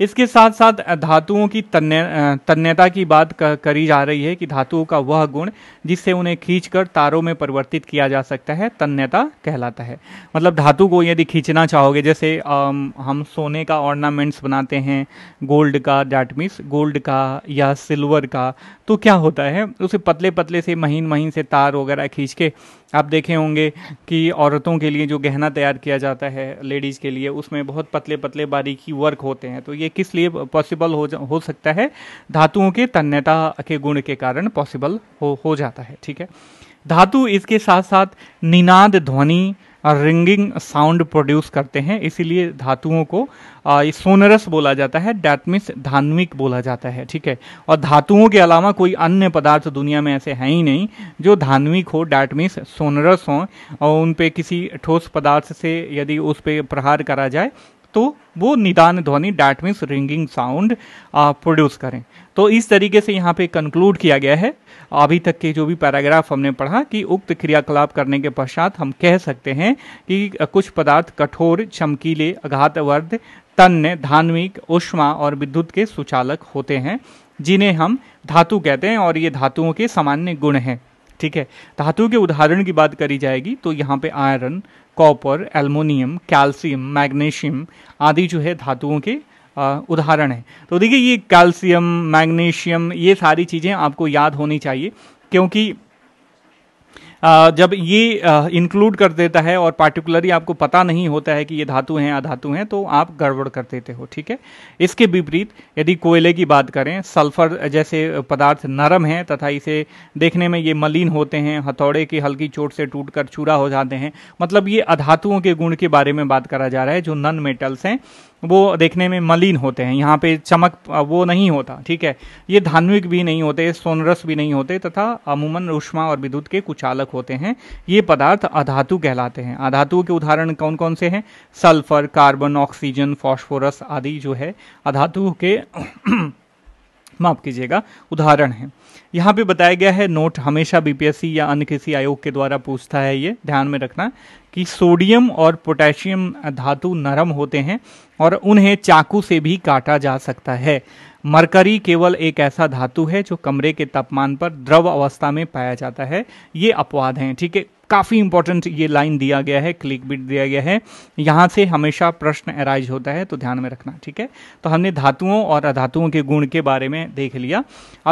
इसके साथ साथ धातुओं की तन्य तन्यता की बात करी जा रही है कि धातुओं का वह गुण जिससे उन्हें खींचकर तारों में परिवर्तित किया जा सकता है तन्यता कहलाता है मतलब धातु को यदि खींचना चाहोगे जैसे हम सोने का ऑर्नामेंट्स बनाते हैं गोल्ड का डैट मीन्स गोल्ड का या सिल्वर का तो क्या होता है उसे पतले पतले से महीन महीन से तार वगैरह खींच के आप देखे होंगे कि औरतों के लिए जो गहना तैयार किया जाता है लेडीज़ के लिए उसमें बहुत पतले पतले बारीकी वर्क होते हैं तो ये किस लिए पॉसिबल हो हो सकता है धातुओं के तन्यता के गुण के कारण पॉसिबल हो हो जाता है ठीक है धातु इसके साथ साथ निनाद ध्वनि रिंगिंग साउंड प्रोड्यूस करते हैं इसीलिए धातुओं को सोनरस बोला जाता है डैट मीन्स धान्विक बोला जाता है ठीक है और धातुओं के अलावा कोई अन्य पदार्थ दुनिया में ऐसे हैं ही नहीं जो धान्विक हो डैट मीन्स सोनरस हो और उन पर किसी ठोस पदार्थ से यदि उस पर प्रहार करा जाए तो वो निदान ध्वनि that means ringing sound produce करें तो इस तरीके से यहाँ पे कंक्लूड किया गया है अभी तक के जो भी पैराग्राफ हमने पढ़ा कि उक्त क्रियाकलाप करने के पश्चात हम कह सकते हैं कि कुछ पदार्थ कठोर चमकीले अघातवर्ध तन्य धान्विक उष्मा और विद्युत के सुचालक होते हैं जिन्हें हम धातु कहते हैं और ये धातुओं के सामान्य गुण हैं ठीक है धातु के उदाहरण की बात करी जाएगी तो यहाँ पे iron copper aluminium calcium magnesium आदि जो है धातुओं के उदाहरण है तो देखिए ये कैल्शियम मैग्नीशियम ये सारी चीज़ें आपको याद होनी चाहिए क्योंकि जब ये इंक्लूड कर देता है और पार्टिकुलरली आपको पता नहीं होता है कि ये धातु हैं अधातु हैं तो आप गड़बड़ कर देते हो ठीक है इसके विपरीत यदि कोयले की बात करें सल्फर जैसे पदार्थ नरम हैं तथा इसे देखने में ये मलिन होते हैं हथौड़े की हल्की चोट से टूट कर चूरा हो जाते हैं मतलब ये अधातुओं के गुण के बारे में बात करा जा रहा है जो नन मेटल्स हैं वो देखने में मलिन होते हैं यहाँ पे चमक वो नहीं होता ठीक है ये धान्विक भी नहीं होते सोनरस भी नहीं होते तथा अमूमन ऊष्मा और विद्युत के कुचालक होते हैं ये पदार्थ अधातु कहलाते हैं अधातुओं के उदाहरण कौन कौन से हैं सल्फर कार्बन ऑक्सीजन फॉस्फोरस आदि जो है अधातु के माफ़ कीजिएगा उदाहरण है यहाँ पे बताया गया है नोट हमेशा बीपीएससी या अन्य किसी आयोग के द्वारा पूछता है ये ध्यान में रखना कि सोडियम और पोटेशियम धातु नरम होते हैं और उन्हें चाकू से भी काटा जा सकता है मरकरी केवल एक ऐसा धातु है जो कमरे के तापमान पर द्रव अवस्था में पाया जाता है ये अपवाद हैं ठीक है काफ़ी इंपॉर्टेंट ये लाइन दिया गया है क्लिक बिट दिया गया है यहाँ से हमेशा प्रश्न एराइज होता है तो ध्यान में रखना ठीक है तो हमने धातुओं और अधातुओं के गुण के बारे में देख लिया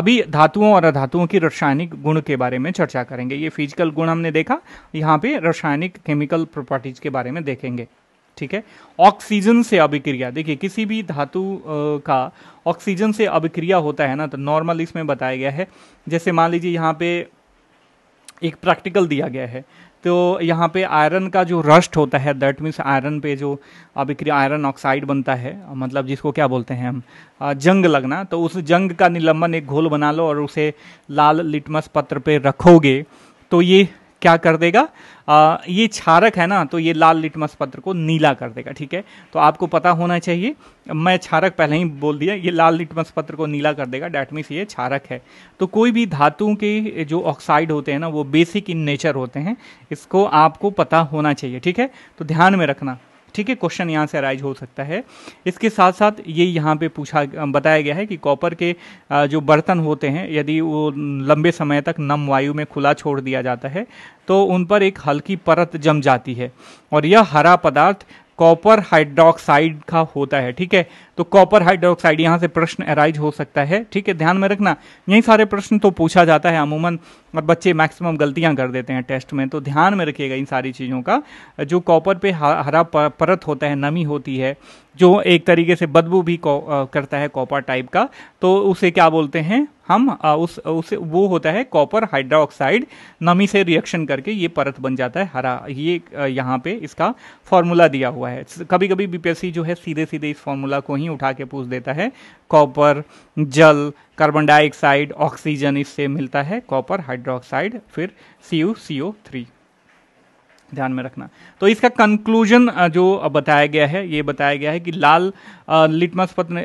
अभी धातुओं और अधातुओं की रासायनिक गुण के बारे में चर्चा करेंगे ये फिजिकल गुण हमने देखा यहाँ पे रासायनिक केमिकल प्रॉपर्टीज के बारे में देखेंगे ठीक है ऑक्सीजन से अभिक्रिया देखिए किसी भी धातु का ऑक्सीजन से अभिक्रिया होता है ना तो नॉर्मल इसमें बताया गया है जैसे मान लीजिए यहाँ पे एक प्रैक्टिकल दिया गया है तो यहाँ पे आयरन का जो रस्ट होता है दैट मीन्स आयरन पे जो अभिक्रिया आयरन ऑक्साइड बनता है मतलब जिसको क्या बोलते हैं हम जंग लगना तो उस जंग का निलंबन एक घोल बना लो और उसे लाल लिटमस पत्र पे रखोगे तो ये क्या कर देगा आ, ये क्षारक है ना तो ये लाल लिटमस पत्र को नीला कर देगा ठीक है तो आपको पता होना चाहिए मैं क्षारक पहले ही बोल दिया ये लाल लिटमस पत्र को नीला कर देगा डैट मीन्स ये क्षारक है तो कोई भी धातु के जो ऑक्साइड होते हैं ना वो बेसिक इन नेचर होते हैं इसको आपको पता होना चाहिए ठीक है तो ध्यान में रखना ठीक है क्वेश्चन यहाँ से अराइज हो सकता है इसके साथ साथ ये यहाँ पे पूछा बताया गया है कि कॉपर के जो बर्तन होते हैं यदि वो लंबे समय तक नम वायु में खुला छोड़ दिया जाता है तो उन पर एक हल्की परत जम जाती है और यह हरा पदार्थ कॉपर हाइड्रोक्साइड का होता है ठीक है तो कॉपर हाइड्रोक्साइड यहाँ से प्रश्न अराइज हो सकता है ठीक है ध्यान में रखना यही सारे प्रश्न तो पूछा जाता है अमूमन और बच्चे मैक्सिमम गलतियाँ कर देते हैं टेस्ट में तो ध्यान में रखिएगा इन सारी चीज़ों का जो कॉपर पे हरा परत होता है नमी होती है जो एक तरीके से बदबू भी करता है कॉपर टाइप का तो उसे क्या बोलते हैं हम उस उसे वो होता है कॉपर हाइड्रोक्साइड नमी से रिएक्शन करके ये परत बन जाता है हरा ये यहाँ पे इसका फॉर्मूला दिया हुआ है कभी कभी बीपीएससी जो है सीधे सीधे इस फॉर्मूला को ही ही उठा के पूछ देता है कॉपर जल कार्बन डाइऑक्साइड ऑक्सीजन इससे मिलता है कॉपर हाइड्रोक्साइड फिर सी यू सी ओ थ्री ध्यान में रखना तो इसका कंक्लूजन जो बताया गया है ये बताया गया है कि लाल लिटमस पत्र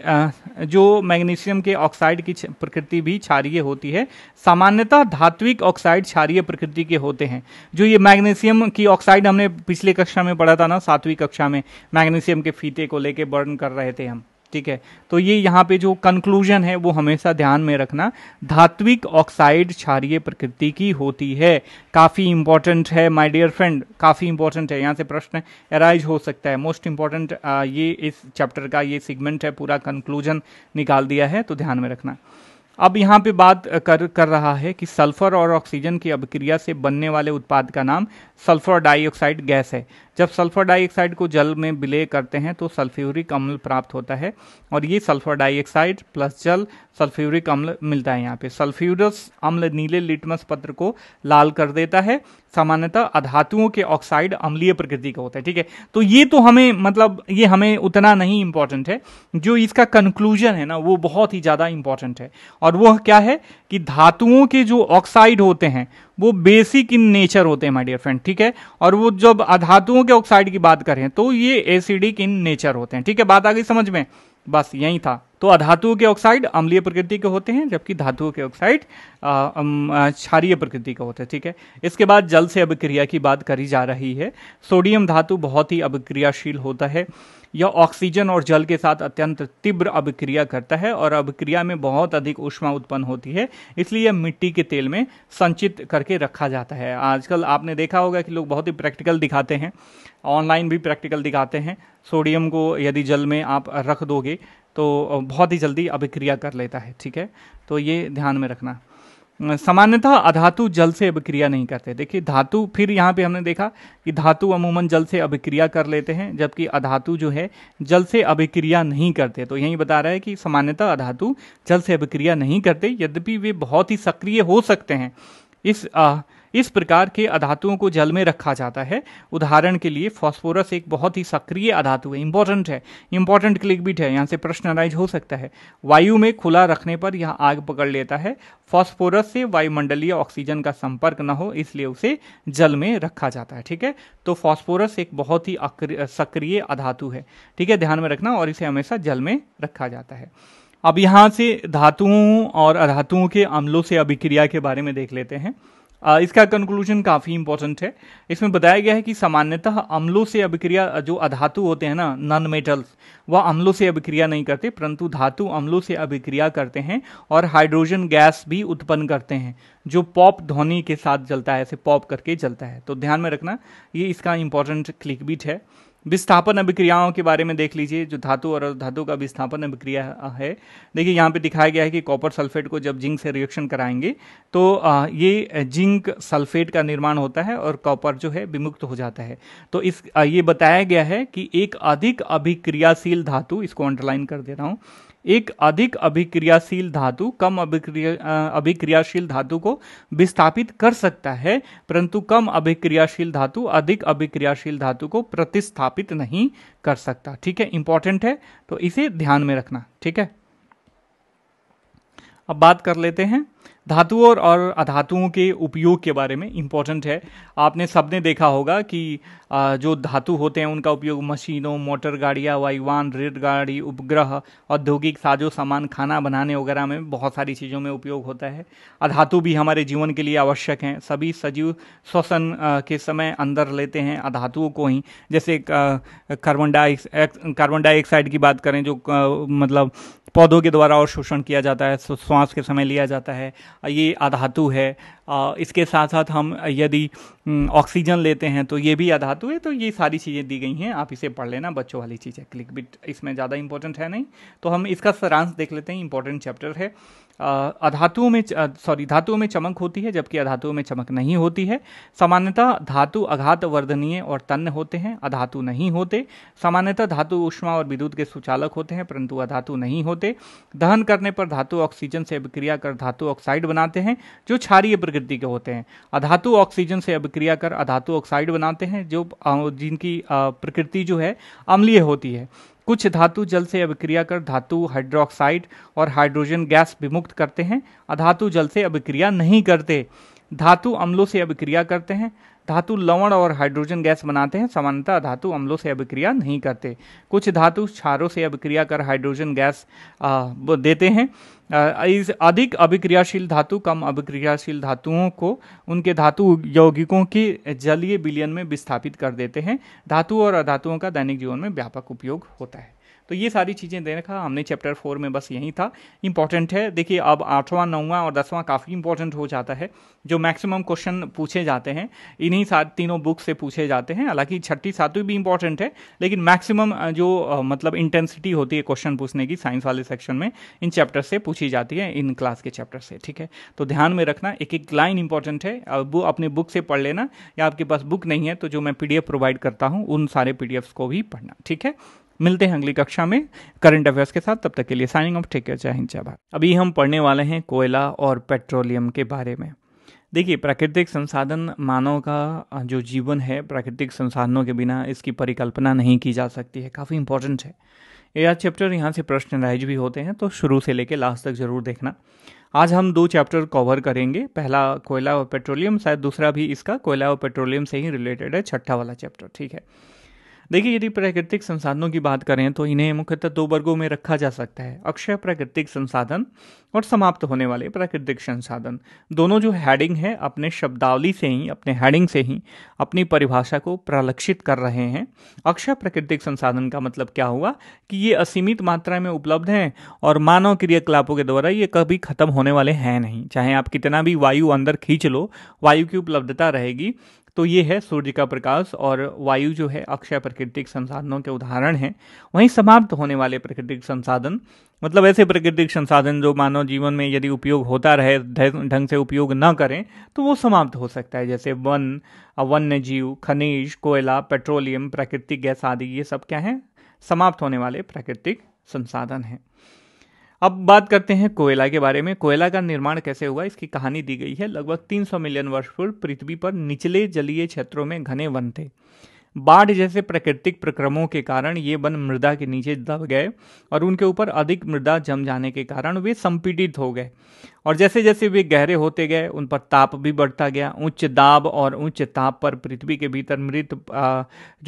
जो मैग्नीशियम के ऑक्साइड की प्रकृति भी क्षारीय होती है सामान्यतः धात्विक ऑक्साइड क्षारीय प्रकृति के होते हैं जो ये मैग्नीशियम की ऑक्साइड हमने पिछले कक्षा में पढ़ा था ना सातवीं कक्षा में मैग्नीशियम के फीते को लेकर बर्न कर रहे थे हम ठीक है तो ये यहाँ पे जो कंक्लूजन है वो हमेशा ध्यान में रखना धात्विक ऑक्साइड क्षारिय प्रकृति की होती है काफ़ी इंपॉर्टेंट है माय डियर फ्रेंड काफ़ी इंपॉर्टेंट है यहाँ से प्रश्न अराइज हो सकता है मोस्ट इंपॉर्टेंट ये इस चैप्टर का ये सेगमेंट है पूरा कंक्लूजन निकाल दिया है तो ध्यान में रखना अब यहाँ पे बात कर कर रहा है कि सल्फर और ऑक्सीजन की अभिक्रिया से बनने वाले उत्पाद का नाम सल्फर डाइऑक्साइड गैस है जब सल्फर डाइऑक्साइड को जल में विलय करते हैं तो सल्फ्यूरिक अम्ल प्राप्त होता है और ये सल्फर डाइऑक्साइड प्लस जल सल्फ्यूरिक अम्ल मिलता है यहाँ पे सल्फ्यूरस अम्ल नीले लिटमस पत्र को लाल कर देता है सामान्यतः अधातुओं के ऑक्साइड अम्लीय प्रकृति का होता है ठीक है तो ये तो हमें मतलब ये हमें उतना नहीं इंपॉर्टेंट है जो इसका कंक्लूजन है ना वो बहुत ही ज़्यादा इंपॉर्टेंट है और वह क्या है कि धातुओं के जो ऑक्साइड होते हैं वो बेसिक इन नेचर होते हैं माय डियर फ्रेंड ठीक है और वो जब अधातुओं के ऑक्साइड की बात करें तो ये एसिडिक इन नेचर होते हैं ठीक है बात आ गई समझ में बस यही था तो अधातुओं के ऑक्साइड अम्लीय प्रकृति के होते हैं जबकि धातुओं के ऑक्साइड क्षारीय प्रकृति के होते हैं ठीक है इसके बाद जल से अभिक्रिया की बात करी जा रही है सोडियम धातु बहुत ही अभिक्रियाशील होता है यह ऑक्सीजन और जल के साथ अत्यंत तीव्र अभिक्रिया करता है और अभिक्रिया में बहुत अधिक उष्मा उत्पन्न होती है इसलिए यह मिट्टी के तेल में संचित करके रखा जाता है आजकल आपने देखा होगा कि लोग बहुत ही प्रैक्टिकल दिखाते हैं ऑनलाइन भी प्रैक्टिकल दिखाते हैं सोडियम को यदि जल में आप रख दोगे तो बहुत ही जल्दी अभिक्रिया कर लेता है ठीक है तो ये ध्यान में रखना सामान्यतः अधातु जल से अभिक्रिया नहीं करते देखिए धातु फिर यहाँ पे हमने देखा कि धातु अमूमन जल से अभिक्रिया कर लेते हैं जबकि अधातु जो है जल से अभिक्रिया नहीं करते तो यही बता रहा है कि सामान्यतः अधातु जल से अभिक्रिया नहीं करते यद्यपि वे बहुत ही सक्रिय हो सकते हैं इस आ, इस प्रकार के अधातुओं को जल में रखा जाता है उदाहरण के लिए फॉस्फोरस एक बहुत ही सक्रिय अधातु है इंपॉर्टेंट है इंपॉर्टेंट क्लिक बिट है यहाँ से प्रश्न अराइज हो सकता है वायु में खुला रखने पर यह आग पकड़ लेता है फॉस्फोरस से वायुमंडलीय ऑक्सीजन का संपर्क न हो इसलिए उसे जल में रखा जाता है ठीक है तो फॉस्फोरस एक बहुत ही सक्रिय अधातु है ठीक है ध्यान में रखना और इसे हमेशा जल में रखा जाता है अब यहाँ से धातुओं और अधातुओं के अम्लों से अभिक्रिया के बारे में देख लेते हैं इसका कंक्लूजन काफ़ी इंपॉर्टेंट है इसमें बताया गया है कि सामान्यतः अम्लों से अभिक्रिया जो अधातु होते हैं ना नॉन मेटल्स वह अम्लों से अभिक्रिया नहीं करते परंतु धातु अम्लों से अभिक्रिया करते हैं और हाइड्रोजन गैस भी उत्पन्न करते हैं जो पॉप ध्वनि के साथ जलता है ऐसे पॉप करके जलता है तो ध्यान में रखना ये इसका इंपॉर्टेंट क्लिक बीट है विस्थापन अभिक्रियाओं के बारे में देख लीजिए जो धातु और धातु का विस्थापन अभिक्रिया है देखिए यहाँ पे दिखाया गया है कि कॉपर सल्फेट को जब जिंक से रिएक्शन कराएंगे तो ये जिंक सल्फेट का निर्माण होता है और कॉपर जो है विमुक्त हो जाता है तो इस ये बताया गया है कि एक अधिक अभिक्रियाशील धातु इसको अंडरलाइन कर दे रहा हूँ एक अधिक अभिक्रियाशील धातु कम अभिक्रिया अभिक्रियाशील धातु को विस्थापित कर सकता है परंतु कम अभिक्रियाशील धातु अधिक अभिक्रियाशील धातु को प्रतिस्थापित नहीं कर सकता ठीक है इंपॉर्टेंट है तो इसे ध्यान में रखना ठीक है अब बात कर लेते हैं धातुओं और अधातुओं के उपयोग के बारे में इम्पोर्टेंट है आपने सबने देखा होगा कि जो धातु होते हैं उनका उपयोग मशीनों मोटर गाड़ियाँ वायुवान रेलगाड़ी उपग्रह औद्योगिक साजो सामान खाना बनाने वगैरह में बहुत सारी चीज़ों में उपयोग होता है अधातु भी हमारे जीवन के लिए आवश्यक हैं सभी सजीव श्वसन के समय अंदर लेते हैं अधातुओं को ही जैसे कार्बन डाइऑक्साइड कार्बन डाइऑक्साइड की बात करें जो मतलब पौधों के द्वारा और शोषण किया जाता है श्वास के समय लिया जाता है ये अधातु है इसके साथ साथ हम यदि ऑक्सीजन लेते हैं तो ये भी अधातु है तो ये सारी चीज़ें दी गई हैं आप इसे पढ़ लेना बच्चों वाली चीज़ें क्लिक बिट इसमें ज़्यादा इंपॉर्टेंट है नहीं तो हम इसका सारांश देख लेते हैं इंपॉर्टेंट चैप्टर है अधातुओं में सॉरी धातुओं में चमक होती है जबकि अधातुओं में चमक नहीं होती है सामान्यतः धातु अघात वर्धनीय और तन्न होते हैं अधातु नहीं होते सामान्यतः धातु ऊष्मा और विद्युत के सुचालक होते हैं परंतु अधातु नहीं होते दहन करने पर धातु ऑक्सीजन से अभिक्रिया कर धातु ऑक्साइड बनाते हैं जो क्षारीय प्रकृति के होते हैं अधातु ऑक्सीजन से अभिक्रिया कर अधातु ऑक्साइड बनाते हैं जो जिनकी प्रकृति जो है अम्लीय होती है कुछ धातु जल से अभिक्रिया कर धातु हाइड्रोक्साइड और हाइड्रोजन गैस विमुक्त करते हैं अधातु जल से अभिक्रिया नहीं करते धातु अम्लों से अभिक्रिया करते हैं धातु लवण और हाइड्रोजन गैस बनाते हैं सामान्यतः धातु अम्लों से अभिक्रिया नहीं करते कुछ धातु क्षारों से अभिक्रिया कर हाइड्रोजन गैस देते हैं इस अधिक अभिक्रियाशील धातु कम अभिक्रियाशील धातुओं को उनके धातु यौगिकों की जलीय विलियन में विस्थापित कर देते हैं धातु और अधातुओं का दैनिक जीवन में व्यापक उपयोग होता है तो ये सारी चीज़ें दे रखा हमने चैप्टर फोर में बस यही था इंपॉर्टेंट है देखिए अब आठवां नौवां और दसवां काफ़ी इंपॉर्टेंट हो जाता है जो मैक्सिमम क्वेश्चन पूछे जाते हैं इन्हीं सात तीनों बुक से पूछे जाते हैं हालांकि छठी सातवीं भी इंपॉर्टेंट है लेकिन मैक्सिमम जो मतलब इंटेंसिटी होती है क्वेश्चन पूछने की साइंस वाले सेक्शन में इन चैप्टर से पूछी जाती है इन क्लास के चैप्टर से ठीक है तो ध्यान में रखना एक एक लाइन इंपॉर्टेंट है अब वो अपने बुक से पढ़ लेना या आपके पास बुक नहीं है तो जो मैं पीडीएफ प्रोवाइड करता हूँ उन सारे पीडीएफ्स को भी पढ़ना ठीक है मिलते हैं अगली कक्षा में करंट अफेयर्स के साथ तब तक के लिए साइनिंग ऑफ टेक केयर जय हिंद जय भारत अभी हम पढ़ने वाले हैं कोयला और पेट्रोलियम के बारे में देखिए प्राकृतिक संसाधन मानव का जो जीवन है प्राकृतिक संसाधनों के बिना इसकी परिकल्पना नहीं की जा सकती है काफ़ी इंपॉर्टेंट है यह चैप्टर यहाँ से प्रश्न राइज भी होते हैं तो शुरू से लेकर लास्ट तक ज़रूर देखना आज हम दो चैप्टर कवर करेंगे पहला कोयला और पेट्रोलियम शायद दूसरा भी इसका कोयला और पेट्रोलियम से ही रिलेटेड है छठा वाला चैप्टर ठीक है देखिए यदि प्राकृतिक संसाधनों की बात करें तो इन्हें मुख्यतः दो वर्गों में रखा जा सकता है अक्षय प्राकृतिक संसाधन और समाप्त होने वाले प्राकृतिक संसाधन दोनों जो हैडिंग है अपने शब्दावली से ही अपने हैडिंग से ही अपनी परिभाषा को प्रलक्षित कर रहे हैं अक्षय प्राकृतिक संसाधन का मतलब क्या हुआ कि ये असीमित मात्रा में उपलब्ध हैं और मानव क्रियाकलापों के द्वारा ये कभी खत्म होने वाले हैं नहीं चाहे आप कितना भी वायु अंदर खींच लो वायु की उपलब्धता रहेगी तो ये है सूर्य का प्रकाश और वायु जो है अक्षय प्राकृतिक संसाधनों के उदाहरण हैं वहीं समाप्त होने वाले प्राकृतिक संसाधन मतलब ऐसे प्राकृतिक संसाधन जो मानव जीवन में यदि उपयोग होता रहे ढंग से उपयोग न करें तो वो समाप्त हो सकता है जैसे वन वन्य जीव खनिज कोयला पेट्रोलियम प्राकृतिक गैस आदि ये सब क्या हैं समाप्त होने वाले प्राकृतिक संसाधन हैं अब बात करते हैं कोयला के बारे में कोयला का निर्माण कैसे हुआ इसकी कहानी दी गई है लगभग 300 मिलियन वर्ष पूर्व पृथ्वी पर निचले जलीय क्षेत्रों में घने वन थे बाढ़ जैसे प्राकृतिक प्रक्रमों के कारण ये वन मृदा के नीचे दब गए और उनके ऊपर अधिक मृदा जम जाने के कारण वे संपीड़ित हो गए और जैसे जैसे वे गहरे होते गए उन पर ताप भी बढ़ता गया उच्च दाब और उच्च ताप पर पृथ्वी के भीतर मृत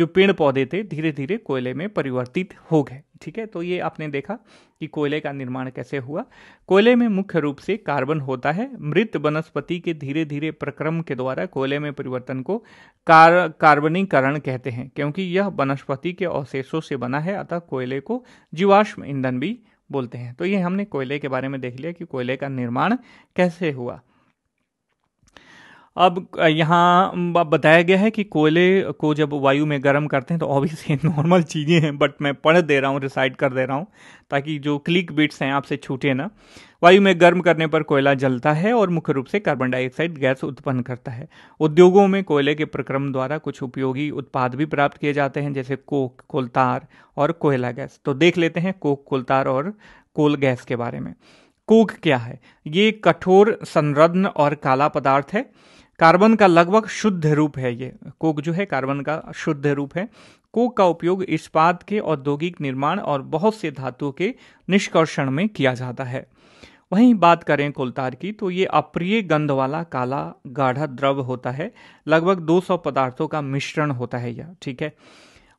जो पेड़ पौधे थे धीरे धीरे कोयले में परिवर्तित हो गए ठीक है तो ये आपने देखा कि कोयले का निर्माण कैसे हुआ कोयले में मुख्य रूप से कार्बन होता है मृत वनस्पति के धीरे धीरे प्रक्रम के द्वारा कोयले में परिवर्तन को कार कार्बनीकरण कहते हैं क्योंकि यह वनस्पति के अवशेषों से बना है अतः कोयले को जीवाश्म ईंधन भी बोलते हैं तो ये हमने कोयले के बारे में देख लिया कि कोयले का निर्माण कैसे हुआ अब यहाँ बताया गया है कि कोयले को जब वायु में गर्म करते हैं तो ऑब्वियसली नॉर्मल चीज़ें हैं बट मैं पढ़ दे रहा हूँ रिसाइड कर दे रहा हूँ ताकि जो क्लिक बिट्स हैं आपसे छूटे ना वायु में गर्म करने पर कोयला जलता है और मुख्य रूप से कार्बन डाइऑक्साइड गैस उत्पन्न करता है उद्योगों में कोयले के प्रक्रम द्वारा कुछ उपयोगी उत्पाद भी प्राप्त किए जाते हैं जैसे कोक कोलतार और कोयला गैस तो देख लेते हैं कोक कोलतार और कोल गैस के बारे में कोक क्या है ये कठोर संरद्न और काला पदार्थ है कार्बन का लगभग शुद्ध रूप है ये कोक जो है कार्बन का शुद्ध रूप है कोक का उपयोग इस्पात के औद्योगिक निर्माण और बहुत से धातुओं के निष्कर्षण में किया जाता है वहीं बात करें कोलतार की तो ये अप्रिय गंध वाला काला गाढ़ा द्रव होता है लगभग 200 पदार्थों का मिश्रण होता है यह ठीक है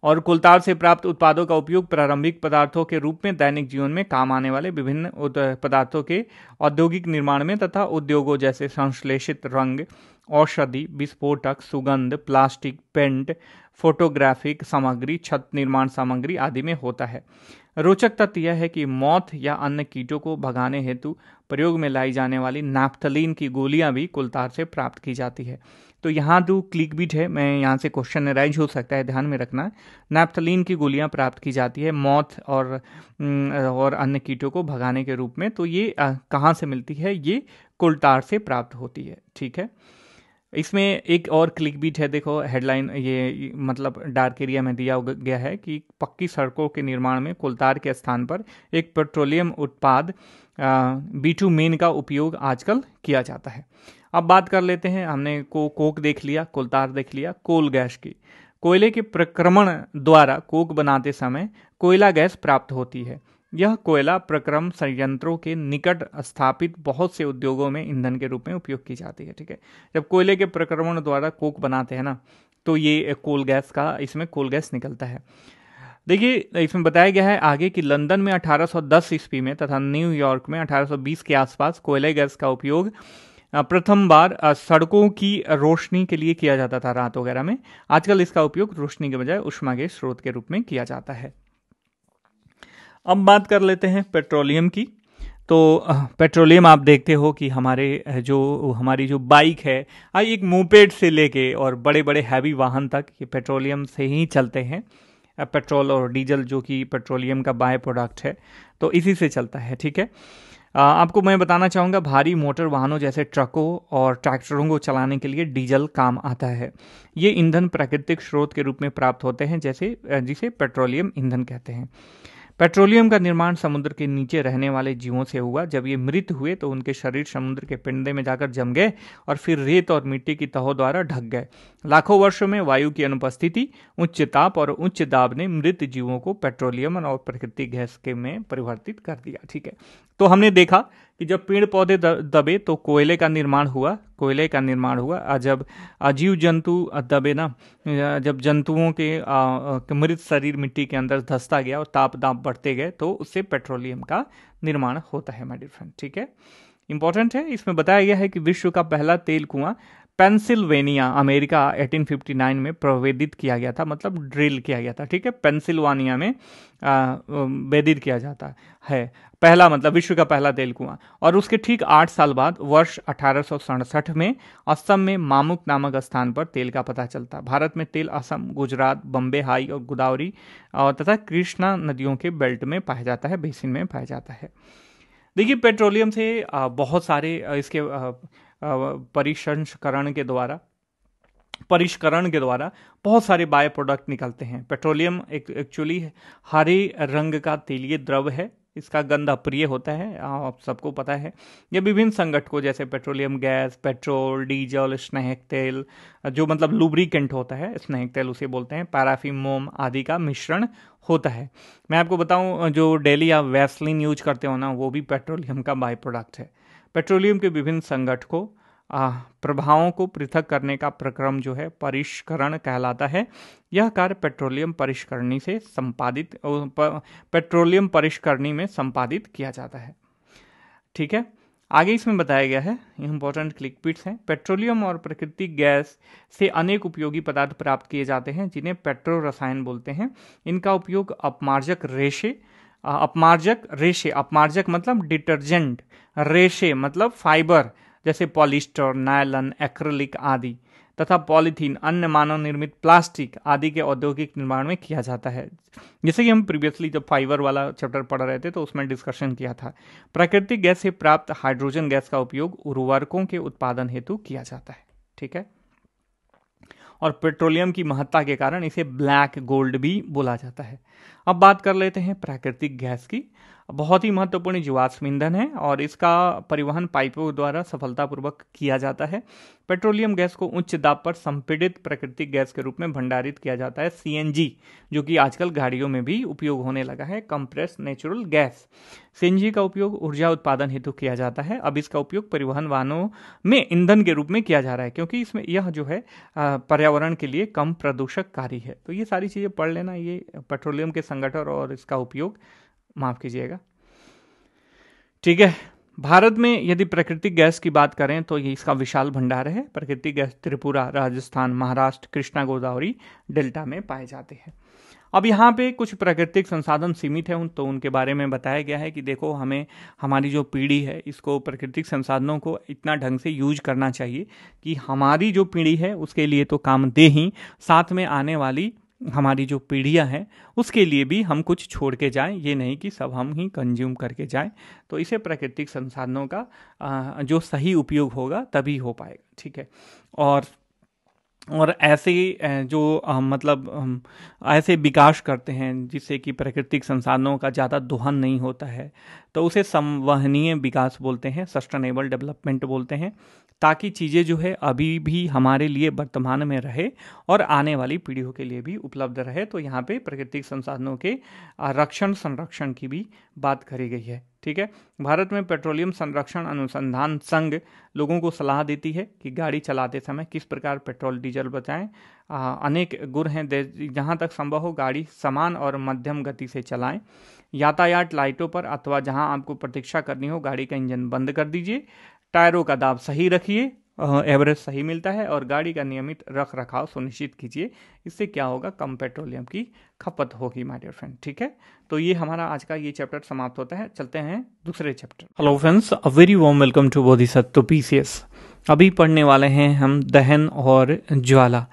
और कुलतार से प्राप्त उत्पादों का उपयोग प्रारंभिक पदार्थों के रूप में दैनिक जीवन में काम आने वाले विभिन्न पदार्थों के औद्योगिक निर्माण में तथा उद्योगों जैसे संश्लेषित रंग औषधि विस्फोटक सुगंध प्लास्टिक पेंट फोटोग्राफिक सामग्री छत निर्माण सामग्री आदि में होता है रोचक तथ्य यह है कि मौत या अन्य कीटों को भगाने हेतु प्रयोग में लाई जाने वाली नाप्थलीन की गोलियां भी कुलतार से प्राप्त की जाती है तो यहाँ दो क्लिक बीट है मैं यहाँ से क्वेश्चन राइज हो सकता है ध्यान में रखना नैप्थलीन की गोलियाँ प्राप्त की जाती है मौत और और अन्य कीटों को भगाने के रूप में तो ये कहाँ से मिलती है ये कुलतार से प्राप्त होती है ठीक है इसमें एक और क्लिक बीट है देखो हेडलाइन ये मतलब डार्क एरिया में दिया गया है कि पक्की सड़कों के निर्माण में कोल्तार के स्थान पर एक पेट्रोलियम उत्पाद बीटू मेन का उपयोग आजकल किया जाता है अब बात कर लेते हैं हमने को कोक देख लिया कोलतार देख लिया कोल गैस की कोयले के प्रक्रमण द्वारा कोक बनाते समय कोयला गैस प्राप्त होती है यह कोयला प्रक्रम संयंत्रों के निकट स्थापित बहुत से उद्योगों में ईंधन के रूप में उपयोग की जाती है ठीक है जब कोयले के प्रक्रमण द्वारा कोक बनाते हैं ना तो ये कोल गैस का इसमें कोल गैस निकलता है देखिए इसमें बताया गया है आगे कि लंदन में 1810 ईस्वी में तथा न्यूयॉर्क में 1820 के आसपास कोयले गैस का उपयोग प्रथम बार सड़कों की रोशनी के लिए किया जाता था रात वगैरह में आजकल इसका उपयोग रोशनी के बजाय उष्मा के स्रोत के रूप में किया जाता है अब बात कर लेते हैं पेट्रोलियम की तो पेट्रोलियम आप देखते हो कि हमारे जो हमारी जो बाइक है आई एक मोपेड से लेके और बड़े बड़े हैवी वाहन तक ये पेट्रोलियम से ही चलते हैं पेट्रोल और डीजल जो कि पेट्रोलियम का बाय प्रोडक्ट है तो इसी से चलता है ठीक है आपको मैं बताना चाहूँगा भारी मोटर वाहनों जैसे ट्रकों और ट्रैक्टरों को चलाने के लिए डीजल काम आता है ये ईंधन प्राकृतिक स्रोत के रूप में प्राप्त होते हैं जैसे जिसे पेट्रोलियम ईंधन कहते हैं पेट्रोलियम का निर्माण समुद्र के नीचे रहने वाले जीवों से हुआ जब ये मृत हुए तो उनके शरीर समुद्र के पिंडे में जाकर जम गए और फिर रेत और मिट्टी की तहों द्वारा ढक गए लाखों वर्षों में वायु की अनुपस्थिति उच्च ताप और उच्च दाब ने मृत जीवों को पेट्रोलियम और प्राकृतिक गैस के में परिवर्तित कर दिया ठीक है तो हमने देखा कि जब पेड़ पौधे दबे तो कोयले का निर्माण हुआ कोयले का निर्माण हुआ और जब अजीव जंतु दबे ना जब जंतुओं के मृत शरीर मिट्टी के अंदर धंसता गया और ताप दाप बढ़ते गए तो उससे पेट्रोलियम का निर्माण होता है माय डियर फ्रेंड ठीक है इंपॉर्टेंट है इसमें बताया गया है कि विश्व का पहला तेल कुआं पेंसिल्वेनिया अमेरिका 1859 में प्रवेदित किया गया था मतलब ड्रिल किया गया था ठीक है पेंसिल्वानिया में वेदित किया जाता है पहला मतलब विश्व का पहला तेल कुआं और उसके ठीक आठ साल बाद वर्ष अठारह में असम में मामुक नामक स्थान पर तेल का पता चलता भारत में तेल असम गुजरात बम्बे हाई और गोदावरी तथा कृष्णा नदियों के बेल्ट में पाया जाता है बेसिन में पाया जाता है देखिए पेट्रोलियम से बहुत सारे इसके परिसंस्करण के द्वारा परिष्करण के द्वारा बहुत सारे बाय प्रोडक्ट निकलते हैं पेट्रोलियम एक एक्चुअली हरे रंग का तेलीय द्रव है इसका गंध अप्रिय होता है आप सबको पता है ये विभिन्न संगठकों जैसे पेट्रोलियम गैस पेट्रोल डीजल स्नेहक तेल जो मतलब लुब्रिकेंट होता है स्नेहक तेल उसे बोलते हैं पैराफिन मोम आदि का मिश्रण होता है मैं आपको बताऊं जो डेली आप वैसलिन यूज करते हो ना वो भी पेट्रोलियम का बाय प्रोडक्ट है पेट्रोलियम के विभिन्न संगठकों प्रभावों को पृथक करने का प्रक्रम जो है परिष्करण कहलाता है यह कार्य पेट्रोलियम परिष्करणी से संपादित पेट्रोलियम परिष्करणी में संपादित किया जाता है ठीक है आगे इसमें बताया गया है इंपॉर्टेंट क्लिक पिट्स हैं पेट्रोलियम और प्राकृतिक गैस से अनेक उपयोगी पदार्थ प्राप्त किए जाते हैं जिन्हें पेट्रो रसायन बोलते हैं इनका उपयोग अपमार्जक रेशे अपमार्जक रेशे अपमार्जक मतलब डिटर्जेंट रेशे मतलब फाइबर जैसे पॉलिस्टर नायलन एक्रेलिक आदि तथा पॉलीथीन अन्य मानव निर्मित प्लास्टिक आदि के औद्योगिक निर्माण में किया जाता है जैसे कि हम प्रीवियसली जब फाइबर वाला चैप्टर पढ़ रहे थे तो उसमें डिस्कशन किया था प्राकृतिक गैस से प्राप्त हाइड्रोजन गैस का उपयोग उर्वरकों के उत्पादन हेतु किया जाता है ठीक है और पेट्रोलियम की महत्ता के कारण इसे ब्लैक गोल्ड भी बोला जाता है अब बात कर लेते हैं प्राकृतिक गैस की बहुत ही महत्वपूर्ण जीवाश्म ईंधन है और इसका परिवहन पाइपों द्वारा सफलतापूर्वक किया जाता है पेट्रोलियम गैस को उच्च दाब पर संपीड़ित प्राकृतिक गैस के रूप में भंडारित किया जाता है सी जो कि आजकल गाड़ियों में भी उपयोग होने लगा है कंप्रेस नेचुरल गैस सी का उपयोग ऊर्जा उत्पादन हेतु किया जाता है अब इसका उपयोग परिवहन वाहनों में ईंधन के रूप में किया जा रहा है क्योंकि इसमें यह जो है पर्यावरण के लिए कम प्रदूषककारी है तो ये सारी चीज़ें पढ़ लेना ये पेट्रोलियम के संगठन और इसका उपयोग माफ़ कीजिएगा ठीक है भारत में यदि प्राकृतिक गैस की बात करें तो ये इसका विशाल भंडार है प्राकृतिक गैस त्रिपुरा राजस्थान महाराष्ट्र कृष्णा गोदावरी डेल्टा में पाए जाते हैं अब यहाँ पे कुछ प्राकृतिक संसाधन सीमित हैं उन तो उनके बारे में बताया गया है कि देखो हमें हमारी जो पीढ़ी है इसको प्राकृतिक संसाधनों को इतना ढंग से यूज करना चाहिए कि हमारी जो पीढ़ी है उसके लिए तो काम दे ही साथ में आने वाली हमारी जो पीढ़ियाँ हैं उसके लिए भी हम कुछ छोड़ के जाएँ ये नहीं कि सब हम ही कंज्यूम करके जाएँ तो इसे प्राकृतिक संसाधनों का जो सही उपयोग होगा तभी हो पाएगा ठीक है और और ऐसे जो मतलब ऐसे विकास करते हैं जिससे कि प्राकृतिक संसाधनों का ज़्यादा दोहन नहीं होता है तो उसे संवहनीय विकास बोलते हैं सस्टेनेबल डेवलपमेंट बोलते हैं ताकि चीज़ें जो है अभी भी हमारे लिए वर्तमान में रहे और आने वाली पीढ़ियों के लिए भी उपलब्ध रहे तो यहाँ पे प्राकृतिक संसाधनों के रक्षण संरक्षण की भी बात करी गई है ठीक है भारत में पेट्रोलियम संरक्षण अनुसंधान संघ लोगों को सलाह देती है कि गाड़ी चलाते समय किस प्रकार पेट्रोल डीजल बचाएं अनेक गुर हैं जहां तक संभव हो गाड़ी समान और मध्यम गति से चलाएं यातायात लाइटों पर अथवा जहां आपको प्रतीक्षा करनी हो गाड़ी का इंजन बंद कर दीजिए टायरों का दाब सही रखिए एवरेज सही मिलता है और गाड़ी का नियमित रख रखाव सुनिश्चित कीजिए इससे क्या होगा कम पेट्रोलियम की खपत होगी माय डियर फ्रेंड ठीक है तो ये हमारा आज का ये चैप्टर समाप्त होता है चलते हैं दूसरे chapter hello friends a very warm welcome to सत्तो पी अभी पढ़ने वाले हैं हम दहन और ज्वाला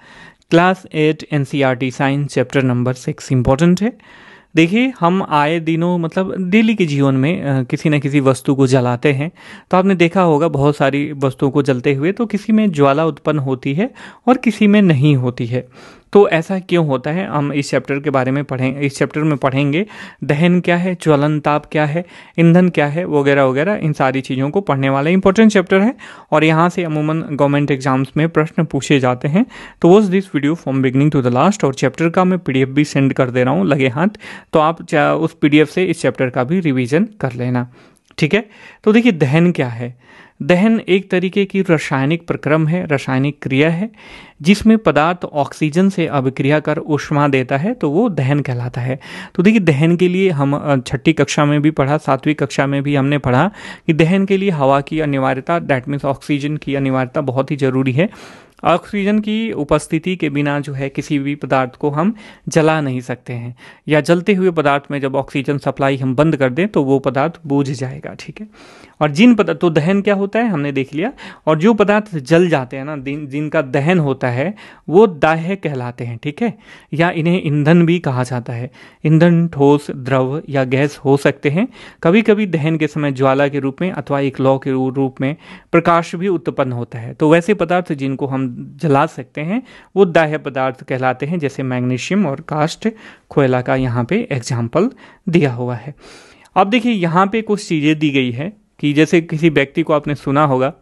class eight N science chapter number six important है देखिए हम आए दिनों मतलब डेली के जीवन में किसी न किसी वस्तु को जलाते हैं तो आपने देखा होगा बहुत सारी वस्तुओं को जलते हुए तो किसी में ज्वाला उत्पन्न होती है और किसी में नहीं होती है तो ऐसा क्यों होता है हम इस चैप्टर के बारे में पढ़ें इस चैप्टर में पढ़ेंगे दहन क्या है ज्वलन ताप क्या है ईंधन क्या है वगैरह वगैरह इन सारी चीज़ों को पढ़ने वाला इंपॉर्टेंट चैप्टर है और यहाँ से अमूमन गवर्नमेंट एग्जाम्स में प्रश्न पूछे जाते हैं तो watch this video from beginning to the last और चैप्टर का मैं पी भी सेंड कर दे रहा हूँ लगे हाथ तो आप उस पी से इस चैप्टर का भी रिविज़न कर लेना ठीक है तो देखिए दहन क्या है दहन एक तरीके की रासायनिक प्रक्रम है रासायनिक क्रिया है जिसमें पदार्थ ऑक्सीजन से अभिक्रिया कर उष्मा देता है तो वो दहन कहलाता है तो देखिए दहन के लिए हम छठी कक्षा में भी पढ़ा सातवीं कक्षा में भी हमने पढ़ा कि दहन के लिए हवा की अनिवार्यता डैट मीन्स ऑक्सीजन की अनिवार्यता बहुत ही ज़रूरी है ऑक्सीजन की उपस्थिति के बिना जो है किसी भी पदार्थ को हम जला नहीं सकते हैं या जलते हुए पदार्थ में जब ऑक्सीजन सप्लाई हम बंद कर दें तो वो पदार्थ बूझ जाएगा ठीक है और जिन पदार्थ तो दहन क्या होता है हमने देख लिया और जो पदार्थ जल जाते हैं ना जिन जिनका दहन होता है वो दाह कहलाते हैं ठीक है या इन्हें ईंधन भी कहा जाता है ईंधन ठोस द्रव या गैस हो सकते हैं कभी कभी दहन के समय ज्वाला के रूप में अथवा एक लौ के रूप में प्रकाश भी उत्पन्न होता है तो वैसे पदार्थ जिनको हम जला सकते हैं वो दाह पदार्थ कहलाते हैं जैसे मैग्नीशियम और कास्ट कोयला का यहाँ पे एग्जाम्पल दिया हुआ है अब देखिए यहाँ पे कुछ चीज़ें दी गई है कि जैसे किसी व्यक्ति को आपने सुना होगा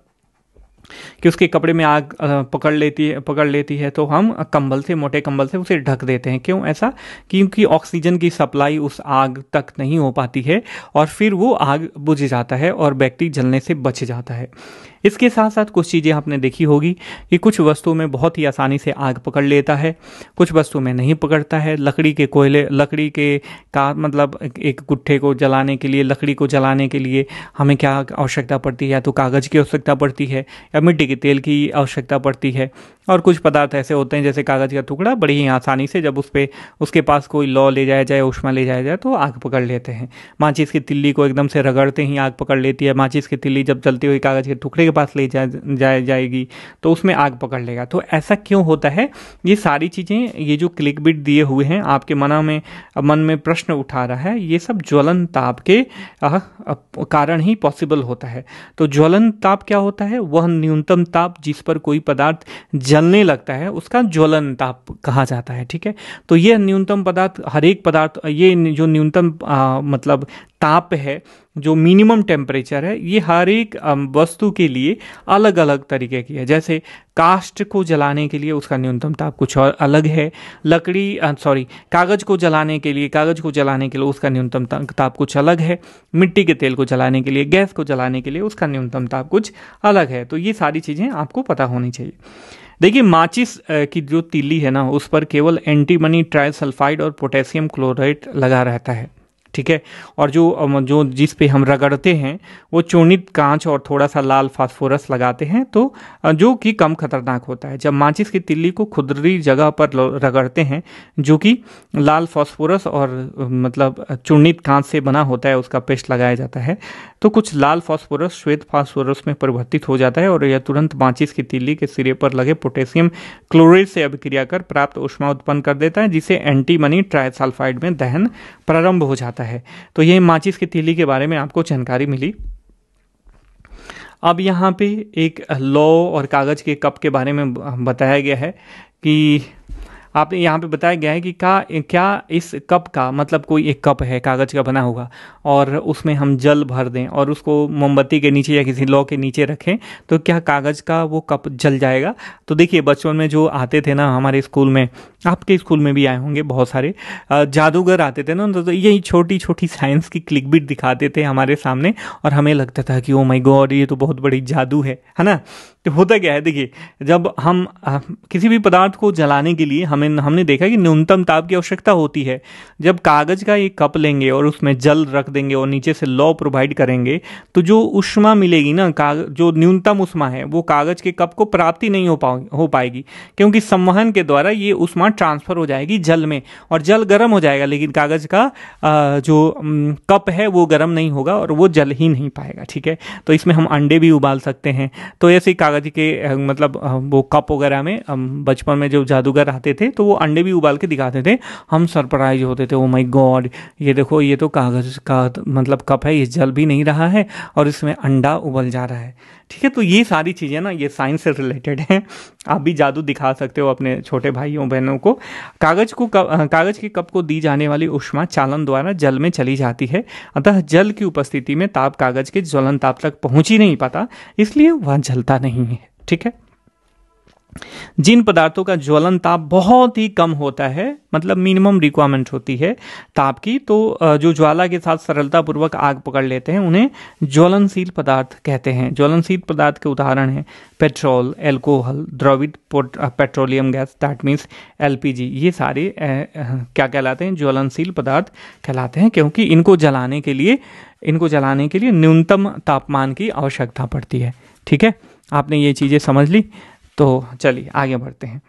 कि उसके कपड़े में आग पकड़ लेती है पकड़ लेती है तो हम कंबल से मोटे कंबल से उसे ढक देते हैं क्यों ऐसा क्योंकि ऑक्सीजन की सप्लाई उस आग तक नहीं हो पाती है और फिर वो आग बुझ जाता है और व्यक्ति जलने से बच जाता है इसके साथ साथ कुछ चीज़ें आपने देखी होगी कि कुछ वस्तुओं में बहुत ही आसानी से आग पकड़ लेता है कुछ वस्तुओं में नहीं पकड़ता है लकड़ी के कोयले लकड़ी के का मतलब एक गुट्ठे को जलाने के लिए लकड़ी को जलाने के लिए हमें क्या आवश्यकता पड़ती है या तो कागज़ की आवश्यकता पड़ती है या मिट्टी के तेल की आवश्यकता पड़ती है और कुछ पदार्थ ऐसे होते हैं जैसे कागज़ का टुकड़ा बड़ी ही आसानी से जब उस पर उसके पास कोई लॉ ले जाया जाए उष्मा ले जाया जाए तो आग पकड़ लेते हैं माचिस की तिल्ली को एकदम से रगड़ते ही आग पकड़ लेती है माचिस की तिल्ली जब जलती हुई कागज़ के टुकड़े के पास ले जाए जाएगी तो उसमें आग पकड़ लेगा तो ऐसा क्यों होता है ये सारी चीज़ें ये जो क्लिक बिट दिए हुए हैं आपके मना में मन में प्रश्न उठा रहा है ये सब ज्वलन ताप के कारण ही पॉसिबल होता है तो ज्वलन ताप क्या होता है वह न्यूनतम ताप जिस पर कोई पदार्थ जलने लगता है उसका ज्वलन ताप कहा जाता है ठीक है तो ये न्यूनतम पदार्थ हर एक पदार्थ ये जो न्यूनतम मतलब ताप है जो मिनिमम टेम्परेचर है ये हर एक वस्तु के लिए अलग अलग तरीके की है जैसे कास्ट को जलाने के लिए उसका न्यूनतम ताप कुछ और अलग है लकड़ी सॉरी कागज़ को जलाने के लिए कागज़ को जलाने के लिए उसका न्यूनतम ताप कुछ अलग है मिट्टी के तेल को जलाने के लिए गैस को जलाने के लिए उसका न्यूनतम ताप कुछ अलग है तो ये सारी चीज़ें आपको पता होनी चाहिए देखिए माचिस की जो तीली है ना उस पर केवल एंटीमनी ट्राइसल्फाइड और पोटेशियम क्लोराइड लगा रहता है ठीक है और जो जो जिस पे हम रगड़ते हैं वो चूर्णित कांच और थोड़ा सा लाल फास्फोरस लगाते हैं तो जो कि कम खतरनाक होता है जब माचिस की तिल्ली को खुदरी जगह पर रगड़ते हैं जो कि लाल फास्फोरस और मतलब चूर्णित कांच से बना होता है उसका पेस्ट लगाया जाता है तो कुछ लाल फास्फोरस श्वेत फास्फोरस में परिवर्तित हो जाता है और यह तुरंत माचिस की तिल्ली के सिरे पर लगे पोटेशियम क्लोरेट से अभिक्रिया कर प्राप्त उष्मा उत्पन्न कर देता है जिसे एंटीमनी ट्राइसल्फाइड में दहन प्रारंभ हो जाता है जाता है तो ये माचिस की तीली के बारे में आपको जानकारी मिली अब यहाँ पे एक लौ और कागज़ के कप के बारे में बताया गया है कि आप यहाँ पे बताया गया है कि का क्या इस कप का मतलब कोई एक कप है कागज़ का बना हुआ और उसमें हम जल भर दें और उसको मोमबत्ती के नीचे या किसी लॉ के नीचे रखें तो क्या कागज़ का वो कप जल जाएगा तो देखिए बचपन में जो आते थे ना हमारे स्कूल में आपके स्कूल में भी आए होंगे बहुत सारे जादूगर आते थे ना तो, तो यही छोटी छोटी साइंस की क्लिकबिट दिखाते थे हमारे सामने और हमें लगता था कि ओ माई गॉड ये तो बहुत बड़ी जादू है है ना तो होता क्या है देखिए जब हम किसी भी पदार्थ को जलाने के लिए हमें हमने देखा कि न्यूनतम ताप की आवश्यकता होती है जब कागज़ का एक कप लेंगे और उसमें जल रख देंगे और नीचे से लौ प्रोवाइड करेंगे तो जो उष्मा मिलेगी ना काग जो न्यूनतम उष्मा है वो कागज़ के कप को प्राप्ति नहीं हो पा हो पाएगी क्योंकि संवहन के द्वारा ये उष्मा ट्रांसफ़र हो जाएगी जल में और जल गर्म हो जाएगा लेकिन कागज़ का जो कप है वो गर्म नहीं होगा और वो जल ही नहीं पाएगा ठीक है तो इसमें हम अंडे भी उबाल सकते हैं तो ऐसे कागज के मतलब वो कप वगैरह में बचपन में जो जादूगर आते थे तो वो अंडे भी उबाल के दिखाते थे हम सरप्राइज होते थे ओ माई गॉड ये देखो ये तो कागज़ का मतलब कप है ये जल भी नहीं रहा है और इसमें अंडा उबल जा रहा है ठीक है तो ये सारी चीज़ें ना ये साइंस से रिलेटेड हैं आप भी जादू दिखा सकते हो अपने छोटे भाइयों बहनों को कागज़ को कागज़ के कप को दी जाने वाली उष्मा चालन द्वारा जल में चली जाती है अतः जल की उपस्थिति में ताप कागज़ के ज्वलन ताप तक पहुँच ही नहीं पाता इसलिए वह जलता नहीं है ठीक है जिन पदार्थों का ज्वलन ताप बहुत ही कम होता है मतलब मिनिमम रिक्वायरमेंट होती है ताप की तो जो ज्वाला के साथ सरलतापूर्वक आग पकड़ लेते हैं उन्हें ज्वलनशील पदार्थ कहते हैं ज्वलनशील पदार्थ के उदाहरण हैं पेट्रोल एल्कोहल द्रवित petroleum gas that means L ये सारे ए, क्या कहलाते हैं ज्वलनशील पदार्थ कहलाते हैं क्योंकि इनको जलाने के लिए इनको जलाने के लिए न्यूनतम तापमान की आवश्यकता पड़ती है ठीक है आपने ये चीज़ें समझ ली तो चलिए आगे बढ़ते हैं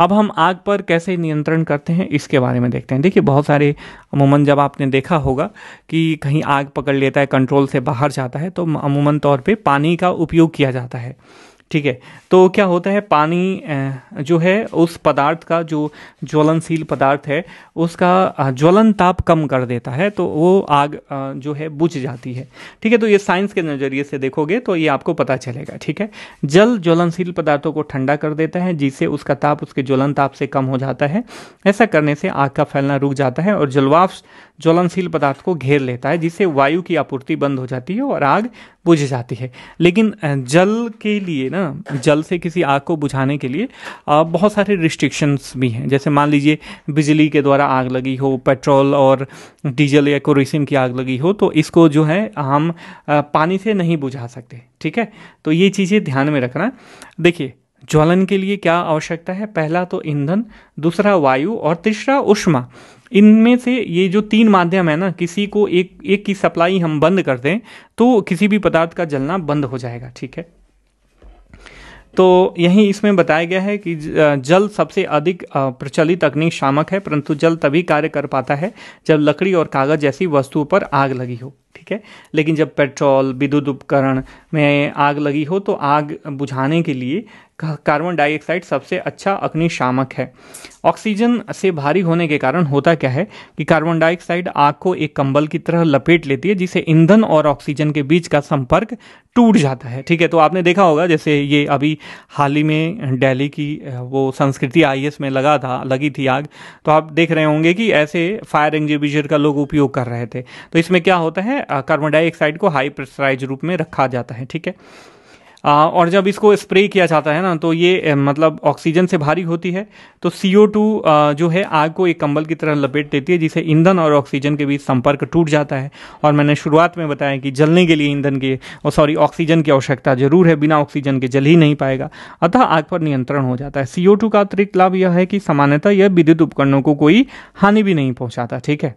अब हम आग पर कैसे नियंत्रण करते हैं इसके बारे में देखते हैं देखिए बहुत सारे अमूमन जब आपने देखा होगा कि कहीं आग पकड़ लेता है कंट्रोल से बाहर जाता है तो अमूमन तौर पे पानी का उपयोग किया जाता है ठीक है तो क्या होता है पानी जो है उस पदार्थ का जो ज्वलनशील पदार्थ है उसका ज्वलन ताप कम कर देता है तो वो आग जो है बुझ जाती है ठीक है तो ये साइंस के नज़रिए से देखोगे तो ये आपको पता चलेगा ठीक है जल ज्वलनशील पदार्थों को ठंडा कर देता है जिससे उसका ताप उसके ज्वलन ताप से कम हो जाता है ऐसा करने से आग का फैलना रुक जाता है और जलवाफ ज्वलनशील पदार्थ को घेर लेता है जिससे वायु की आपूर्ति बंद हो जाती है और आग बुझ जाती है लेकिन जल के लिए ना जल से किसी आग को बुझाने के लिए बहुत सारे रिस्ट्रिक्शंस भी हैं जैसे मान लीजिए बिजली के द्वारा आग लगी हो पेट्रोल और डीजल या कोरिसिन की आग लगी हो तो इसको जो है हम पानी से नहीं बुझा सकते ठीक है तो ये चीज़ें ध्यान में रखना देखिए ज्वलन के लिए क्या आवश्यकता है पहला तो ईंधन दूसरा वायु और तीसरा उष्मा इनमें से ये जो तीन माध्यम है ना किसी को एक एक की सप्लाई हम बंद कर दें तो किसी भी पदार्थ का जलना बंद हो जाएगा ठीक है तो यही इसमें बताया गया है कि जल सबसे अधिक प्रचलित अग्निशामक है परंतु जल तभी कार्य कर पाता है जब लकड़ी और कागज जैसी वस्तुओं पर आग लगी हो ठीक है लेकिन जब पेट्रोल विद्युत उपकरण में आग लगी हो तो आग बुझाने के लिए कार्बन डाइऑक्साइड सबसे अच्छा अग्निशामक है ऑक्सीजन से भारी होने के कारण होता क्या है कि कार्बन डाइऑक्साइड आग को एक कंबल की तरह लपेट लेती है जिसे ईंधन और ऑक्सीजन के बीच का संपर्क टूट जाता है ठीक है तो आपने देखा होगा जैसे ये अभी हाल ही में दिल्ली की वो संस्कृति आई में लगा था लगी थी आग तो आप देख रहे होंगे कि ऐसे फायर एग्जीबिशन का लोग उपयोग कर रहे थे तो इसमें क्या होता है कार्बन डाइऑक्साइड को हाई प्रेशराइज रूप में रखा जाता है ठीक है आ, और जब इसको स्प्रे किया जाता है ना तो ये मतलब ऑक्सीजन से भारी होती है तो सी जो है आग को एक कंबल की तरह लपेट देती है जिसे ईंधन और ऑक्सीजन के बीच संपर्क टूट जाता है और मैंने शुरुआत में बताया कि जलने के लिए ईंधन की और सॉरी ऑक्सीजन की आवश्यकता जरूर है बिना ऑक्सीजन के जल ही नहीं पाएगा अतः आग पर नियंत्रण हो जाता है सी का अतिरिक्त लाभ यह है कि सामान्यतः यह विद्युत उपकरणों को कोई हानि भी नहीं पहुँचाता ठीक है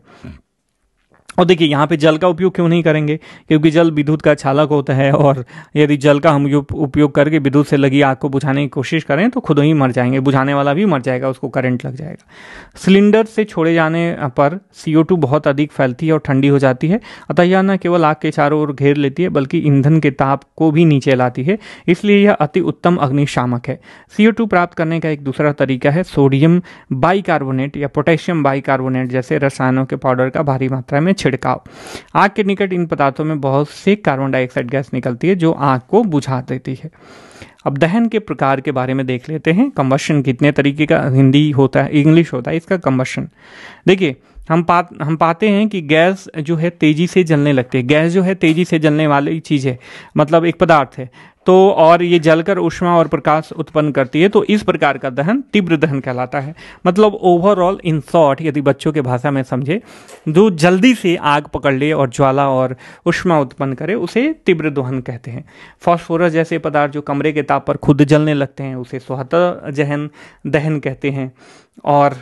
और देखिए यहाँ पे जल का उपयोग क्यों नहीं करेंगे क्योंकि जल विद्युत का चालक होता है और यदि जल का हम उपयोग करके विद्युत से लगी आग को बुझाने की कोशिश करें तो खुद ही मर जाएंगे बुझाने वाला भी मर जाएगा उसको करंट लग जाएगा सिलेंडर से छोड़े जाने पर सी बहुत अधिक फैलती है और ठंडी हो जाती है अतः यह न केवल आग के चारों ओर घेर लेती है बल्कि ईंधन के ताप को भी नीचे लाती है इसलिए यह अति उत्तम अग्निशामक है सी प्राप्त करने का एक दूसरा तरीका है सोडियम बाइकार्बोनेट या पोटेशियम बाइकार्बोनेट जैसे रसायनों के पाउडर का भारी मात्रा में छिड़काव आग के निकट इन पदार्थों में बहुत से कार्बन डाइऑक्साइड गैस निकलती है जो आग को बुझा देती है अब दहन के प्रकार के बारे में देख लेते हैं कम्बशन कितने तरीके का हिंदी होता है इंग्लिश होता है इसका कम्बशन देखिए हम पा हम पाते हैं कि गैस जो है तेज़ी से जलने लगती है गैस जो है तेज़ी से जलने वाली चीज़ है मतलब एक पदार्थ है तो और ये जलकर उष्मा और प्रकाश उत्पन्न करती है तो इस प्रकार का दहन तीव्र दहन कहलाता है मतलब ओवरऑल इन शॉर्ट यदि बच्चों के भाषा में समझे जो जल्दी से आग पकड़ ले और ज्वाला और उष्मा उत्पन्न करे उसे तीव्र दोहन कहते हैं फॉस्फोरस जैसे पदार्थ जो कमरे के ताप पर खुद जलने लगते हैं उसे स्वतः जहन दहन कहते हैं और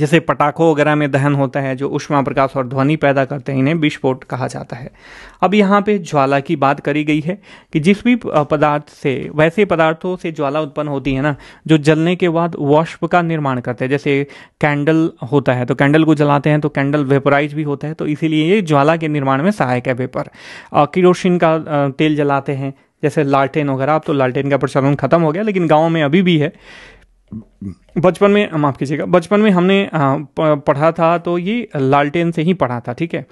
जैसे पटाखों वगैरह में दहन होता है जो उष्मा प्रकाश और ध्वनि पैदा करते हैं इन्हें विस्फोट कहा जाता है अब यहाँ पे ज्वाला की बात करी गई है कि जिस भी पदार्थ से वैसे पदार्थों से ज्वाला उत्पन्न होती है ना जो जलने के बाद वाष्प का निर्माण करते हैं जैसे कैंडल होता है तो कैंडल को जलाते हैं तो कैंडल वेपराइज भी होता है तो इसीलिए ये ज्वाला के निर्माण में सहायक है वेपर किरोशिन का तेल जलाते हैं जैसे लालटेन वगैरह अब तो लालटेन का प्रचलन खत्म हो गया लेकिन गाँव में अभी भी है बचपन में माफ़ कीजिएगा बचपन में हमने पढ़ा था तो ये लालटेन से ही पढ़ा था ठीक है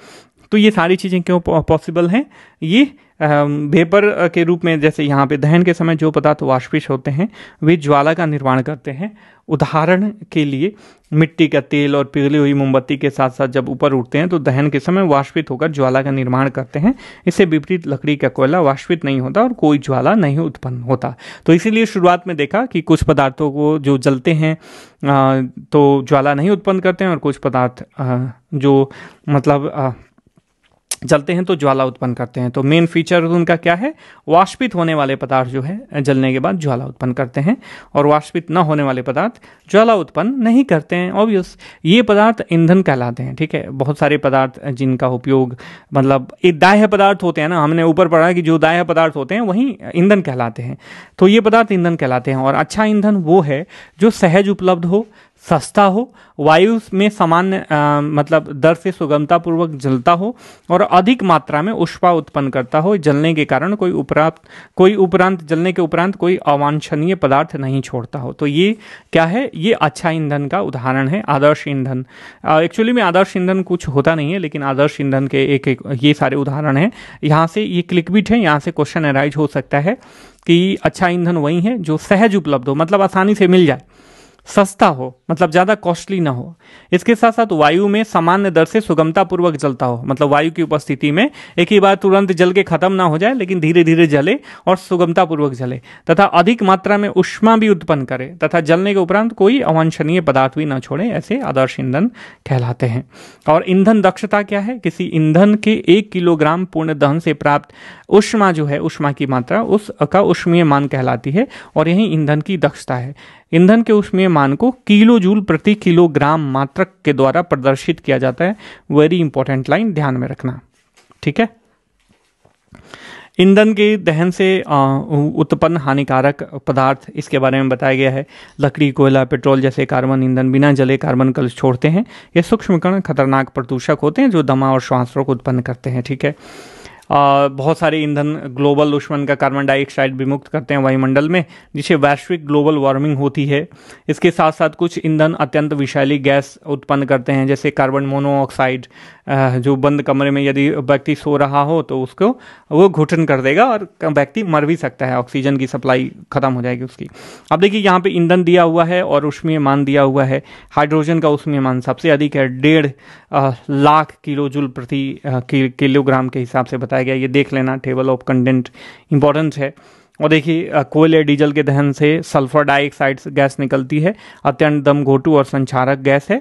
तो ये सारी चीज़ें क्यों पॉसिबल हैं ये भेपर के रूप में जैसे यहाँ पे दहन के समय जो पदार्थ वाष्पिश होते हैं वे ज्वाला का निर्माण करते हैं उदाहरण के लिए मिट्टी का तेल और पिघली हुई मोमबत्ती के साथ साथ जब ऊपर उठते हैं तो दहन के समय वाष्पित होकर ज्वाला का निर्माण करते हैं इससे विपरीत लकड़ी का कोयला वाष्पित नहीं होता और कोई ज्वाला नहीं उत्पन्न होता तो इसीलिए शुरुआत में देखा कि कुछ पदार्थों को जो जलते हैं तो ज्वाला नहीं उत्पन्न करते हैं और कुछ पदार्थ जो मतलब जलते हैं तो ज्वाला उत्पन्न करते हैं तो मेन फीचर तो उनका क्या है वाष्पित होने वाले पदार्थ जो है जलने के बाद ज्वाला उत्पन्न करते हैं और वाष्पित न होने वाले पदार्थ ज्वाला उत्पन्न नहीं करते हैं ऑब्वियस ये पदार्थ ईंधन कहलाते हैं ठीक है बहुत सारे पदार्थ जिनका उपयोग मतलब एक दाह्य पदार्थ होते हैं ना हमने ऊपर पढ़ा कि जो दाह्य पदार्थ होते हैं वही ईंधन कहलाते हैं तो ये पदार्थ ईंधन कहलाते हैं और अच्छा ईंधन वो है जो सहज उपलब्ध हो सस्ता हो वायु में सामान्य मतलब दर से सुगमतापूर्वक जलता हो और अधिक मात्रा में उष्पा उत्पन्न करता हो जलने के कारण कोई उपरांत कोई उपरांत जलने के उपरांत कोई अवांछनीय पदार्थ नहीं छोड़ता हो तो ये क्या है ये अच्छा ईंधन का उदाहरण है आदर्श ईंधन एक्चुअली में आदर्श ईंधन कुछ होता नहीं है लेकिन आदर्श ईंधन के एक एक ये सारे उदाहरण हैं यहाँ से ये क्लिकबिट है यहाँ से क्वेश्चन अराइज हो सकता है कि अच्छा ईंधन वही है जो सहज उपलब्ध हो मतलब आसानी से मिल जाए सस्ता हो मतलब ज़्यादा कॉस्टली ना हो इसके साथ साथ वायु में सामान्य दर से सुगमतापूर्वक जलता हो मतलब वायु की उपस्थिति में एक ही बार तुरंत जल के खत्म ना हो जाए लेकिन धीरे धीरे जले और सुगमतापूर्वक जले तथा अधिक मात्रा में उष्मा भी उत्पन्न करे तथा जलने के उपरांत कोई अवांछनीय पदार्थ भी ना छोड़े ऐसे आदर्श ईंधन कहलाते हैं और ईंधन दक्षता क्या है किसी ईंधन के एक किलोग्राम पूर्ण दहन से प्राप्त उष्मा जो है उष्मा की मात्रा उस का उष्मीय मान कहलाती है और यही ईंधन की दक्षता है ईंधन के उसमें मान को किलो जूल प्रति किलोग्राम मात्रक के द्वारा प्रदर्शित किया जाता है वेरी इंपॉर्टेंट लाइन ध्यान में रखना ठीक है ईंधन के दहन से उत्पन्न हानिकारक पदार्थ इसके बारे में बताया गया है लकड़ी कोयला पेट्रोल जैसे कार्बन ईंधन बिना जले कार्बन कल छोड़ते हैं ये कण खतरनाक प्रदूषक होते हैं जो दमा और श्वास रोग उत्पन्न करते हैं ठीक है बहुत सारे ईंधन ग्लोबल उष्मन का कार्बन डाइऑक्साइड विमुक्त करते हैं वायुमंडल में जिसे वैश्विक ग्लोबल वार्मिंग होती है इसके साथ साथ कुछ ईंधन अत्यंत विषैली गैस उत्पन्न करते हैं जैसे कार्बन मोनोऑक्साइड जो बंद कमरे में यदि व्यक्ति सो रहा हो तो उसको वो घुटन कर देगा और व्यक्ति मर भी सकता है ऑक्सीजन की सप्लाई खत्म हो जाएगी उसकी अब देखिए यहाँ पे ईंधन दिया हुआ है और उष्मीय मान दिया हुआ है हाइड्रोजन का उष्मीय मान सबसे अधिक है डेढ़ लाख किलो जूल प्रति किलोग्राम के हिसाब से बताया बताया गया ये देख लेना टेबल ऑफ कंटेंट इंपॉर्टेंस है और देखिए कोयले डीजल के दहन से सल्फर डाइऑक्साइड गैस निकलती है अत्यंत दम घोटू और संचारक गैस है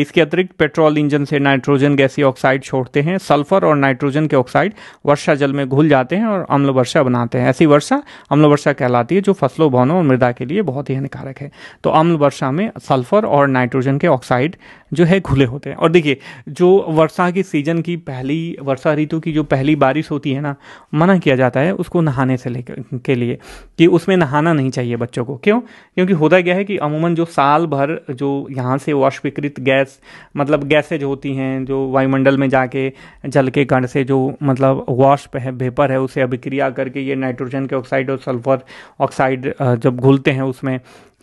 इसके अतिरिक्त पेट्रोल इंजन से नाइट्रोजन गैसी ऑक्साइड छोड़ते हैं सल्फर और नाइट्रोजन के ऑक्साइड वर्षा जल में घुल जाते हैं और अम्ल वर्षा बनाते हैं ऐसी वर्षा अम्ल वर्षा कहलाती है जो फसलों भवनों और मृदा के लिए बहुत ही हानिकारक है तो अम्ल वर्षा में सल्फर और नाइट्रोजन के ऑक्साइड जो है खुले होते हैं और देखिए जो वर्षा की सीज़न की पहली वर्षा ऋतु की जो पहली बारिश होती है ना मना किया जाता है उसको नहाने से लेकर के लिए कि उसमें नहाना नहीं चाहिए बच्चों को क्यों क्योंकि होता क्या है कि अमूमन जो साल भर जो यहाँ से वाष्पीकृत गैस मतलब गैसेज होती हैं जो वायुमंडल में जाके जल के कण से जो मतलब वाष्प है वेपर है उसे अभिक्रिया करके ये नाइट्रोजन के ऑक्साइड और सल्फर ऑक्साइड जब घुलते हैं उसमें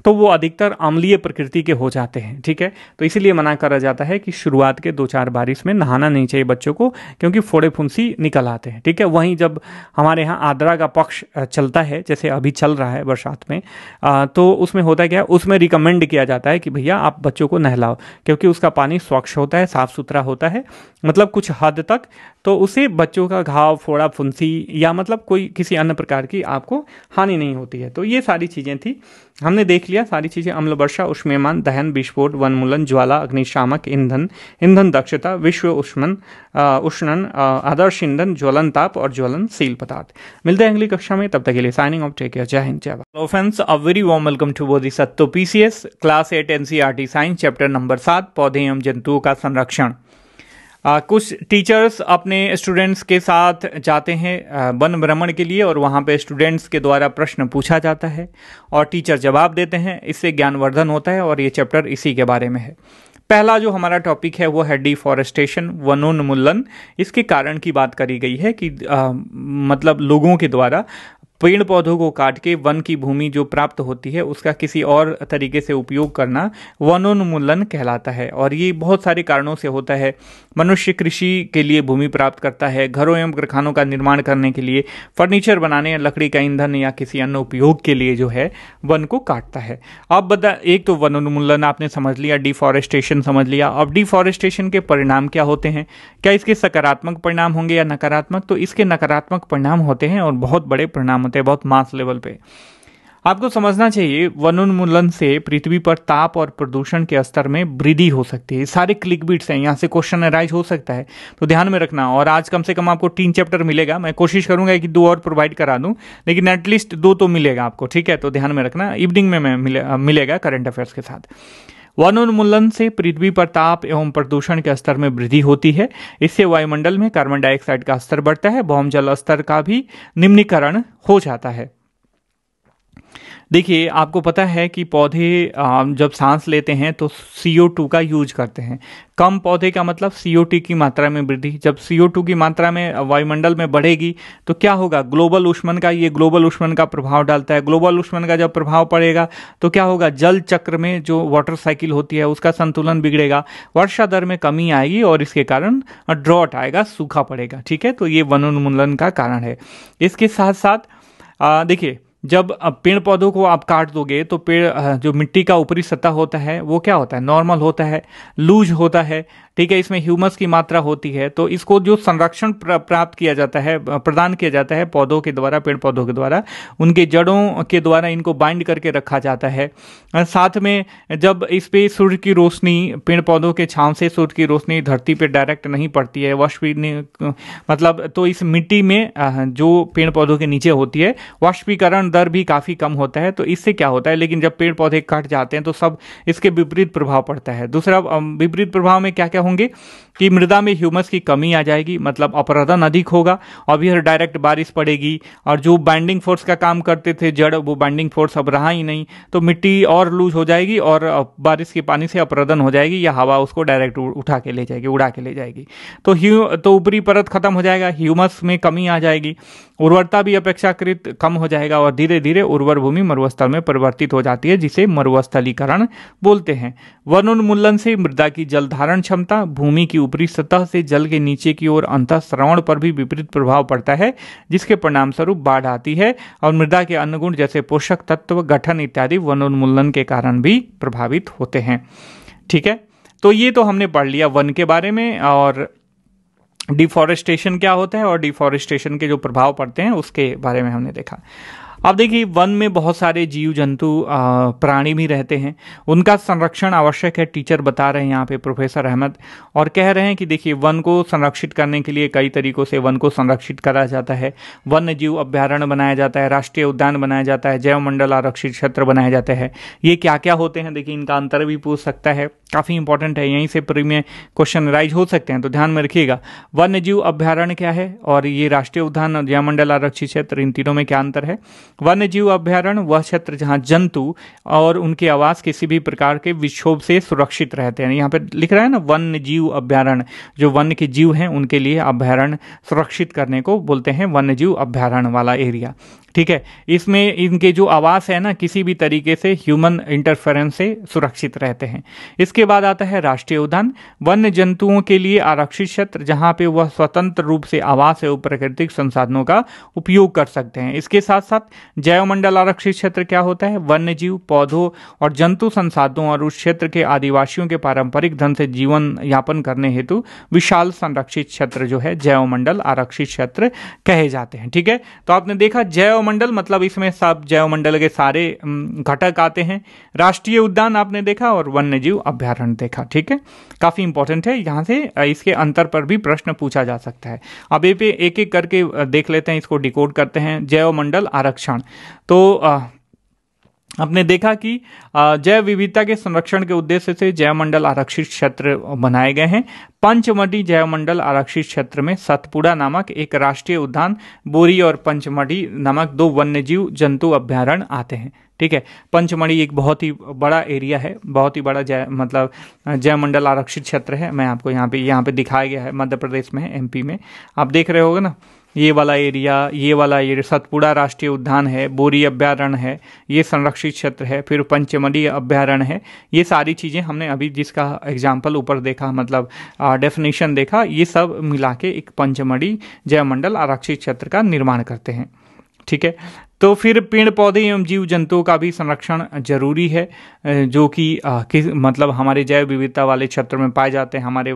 तो वो अधिकतर अम्लीय प्रकृति के हो जाते हैं ठीक है तो इसीलिए मना करा जाता है कि शुरुआत के दो चार बारिश में नहाना नहीं चाहिए बच्चों को क्योंकि फोड़े फुंसी निकल आते हैं ठीक है वहीं जब हमारे यहाँ आद्रा का पक्ष चलता है जैसे अभी चल रहा है बरसात में आ, तो उसमें होता क्या है उसमें रिकमेंड किया जाता है कि भैया आप बच्चों को नहलाओ क्योंकि उसका पानी स्वच्छ होता है साफ़ सुथरा होता है मतलब कुछ हद तक तो उसे बच्चों का घाव फोड़ा फुंसी या मतलब कोई किसी अन्य प्रकार की आपको हानि नहीं होती है तो ये सारी चीज़ें थी हमने देख लिया सारी चीज़ें अम्ल वर्षा उष्मान दहन विस्फोट वनमूलन ज्वाला अग्निशामक ईंधन ईंधन दक्षता विश्व उष्मन उष्णन आदर्श ईंधन ज्वलन ताप और ज्वलनशील पदार्थ मिलते हैं अगली कक्षा में तब तक के लिए साइनिंग ऑफ टेक जय हिंद जय Bharat friends a very warm welcome to the सत्तो PCS class eight NCERT science chapter number सात पौधे एवं जंतुओं का संरक्षण आ, कुछ टीचर्स अपने स्टूडेंट्स के साथ जाते हैं वन भ्रमण के लिए और वहाँ पे स्टूडेंट्स के द्वारा प्रश्न पूछा जाता है और टीचर जवाब देते हैं इससे ज्ञानवर्धन होता है और ये चैप्टर इसी के बारे में है पहला जो हमारा टॉपिक है वो है डिफॉरेस्टेशन वनोन्मूलन इसके कारण की बात करी गई है कि आ, मतलब लोगों के द्वारा पेड़ पौधों को काट के वन की भूमि जो प्राप्त होती है उसका किसी और तरीके से उपयोग करना वनोन्मूलन कहलाता है और ये बहुत सारे कारणों से होता है मनुष्य कृषि के लिए भूमि प्राप्त करता है घरों एवं कारखानों का निर्माण करने के लिए फर्नीचर बनाने या लकड़ी का ईंधन या किसी अन्य उपयोग के लिए जो है वन को काटता है अब बता एक तो वनोन्मूलन आपने समझ लिया डिफॉरेस्टेशन समझ लिया अब डिफॉरेस्टेशन के परिणाम क्या होते हैं क्या इसके सकारात्मक परिणाम होंगे या नकारात्मक तो इसके नकारात्मक परिणाम होते हैं और बहुत बड़े परिणाम होते हैं बहुत मास लेवल पे आपको समझना चाहिए वनोन्मूलन से पृथ्वी पर ताप और प्रदूषण के स्तर में वृद्धि हो सकती है सारे क्लिक बीट्स हैं यहाँ से क्वेश्चन अराइज हो सकता है तो ध्यान में रखना और आज कम से कम आपको तीन चैप्टर मिलेगा मैं कोशिश करूंगा कि दो और प्रोवाइड करा दूं लेकिन एटलीस्ट दो तो मिलेगा आपको ठीक है तो ध्यान में रखना इवनिंग में मैं मिले, मिलेगा करंट अफेयर्स के साथ वन उन्मूलन से पृथ्वी पर ताप एवं प्रदूषण के स्तर में वृद्धि होती है इससे वायुमंडल में कार्बन डाइऑक्साइड का स्तर बढ़ता है जल स्तर का भी निम्नीकरण हो जाता है देखिए आपको पता है कि पौधे जब सांस लेते हैं तो सी का यूज करते हैं कम पौधे का मतलब सी की मात्रा में वृद्धि जब सी की मात्रा में वायुमंडल में बढ़ेगी तो क्या होगा ग्लोबल उष्मन का ये ग्लोबल उष्मन का प्रभाव डालता है ग्लोबल उष्मन का जब प्रभाव पड़ेगा तो क्या होगा जल चक्र में जो वाटर साइकिल होती है उसका संतुलन बिगड़ेगा वर्षा दर में कमी आएगी और इसके कारण ड्रॉट आएगा सूखा पड़ेगा ठीक है तो ये वनोन्मूलन का कारण है इसके साथ साथ देखिए जब पेड़ पौधों को आप काट दोगे तो पेड़ जो मिट्टी का ऊपरी सतह होता है वो क्या होता है नॉर्मल होता है लूज होता है ठीक है इसमें ह्यूमस की मात्रा होती है तो इसको जो संरक्षण प्राप्त किया जाता है प्रदान किया जाता है पौधों के द्वारा पेड़ पौधों के द्वारा उनके जड़ों के द्वारा इनको बाइंड करके रखा जाता है साथ में जब इस पर सूर्य की रोशनी पेड़ पौधों के छांव से सूर्य की रोशनी धरती पर डायरेक्ट नहीं पड़ती है वाष्पी मतलब तो इस मिट्टी में जो पेड़ पौधों के नीचे होती है वाष्पीकरण दर भी काफ़ी कम होता है तो इससे क्या होता है लेकिन जब पेड़ पौधे कट जाते हैं तो सब इसके विपरीत प्रभाव पड़ता है दूसरा विपरीत प्रभाव में क्या क्या क्या होंगे कि मृदा में ह्यूमस की कमी आ जाएगी मतलब अपराधन अधिक होगा और भी डायरेक्ट बारिश पड़ेगी और जो बाइंडिंग फोर्स का काम करते थे जड़ वो बाइंडिंग फोर्स अब रहा ही नहीं तो मिट्टी और लूज हो जाएगी और बारिश के पानी से अपराधन हो जाएगी या हवा उसको डायरेक्ट उठा के ले जाएगी उड़ा के ले जाएगी तो ह्यू तो ऊपरी परत खत्म हो जाएगा ह्यूमस में कमी आ जाएगी उर्वरता भी अपेक्षाकृत कम हो जाएगा और धीरे धीरे उर्वर भूमि मरुस्थल में परिवर्तित हो जाती है जिसे मरुस्थलीकरण बोलते हैं वनोन्मूलन से मृदा की जलधारण क्षमता अतः भूमि की ऊपरी सतह से जल के नीचे की ओर अंतः श्रवण पर भी विपरीत प्रभाव पड़ता है जिसके परिणाम स्वरूप बाढ़ आती है और मृदा के अन्नगुण जैसे पोषक तत्व गठन इत्यादि वनोन्मूलन के कारण भी प्रभावित होते हैं ठीक है तो ये तो हमने पढ़ लिया वन के बारे में और डिफॉरेस्टेशन क्या होता है और डिफॉरेस्टेशन के जो प्रभाव पड़ते हैं उसके बारे में हमने देखा अब देखिए वन में बहुत सारे जीव जंतु प्राणी भी रहते हैं उनका संरक्षण आवश्यक है टीचर बता रहे हैं यहाँ पे प्रोफेसर अहमद और कह रहे हैं कि देखिए वन को संरक्षित करने के लिए कई तरीकों से वन को संरक्षित करा जाता है वन्य जीव अभ्यारण्य बनाया जाता है राष्ट्रीय उद्यान बनाया जाता है जैवमंडल आरक्षित क्षेत्र बनाया जाता है ये क्या क्या होते हैं देखिए इनका अंतर भी पूछ सकता है काफ़ी इंपॉर्टेंट है यहीं से प्रीमियर क्वेश्चन राइज हो सकते हैं तो ध्यान में रखिएगा वन्य जीव अभ्यारण्य क्या है और ये राष्ट्रीय उद्यान और जयमंडल आरक्षित क्षेत्र इन तीनों में क्या अंतर है वन्य जीव अभ्यारण्य वह क्षेत्र जहाँ जंतु और उनके आवास किसी भी प्रकार के विक्षोभ से सुरक्षित रहते हैं यहाँ पर लिख रहा है ना वन्य जीव अभ्यारण्य जो वन्य के जीव हैं उनके लिए अभ्यारण्य सुरक्षित करने को बोलते हैं वन्य जीव अभ्यारण्य वाला एरिया ठीक है इसमें इनके जो आवास है ना किसी भी तरीके से ह्यूमन इंटरफेरेंस से सुरक्षित रहते हैं इसके बाद आता है राष्ट्रीय उद्यान वन्य जंतुओं के लिए आरक्षित क्षेत्र जहां पे वह स्वतंत्र रूप से आवास एवं प्राकृतिक संसाधनों का उपयोग कर सकते हैं इसके साथ साथ जैवमंडल आरक्षित क्षेत्र क्या होता है वन्य जीव पौधों और जंतु संसाधनों और उस क्षेत्र के आदिवासियों के पारंपरिक धन से जीवन यापन करने हेतु विशाल संरक्षित क्षेत्र जो है जैवमंडल आरक्षित क्षेत्र कहे जाते हैं ठीक है तो आपने देखा जैव जैवमंडल मतलब इसमें सब जैवमंडल के सारे घटक आते हैं राष्ट्रीय उद्यान आपने देखा और वन्य जीव अभ्यारण्य देखा ठीक है काफ़ी इंपॉर्टेंट है यहाँ से इसके अंतर पर भी प्रश्न पूछा जा सकता है अब ये पे एक एक करके देख लेते हैं इसको डिकोड करते हैं जैवमंडल आरक्षण तो आपने देखा कि जैव विविधता के संरक्षण के उद्देश्य से मंडल आरक्षित क्षेत्र बनाए गए हैं पंचमढ़ी मंडल आरक्षित क्षेत्र में सतपुड़ा नामक एक राष्ट्रीय उद्यान बोरी और पंचमढ़ी नामक दो वन्यजीव जंतु अभ्यारण्य आते हैं ठीक है पंचमढ़ी एक बहुत ही बड़ा एरिया है बहुत ही बड़ा जय मतलब जयमंडल आरक्षित क्षेत्र है मैं आपको यहाँ पे यहाँ पे दिखाया गया है मध्य प्रदेश में एमपी में आप देख रहे होगे ना ये वाला एरिया ये वाला एरिया सतपुड़ा राष्ट्रीय उद्यान है बोरी अभ्यारण्य है ये संरक्षित क्षेत्र है फिर पंचमढ़ी अभ्यारण्य है ये सारी चीज़ें हमने अभी जिसका एग्जाम्पल ऊपर देखा मतलब डेफिनेशन देखा ये सब मिला के एक पंचमढ़ी जयमंडल आरक्षित क्षेत्र का निर्माण करते हैं ठीक है तो फिर पेड़ पौधे एवं जीव जंतुओं का भी संरक्षण जरूरी है जो कि किस मतलब हमारे जैव विविधता वाले क्षेत्र में पाए जाते हैं हमारे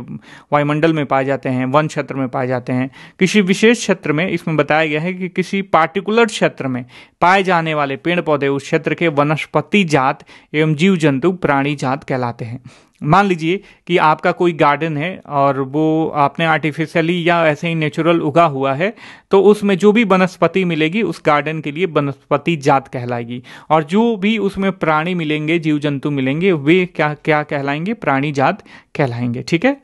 वायुमंडल में पाए जाते हैं वन क्षेत्र में पाए जाते हैं किसी विशेष क्षेत्र में इसमें बताया गया है कि किसी पार्टिकुलर क्षेत्र में पाए जाने वाले पेड़ पौधे उस क्षेत्र के वनस्पति जात एवं जीव जंतु प्राणी जात कहलाते हैं मान लीजिए कि आपका कोई गार्डन है और वो आपने आर्टिफिशियली या ऐसे ही नेचुरल उगा हुआ है तो उसमें जो भी वनस्पति मिलेगी उस गार्डन के लिए वनस्पति जात कहलाएगी और जो भी उसमें प्राणी मिलेंगे जीव जंतु मिलेंगे वे क्या क्या कहलाएंगे प्राणी जात कहलाएंगे ठीक है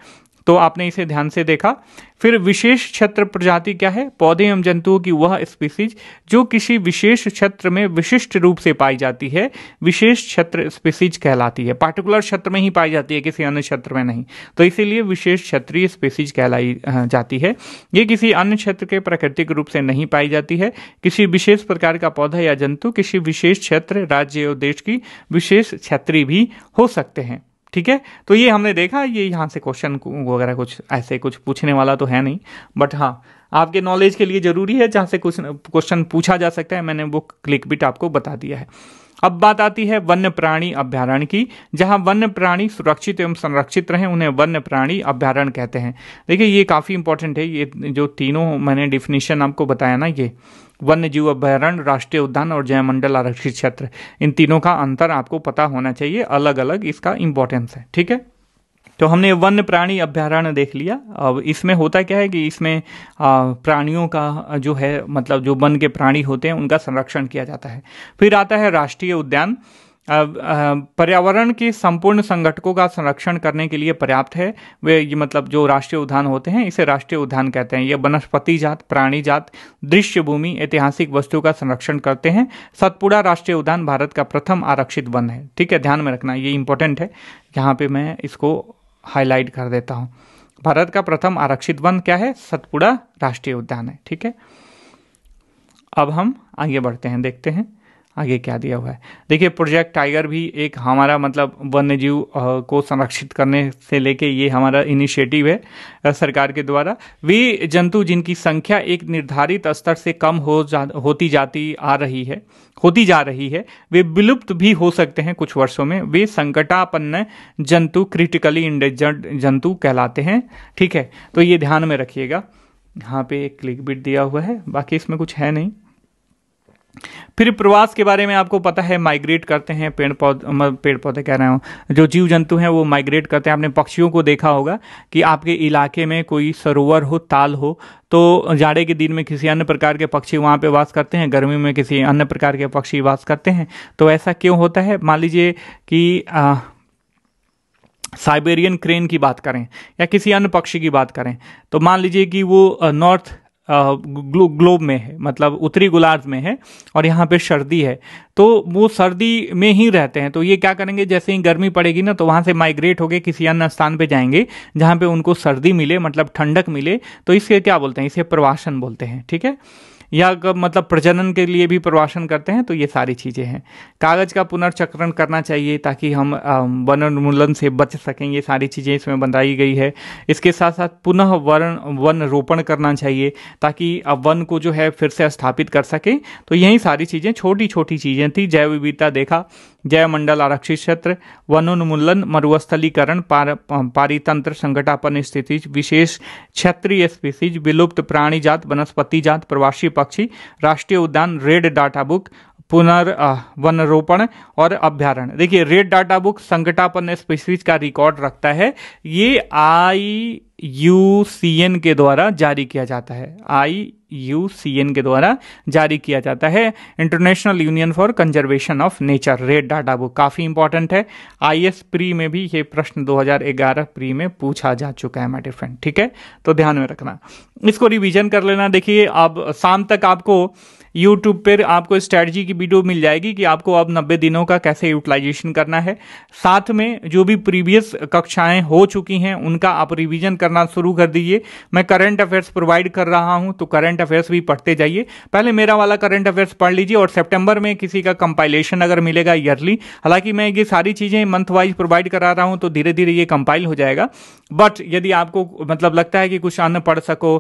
तो आपने इसे ध्यान से देखा फिर विशेष छत्र प्रजाति क्या है पौधे एवं जंतुओं की वह स्पीसीज जो किसी विशेष क्षेत्र में विशिष्ट रूप से पाई जाती है विशेष क्षेत्र स्पीसीज कहलाती है पार्टिकुलर क्षेत्र में ही पाई जाती है किसी अन्य क्षेत्र में नहीं तो इसीलिए विशेष क्षेत्रीय स्पीसीज कहलाई जाती है ये किसी अन्य क्षेत्र के प्राकृतिक रूप से नहीं पाई जाती है किसी विशेष प्रकार का पौधा या जंतु किसी विशेष क्षेत्र राज्य और देश की विशेष क्षेत्रीय भी हो सकते हैं ठीक है तो ये हमने देखा ये यहाँ से क्वेश्चन वगैरह कुछ ऐसे कुछ पूछने वाला तो है नहीं बट हाँ आपके नॉलेज के लिए ज़रूरी है जहाँ से कुछ क्वेश्चन पूछा जा सकता है मैंने वो क्लिक बिट आपको बता दिया है अब बात आती है वन्य प्राणी अभ्यारण्य की जहां वन्य प्राणी सुरक्षित एवं संरक्षित रहें उन्हें वन्य प्राणी अभ्यारण्य कहते हैं देखिए ये काफ़ी इंपॉर्टेंट है ये जो तीनों मैंने डिफिनीशन आपको बताया ना ये वन्य जीव अभ्यारण्य राष्ट्रीय उद्यान और जयमंडल आरक्षित क्षेत्र इन तीनों का अंतर आपको पता होना चाहिए अलग अलग इसका इंपॉर्टेंस है ठीक है तो हमने वन्य प्राणी अभ्यारण्य देख लिया अब इसमें होता क्या है कि इसमें प्राणियों का जो है मतलब जो वन के प्राणी होते हैं उनका संरक्षण किया जाता है फिर आता है राष्ट्रीय उद्यान पर्यावरण के संपूर्ण संगठकों का संरक्षण करने के लिए पर्याप्त है वे ये मतलब जो राष्ट्रीय उद्यान होते हैं इसे राष्ट्रीय उद्यान कहते हैं ये वनस्पति जात प्राणी जात दृश्य भूमि ऐतिहासिक वस्तुओं का संरक्षण करते हैं सतपुड़ा राष्ट्रीय उद्यान भारत का प्रथम आरक्षित वन है ठीक है ध्यान में रखना ये इंपॉर्टेंट है यहाँ पर मैं इसको हाईलाइट कर देता हूँ भारत का प्रथम आरक्षित वन क्या है सतपुड़ा राष्ट्रीय उद्यान है ठीक है अब हम आगे बढ़ते हैं देखते हैं आगे क्या दिया हुआ है देखिए प्रोजेक्ट टाइगर भी एक हमारा मतलब वन्य जीव को संरक्षित करने से लेके ये हमारा इनिशिएटिव है सरकार के द्वारा वे जंतु जिनकी संख्या एक निर्धारित स्तर से कम हो जा होती जाती आ रही है होती जा रही है वे विलुप्त भी हो सकते हैं कुछ वर्षों में वे संकटापन्न जंतु क्रिटिकली इंडेजेंट जंतु कहलाते हैं ठीक है तो ये ध्यान में रखिएगा यहाँ पे एक क्लिक बिट दिया हुआ है बाकी इसमें कुछ है नहीं फिर प्रवास के बारे में आपको पता है माइग्रेट करते हैं पेड़ पौधे पेड़ पौधे कह रहे हूँ जो जीव जंतु हैं वो माइग्रेट करते हैं आपने पक्षियों को देखा होगा कि आपके इलाके में कोई सरोवर हो ताल हो तो जाड़े के दिन में किसी अन्य प्रकार के पक्षी वहाँ पे वास करते हैं गर्मी में किसी अन्य प्रकार के पक्षी वास करते हैं तो ऐसा क्यों होता है मान लीजिए कि आ, साइबेरियन क्रेन की बात करें या किसी अन्य पक्षी की बात करें तो मान लीजिए कि वो नॉर्थ ग्लो, ग्लोब में है मतलब उत्तरी गोलार्ध में है और यहाँ पे सर्दी है तो वो सर्दी में ही रहते हैं तो ये क्या करेंगे जैसे ही गर्मी पड़ेगी ना तो वहाँ से माइग्रेट होके किसी अन्य स्थान पे जाएंगे जहाँ पे उनको सर्दी मिले मतलब ठंडक मिले तो इसे क्या बोलते हैं इसे प्रवासन बोलते हैं ठीक है या मतलब प्रजनन के लिए भी प्रवासन करते हैं तो ये सारी चीज़ें हैं कागज़ का पुनर्चक्रण करना चाहिए ताकि हम वन उन्मूलन से बच सकें ये सारी चीज़ें इसमें बनाई गई है इसके साथ साथ पुनः वर्ण वन रोपण करना चाहिए ताकि वन को जो है फिर से स्थापित कर सकें तो यही सारी चीज़ें छोटी छोटी चीज़ें थी जैव विविधता देखा जयमंडल आरक्षित क्षेत्र वनोन्मूलन मरुस्थलीकरण पार, पारितंत्र संकटापन स्थिति विशेष क्षेत्रीय स्पीसीज विलुप्त प्राणी जात वनस्पति जात प्रवासी पक्षी राष्ट्रीय उद्यान रेड डाटा बुक पुनर् वनरोपण और अभ्यारण देखिए रेड डाटा बुक संकटापन स्पीसीज का रिकॉर्ड रखता है ये आई यू सी एन के द्वारा जारी किया जाता है आई यू सी एन के द्वारा जारी किया जाता है international union for conservation of nature red data book काफ़ी इंपॉर्टेंट है आई एस प्री में भी ये प्रश्न 2011 प्री में पूछा जा चुका है माई फ्रेंड ठीक है तो ध्यान में रखना इसको रिविजन कर लेना देखिए अब शाम तक आपको यूट्यूब पर आपको स्ट्रैटी की वीडियो मिल जाएगी कि आपको अब नब्बे दिनों का कैसे यूटिलाइजेशन करना है साथ में जो भी प्रीवियस कक्षाएं हो चुकी हैं उनका आप रिवीजन करना शुरू कर दीजिए मैं करंट अफेयर्स प्रोवाइड कर रहा हूं तो करंट अफेयर्स भी पढ़ते जाइए पहले मेरा वाला करंट अफेयर्स पढ़ लीजिए और सेप्टेम्बर में किसी का कंपाइलेशन अगर मिलेगा ईयरली हालांकि मैं ये सारी चीज़ें मंथ वाइज प्रोवाइड करा रहा हूँ तो धीरे धीरे ये कंपाइल हो जाएगा बट यदि आपको मतलब लगता है कि कुछ अन्य पढ़ सको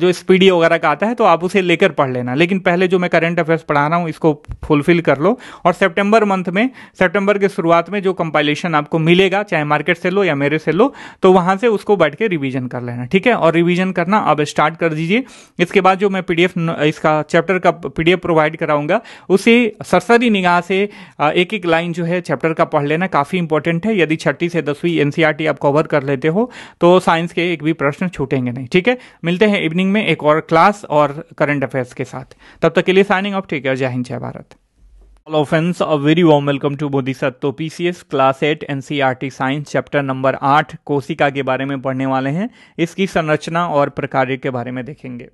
जो स्पीडी वगैरह का आता है तो आप उसे लेकर पढ़ लेना लेकिन पहले पहले जो मैं करंट अफेयर्स पढ़ा रहा हूँ इसको फुलफिल कर लो और सेप्टेम्बर मंथ में सेप्टेम्बर के शुरुआत में जो कंपाइलेशन आपको मिलेगा चाहे मार्केट से लो या मेरे से लो तो वहाँ से उसको बैठ के रिविजन कर लेना ठीक है और रिविजन करना अब स्टार्ट कर दीजिए इसके बाद जो मैं पी इसका चैप्टर का पीडीएफ प्रोवाइड कराऊंगा उसे सरसरी निगाह से एक एक लाइन जो है चैप्टर का पढ़ लेना काफ़ी इंपॉर्टेंट है यदि छठी से दसवीं एनसीईआरटी e आप कवर कर लेते हो तो साइंस के एक भी प्रश्न छूटेंगे नहीं ठीक है मिलते हैं इवनिंग में एक और क्लास और करंट अफेयर्स के साथ तब तब तक के लिए साइनिंग ऑफ टेक केयर जय हिंद जय Bharat friends Hello friends, a very warm welcome to Bodhisattva PCS class 8 NCERT science chapter number आठ कोशिका के बारे में पढ़ने वाले हैं इसकी संरचना और प्रकार के बारे में देखेंगे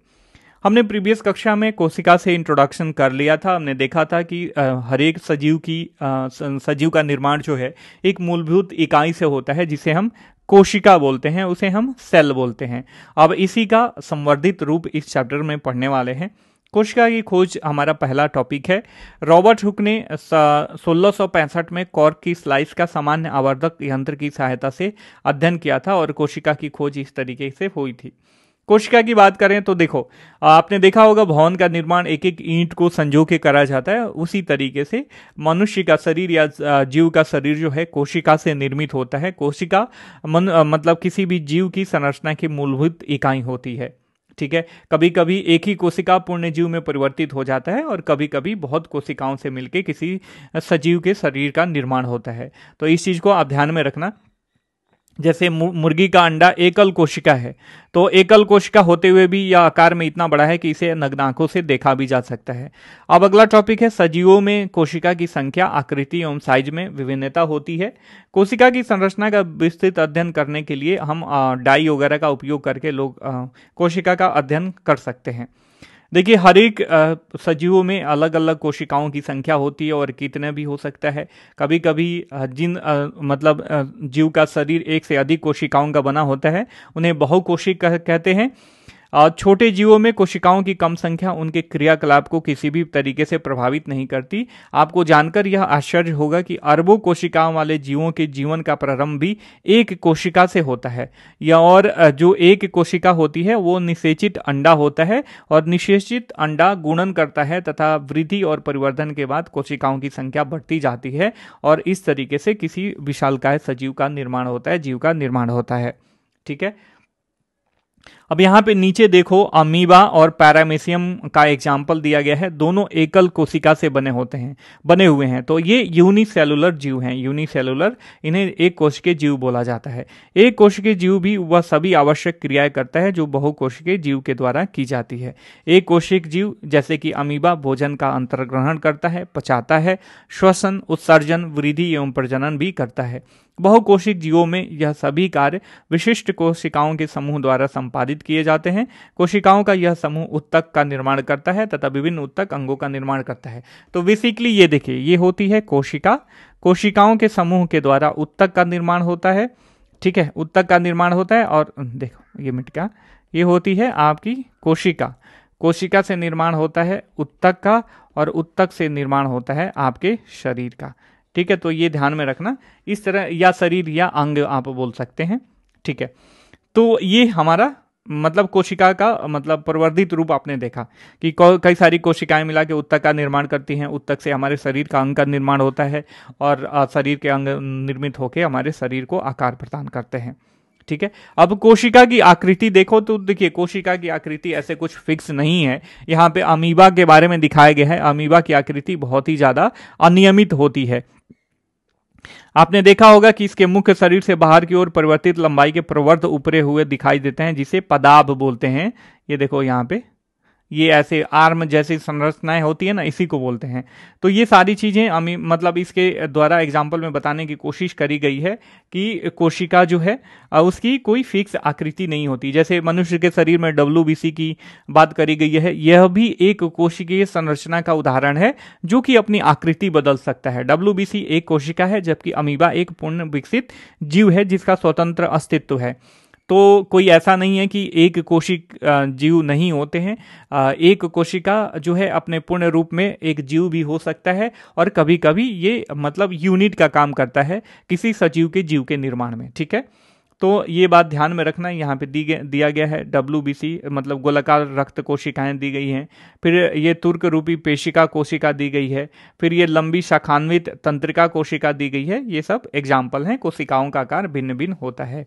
हमने प्रीवियस कक्षा में कोशिका से इंट्रोडक्शन कर लिया था हमने देखा था कि हर एक सजीव की सजीव का निर्माण जो है एक मूलभूत इकाई से होता है जिसे हम कोशिका बोलते हैं उसे हम सेल बोलते हैं अब इसी का संवर्धित रूप इस चैप्टर में पढ़ने वाले हैं कोशिका की खोज हमारा पहला टॉपिक है रॉबर्ट हुक ने सोलह में कॉर्क की स्लाइस का सामान्य आवर्धक यंत्र की सहायता से अध्ययन किया था और कोशिका की खोज इस तरीके से हुई थी कोशिका की बात करें तो देखो आपने देखा होगा भवन का निर्माण एक एक ईंट को संजो के करा जाता है उसी तरीके से मनुष्य का शरीर या जीव का शरीर जो है कोशिका से निर्मित होता है कोशिका मन मतलब किसी भी जीव की संरचना की मूलभूत इकाई होती है ठीक है कभी कभी एक ही कोशिका पूर्ण जीव में परिवर्तित हो जाता है और कभी कभी बहुत कोशिकाओं से मिलकर किसी सजीव के शरीर का निर्माण होता है तो इस चीज़ को आप ध्यान में रखना जैसे मुर्गी का अंडा एकल कोशिका है तो एकल कोशिका होते हुए भी यह आकार में इतना बड़ा है कि इसे आंखों से देखा भी जा सकता है अब अगला टॉपिक है सजीवों में कोशिका की संख्या आकृति एवं साइज में विभिन्नता होती है कोशिका की संरचना का विस्तृत अध्ययन करने के लिए हम डाई वगैरह का उपयोग करके लोग कोशिका का अध्ययन कर सकते हैं देखिए हर एक सजीवों में अलग अलग कोशिकाओं की संख्या होती है और कितने भी हो सकता है कभी कभी जिन मतलब जीव का शरीर एक से अधिक कोशिकाओं का बना होता है उन्हें बहुकोशिक कहते हैं छोटे जीवों में कोशिकाओं की कम संख्या उनके क्रियाकलाप को किसी भी तरीके से प्रभावित नहीं करती आपको जानकर यह आश्चर्य होगा कि अरबों कोशिकाओं वाले जीवों के जीवन का प्रारंभ भी एक कोशिका से होता है या और जो एक कोशिका होती है वो निषेचित अंडा होता है और निषेचित अंडा गुणन करता है तथा वृद्धि और परिवर्धन के बाद कोशिकाओं की संख्या बढ़ती जाती है और इस तरीके से किसी विशालकाय सजीव का निर्माण होता है जीव का निर्माण होता है ठीक है अब यहां पे नीचे देखो अमीबा और पैरामीसियम का एग्जाम्पल दिया गया है दोनों एकल कोशिका से बने होते हैं बने हुए हैं तो ये यूनिसेलुलर जीव हैं यूनिसेलुलर इन्हें एक कोश के जीव बोला जाता है एक कोश के जीव भी वह सभी आवश्यक क्रियाएं करता है जो बहु कोश के जीव के द्वारा की जाती है एक कोशिक जीव जैसे कि अमीबा भोजन का अंतर्ग्रहण करता है पचाता है श्वसन उत्सर्जन वृद्धि एवं प्रजनन भी करता है बहुकोशिक जीवों में यह सभी कार्य विशिष्ट कोशिकाओं के समूह द्वारा संपादित किए जाते हैं कोशिकाओं का यह समूह उत्तक का निर्माण करता है तथा विभिन्न उत्तक अंगों का निर्माण करता है तो बेसिकली ये देखिए ये होती है कोशिका कोशिकाओं के समूह के द्वारा उत्तक का निर्माण होता है ठीक है उत्तक का निर्माण होता है और देखो ये मिटका ये होती है आपकी कोशिका कोशिका से निर्माण होता है उत्तक का और उत्तक से निर्माण होता है आपके शरीर का ठीक है तो ये ध्यान में रखना इस तरह या शरीर या अंग आप बोल सकते हैं ठीक है तो ये हमारा मतलब कोशिका का मतलब प्रवर्धित रूप आपने देखा कि कई सारी कोशिकाएं मिला के उत्तक का निर्माण करती हैं उत्तक से हमारे शरीर का अंग का निर्माण होता है और शरीर के अंग निर्मित होकर हमारे शरीर को आकार प्रदान करते हैं ठीक है अब कोशिका की आकृति देखो तो देखिए कोशिका की आकृति ऐसे कुछ फिक्स नहीं है यहाँ पे अमीबा के बारे में दिखाया गया है अमीबा की आकृति बहुत ही ज़्यादा अनियमित होती है आपने देखा होगा कि इसके मुख्य शरीर से बाहर की ओर परिवर्तित लंबाई के प्रवर्ध उपरे हुए दिखाई देते हैं जिसे पदाभ बोलते हैं ये देखो यहाँ पे ये ऐसे आर्म जैसी संरचनाएं होती है ना इसी को बोलते हैं तो ये सारी चीज़ें अमी मतलब इसके द्वारा एग्जाम्पल में बताने की कोशिश करी गई है कि कोशिका जो है उसकी कोई फिक्स आकृति नहीं होती जैसे मनुष्य के शरीर में डब्ल्यू की बात करी गई है यह भी एक कोशिकीय संरचना का उदाहरण है जो कि अपनी आकृति बदल सकता है डब्ल्यू एक कोशिका है जबकि अमीबा एक पूर्ण विकसित जीव है जिसका स्वतंत्र अस्तित्व है तो कोई ऐसा नहीं है कि एक कोशिक जीव नहीं होते हैं एक कोशिका जो है अपने पूर्ण रूप में एक जीव भी हो सकता है और कभी कभी ये मतलब यूनिट का काम करता है किसी सजीव के जीव के निर्माण में ठीक है तो ये बात ध्यान में रखना है यहाँ पे दी दिया गया है डब्ल्यू मतलब गोलाकार रक्त कोशिकाएं दी गई हैं फिर ये तुर्क रूपी पेशिका कोशिका दी गई है फिर ये लंबी शाखान्वित तंत्रिका कोशिका दी गई है ये सब एग्जाम्पल हैं कोशिकाओं का आकार भिन्न भिन्न होता है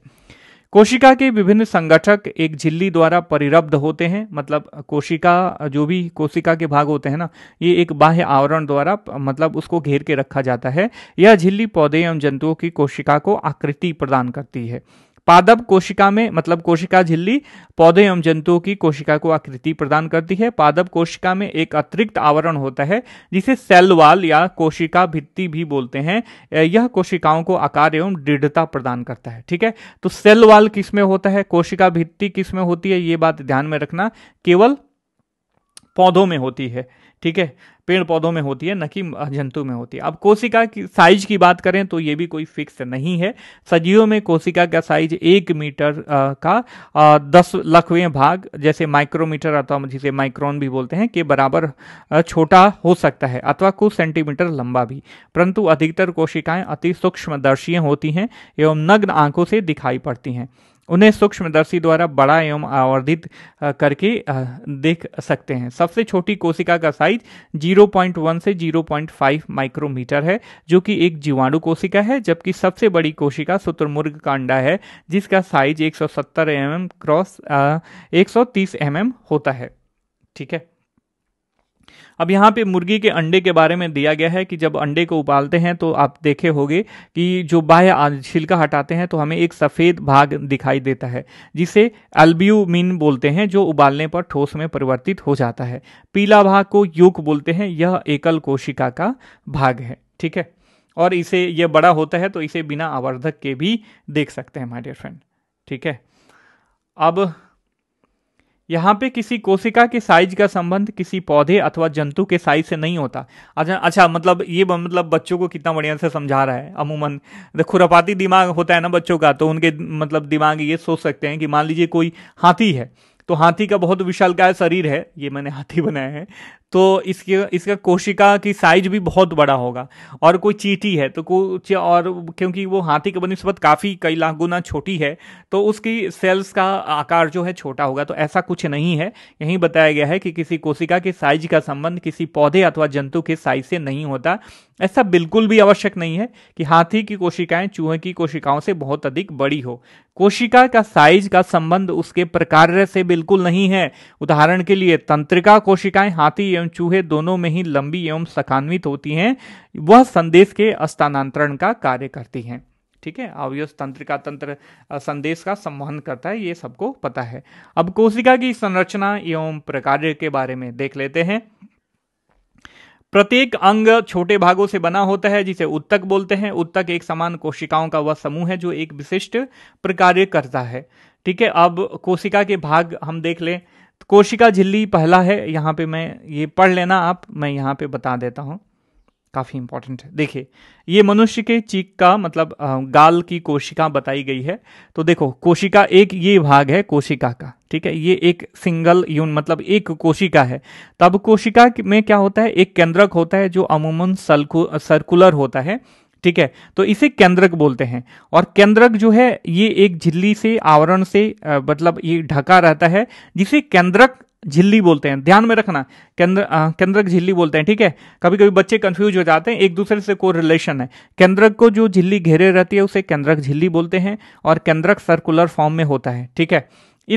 कोशिका के विभिन्न संगठक एक झिल्ली द्वारा परिरब्ध होते हैं मतलब कोशिका जो भी कोशिका के भाग होते हैं ना ये एक बाह्य आवरण द्वारा मतलब उसको घेर के रखा जाता है यह झिल्ली पौधे एवं जंतुओं की कोशिका को आकृति प्रदान करती है पादप कोशिका में मतलब कोशिका झिल्ली पौधे एवं जंतुओं की कोशिका को आकृति प्रदान करती है पादप कोशिका में एक अतिरिक्त आवरण होता है जिसे सेल वाल या कोशिका भित्ति भी बोलते हैं यह कोशिकाओं को आकार एवं दृढ़ता प्रदान करता है ठीक है तो सेल वाल किसमें होता है कोशिका भित्ति किसमें होती है ये बात ध्यान में रखना केवल पौधों में होती है ठीक है पेड़ पौधों में होती है न कि जंतु में होती है अब कोशिका की साइज की बात करें तो ये भी कोई फिक्स नहीं है सजीवों में कोशिका का साइज एक मीटर आ, का आ, दस लखवें भाग जैसे माइक्रोमीटर अथवा जिसे माइक्रोन भी बोलते हैं के बराबर छोटा हो सकता है अथवा कुछ सेंटीमीटर लंबा भी परंतु अधिकतर कोशिकाएं अति सूक्ष्मदर्शीय होती हैं एवं नग्न आंखों से दिखाई पड़ती हैं उन्हें सूक्ष्मदर्शी द्वारा बड़ा एवं आवर्धित करके देख सकते हैं सबसे छोटी कोशिका का साइज 0.1 से 0.5 माइक्रोमीटर है जो कि एक जीवाणु कोशिका है जबकि सबसे बड़ी कोशिका सूत्रमुर्ग कांडा है जिसका साइज 170 सौ mm क्रॉस 130 सौ mm होता है ठीक है अब यहाँ पे मुर्गी के अंडे के बारे में दिया गया है कि जब अंडे को उबालते हैं तो आप देखे होंगे कि जो बाह्य छिलका हटाते हैं तो हमें एक सफ़ेद भाग दिखाई देता है जिसे एल्ब्यूमिन बोलते हैं जो उबालने पर ठोस में परिवर्तित हो जाता है पीला भाग को युक बोलते हैं यह एकल कोशिका का भाग है ठीक है और इसे यह बड़ा होता है तो इसे बिना आवर्धक के भी देख सकते हैं माय डियर फ्रेंड ठीक है अब यहाँ पे किसी कोशिका के साइज का संबंध किसी पौधे अथवा जंतु के साइज से नहीं होता अच्छा अच्छा मतलब ये मतलब बच्चों को कितना बढ़िया से समझा रहा है अमूमन खुरापाती दिमाग होता है ना बच्चों का तो उनके मतलब दिमाग ये सोच सकते हैं कि मान लीजिए कोई हाथी है तो हाथी का बहुत विशाल का शरीर है ये मैंने हाथी बनाया है तो इसके इसका कोशिका की साइज भी बहुत बड़ा होगा और कोई चीटी है तो कुछ और क्योंकि वो हाथी के सुबह काफ़ी कई लाख गुना छोटी है तो उसकी सेल्स का आकार जो है छोटा होगा तो ऐसा कुछ नहीं है यहीं बताया गया है कि किसी कोशिका के साइज का संबंध किसी पौधे अथवा जंतु के साइज से नहीं होता ऐसा बिल्कुल भी आवश्यक नहीं है कि हाथी की कोशिकाएं चूहे की कोशिकाओं से बहुत अधिक बड़ी हो कोशिका का साइज का संबंध उसके प्रकार से बिल्कुल नहीं है उदाहरण के लिए तंत्रिका कोशिकाएं हाथी एवं चूहे दोनों में ही लंबी एवं सखान्वित होती हैं वह संदेश के स्थानांतरण का कार्य करती हैं ठीक है अवयस तंत्रिका तंत्र संदेश का संवहन करता है ये सबको पता है अब कोशिका की संरचना एवं प्रकार के बारे में देख लेते हैं प्रत्येक अंग छोटे भागों से बना होता है जिसे उत्तक बोलते हैं उत्तक एक समान कोशिकाओं का वह समूह है जो एक विशिष्ट प्रकार करता है ठीक है अब कोशिका के भाग हम देख लें कोशिका झिल्ली पहला है यहाँ पे मैं ये पढ़ लेना आप मैं यहाँ पे बता देता हूँ काफ़ी इंपॉर्टेंट है देखिए ये मनुष्य के चीक का मतलब गाल की कोशिका बताई गई है तो देखो कोशिका एक ये भाग है कोशिका का ठीक है ये एक सिंगल यून मतलब एक कोशिका है तब कोशिका में क्या होता है एक केंद्रक होता है जो अमूमन सर्कुलर होता है ठीक है तो इसे केंद्रक बोलते हैं और केंद्रक जो है ये एक झिल्ली से आवरण से मतलब ये ढका रहता है जिसे केंद्रक झिल्ली बोलते हैं ध्यान में रखना केंद्र केंद्रक झिल्ली बोलते हैं ठीक है कभी कभी बच्चे कंफ्यूज हो जाते हैं एक दूसरे से को रिलेशन है केंद्रक को जो झिल्ली घेरे रहती है उसे केंद्रक झिल्ली बोलते हैं और केंद्रक सर्कुलर फॉर्म में होता है ठीक है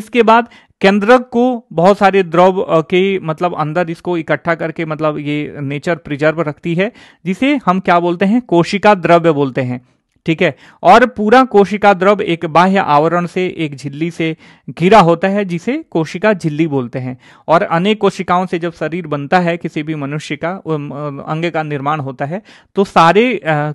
इसके बाद केंद्रक को बहुत सारे द्रव के मतलब अंदर इसको इकट्ठा करके मतलब ये नेचर प्रिजर्व रखती है जिसे हम क्या बोलते हैं कोशिका द्रव्य बोलते हैं ठीक है और पूरा कोशिका द्रव एक बाह्य आवरण से एक झिल्ली से घिरा होता है जिसे कोशिका झिल्ली बोलते हैं और अनेक कोशिकाओं से जब शरीर बनता है किसी भी मनुष्य का अंग का निर्माण होता है तो सारे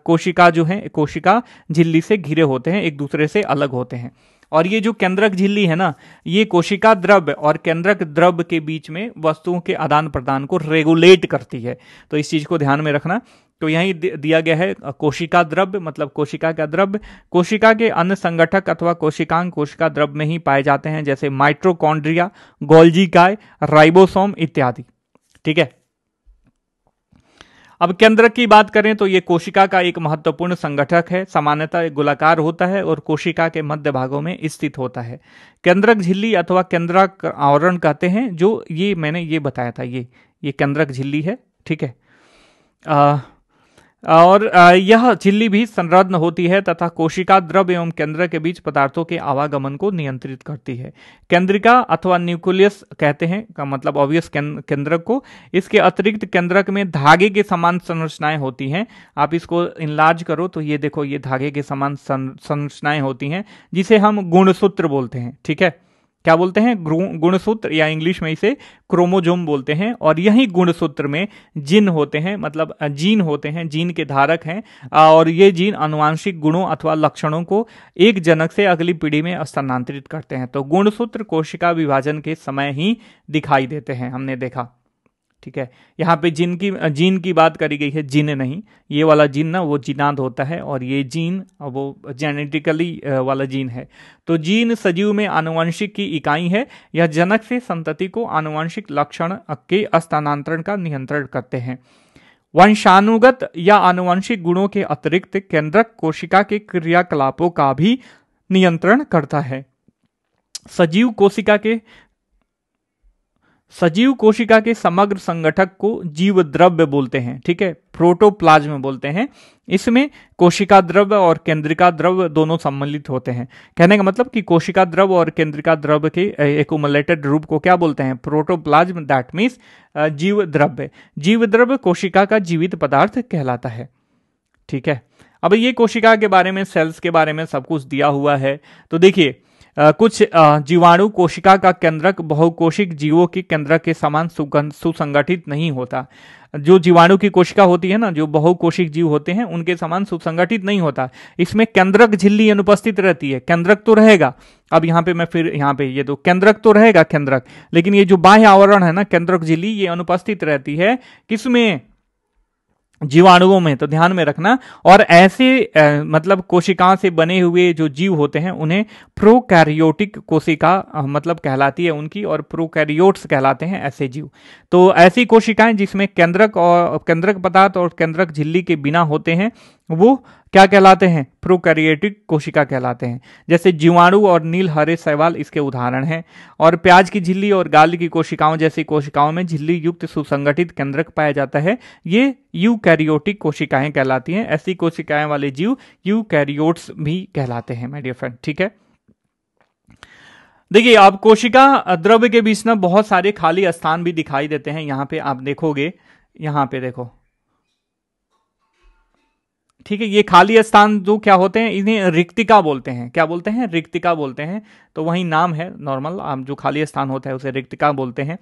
कोशिका जो है कोशिका झिल्ली से घिरे होते हैं एक दूसरे से अलग होते हैं और ये जो केंद्रक झिल्ली है ना ये कोशिका द्रव्य और केंद्रक द्रव्य के बीच में वस्तुओं के आदान प्रदान को रेगुलेट करती है तो इस चीज को ध्यान में रखना तो यही दिया गया है कोशिका द्रव्य मतलब कोशिका का द्रव्य कोशिका के अन्य संगठक अथवा कोशिकांग कोशिका द्रव्य में ही पाए जाते हैं जैसे माइट्रोकॉन्ड्रिया गोल्जी काय राइबोसोम इत्यादि ठीक है अब केंद्रक की बात करें तो ये कोशिका का एक महत्वपूर्ण संगठक है सामान्यतः गोलाकार होता है और कोशिका के मध्य भागों में स्थित होता है केंद्रक झिल्ली अथवा केंद्रक आवरण कहते हैं जो ये मैंने ये बताया था ये ये केंद्रक झिल्ली है ठीक है आ, और यह झिल्ली भी संरग्न होती है तथा कोशिका द्रव एवं केंद्र के बीच पदार्थों के आवागमन को नियंत्रित करती है केंद्रिका अथवा न्यूक्लियस कहते हैं का मतलब ऑब्वियस केंद्रक को इसके अतिरिक्त केंद्रक में धागे के समान संरचनाएं होती हैं आप इसको इनलार्ज करो तो ये देखो ये धागे के समान संरचनाएं होती हैं जिसे हम गुणसूत्र बोलते हैं ठीक है क्या बोलते हैं गुणसूत्र या इंग्लिश में इसे क्रोमोजोम बोलते हैं और यही गुणसूत्र में जिन होते हैं मतलब जीन होते हैं जीन के धारक हैं और ये जीन अनुवांशिक गुणों अथवा लक्षणों को एक जनक से अगली पीढ़ी में स्थानांतरित करते हैं तो गुणसूत्र कोशिका विभाजन के समय ही दिखाई देते हैं हमने देखा ठीक है यहाँ पे जिन की जीन की बात करी गई है जीन नहीं ये वाला जीन ना वो जीनाद होता है और ये जीन वो जेनेटिकली वाला जीन है तो जीन सजीव में आनुवंशिक की इकाई है यह जनक से संतति को आनुवंशिक लक्षण के स्थानांतरण का नियंत्रण करते हैं वंशानुगत या आनुवंशिक गुणों के अतिरिक्त केंद्रक कोशिका के क्रियाकलापों का भी नियंत्रण करता है सजीव कोशिका के सजीव कोशिका के समग्र संगठक को जीव द्रव्य बोलते हैं ठीक है प्रोटोप्लाज्म बोलते हैं इसमें कोशिका द्रव्य और केंद्रिका द्रव्य दोनों सम्मिलित होते हैं कहने का मतलब कि कोशिका द्रव्य और केंद्रिका द्रव्य के एकोमलेटेड रूप को क्या बोलते हैं प्रोटोप्लाज्म दैट मीन्स जीव द्रव्य जीव द्रव्य कोशिका का जीवित पदार्थ कहलाता है ठीक है अब ये कोशिका के बारे में सेल्स के बारे में सब कुछ दिया हुआ है तो देखिए कुछ जीवाणु कोशिका का केंद्रक बहुकोशिक जीवों के केंद्रक के समान सुसंगठित नहीं होता जो जीवाणु की कोशिका होती है ना जो बहुकोशिक जीव होते हैं उनके समान सुसंगठित नहीं होता इसमें केंद्रक झिल्ली अनुपस्थित रहती है केंद्रक तो रहेगा अब यहाँ पे मैं फिर यहाँ पे ये तो केंद्रक तो रहेगा केंद्रक लेकिन ये जो बाह्य आवरण है ना केंद्रक झिल्ली ये अनुपस्थित रहती है किसमें जीवाणुओं में तो ध्यान में रखना और ऐसे मतलब कोशिकाओं से बने हुए जो जीव होते हैं उन्हें प्रोकैरियोटिक कोशिका मतलब कहलाती है उनकी और प्रोकैरियोट्स कहलाते हैं ऐसे जीव तो ऐसी कोशिकाएं जिसमें केंद्रक और केंद्रक पदार्थ और केंद्रक झिल्ली के बिना होते हैं वो क्या कहलाते हैं प्रोकैरियोटिक कोशिका कहलाते हैं जैसे जीवाणु और नील हरे सवाल इसके उदाहरण हैं और प्याज की झिल्ली और गाल की कोशिकाओं जैसी कोशिकाओं में झिल्ली युक्त सुसंगठित केंद्रक पाया जाता है ये यूकैरियोटिक कोशिकाएं कहलाती हैं ऐसी कोशिकाएं वाले जीव यूकैरियोट्स भी कहलाते हैं माय डियर फ्रेंड ठीक है देखिए आप कोशिका द्रव्य के बीच में बहुत सारे खाली स्थान भी दिखाई देते हैं यहां पे आप देखोगे यहां पे देखो ठीक है ये खाली स्थान जो क्या होते हैं इन्हें रिक्तिका बोलते हैं क्या बोलते हैं रिक्तिका बोलते हैं तो वही नाम है नॉर्मल जो खाली स्थान होता है उसे रिक्तिका बोलते हैं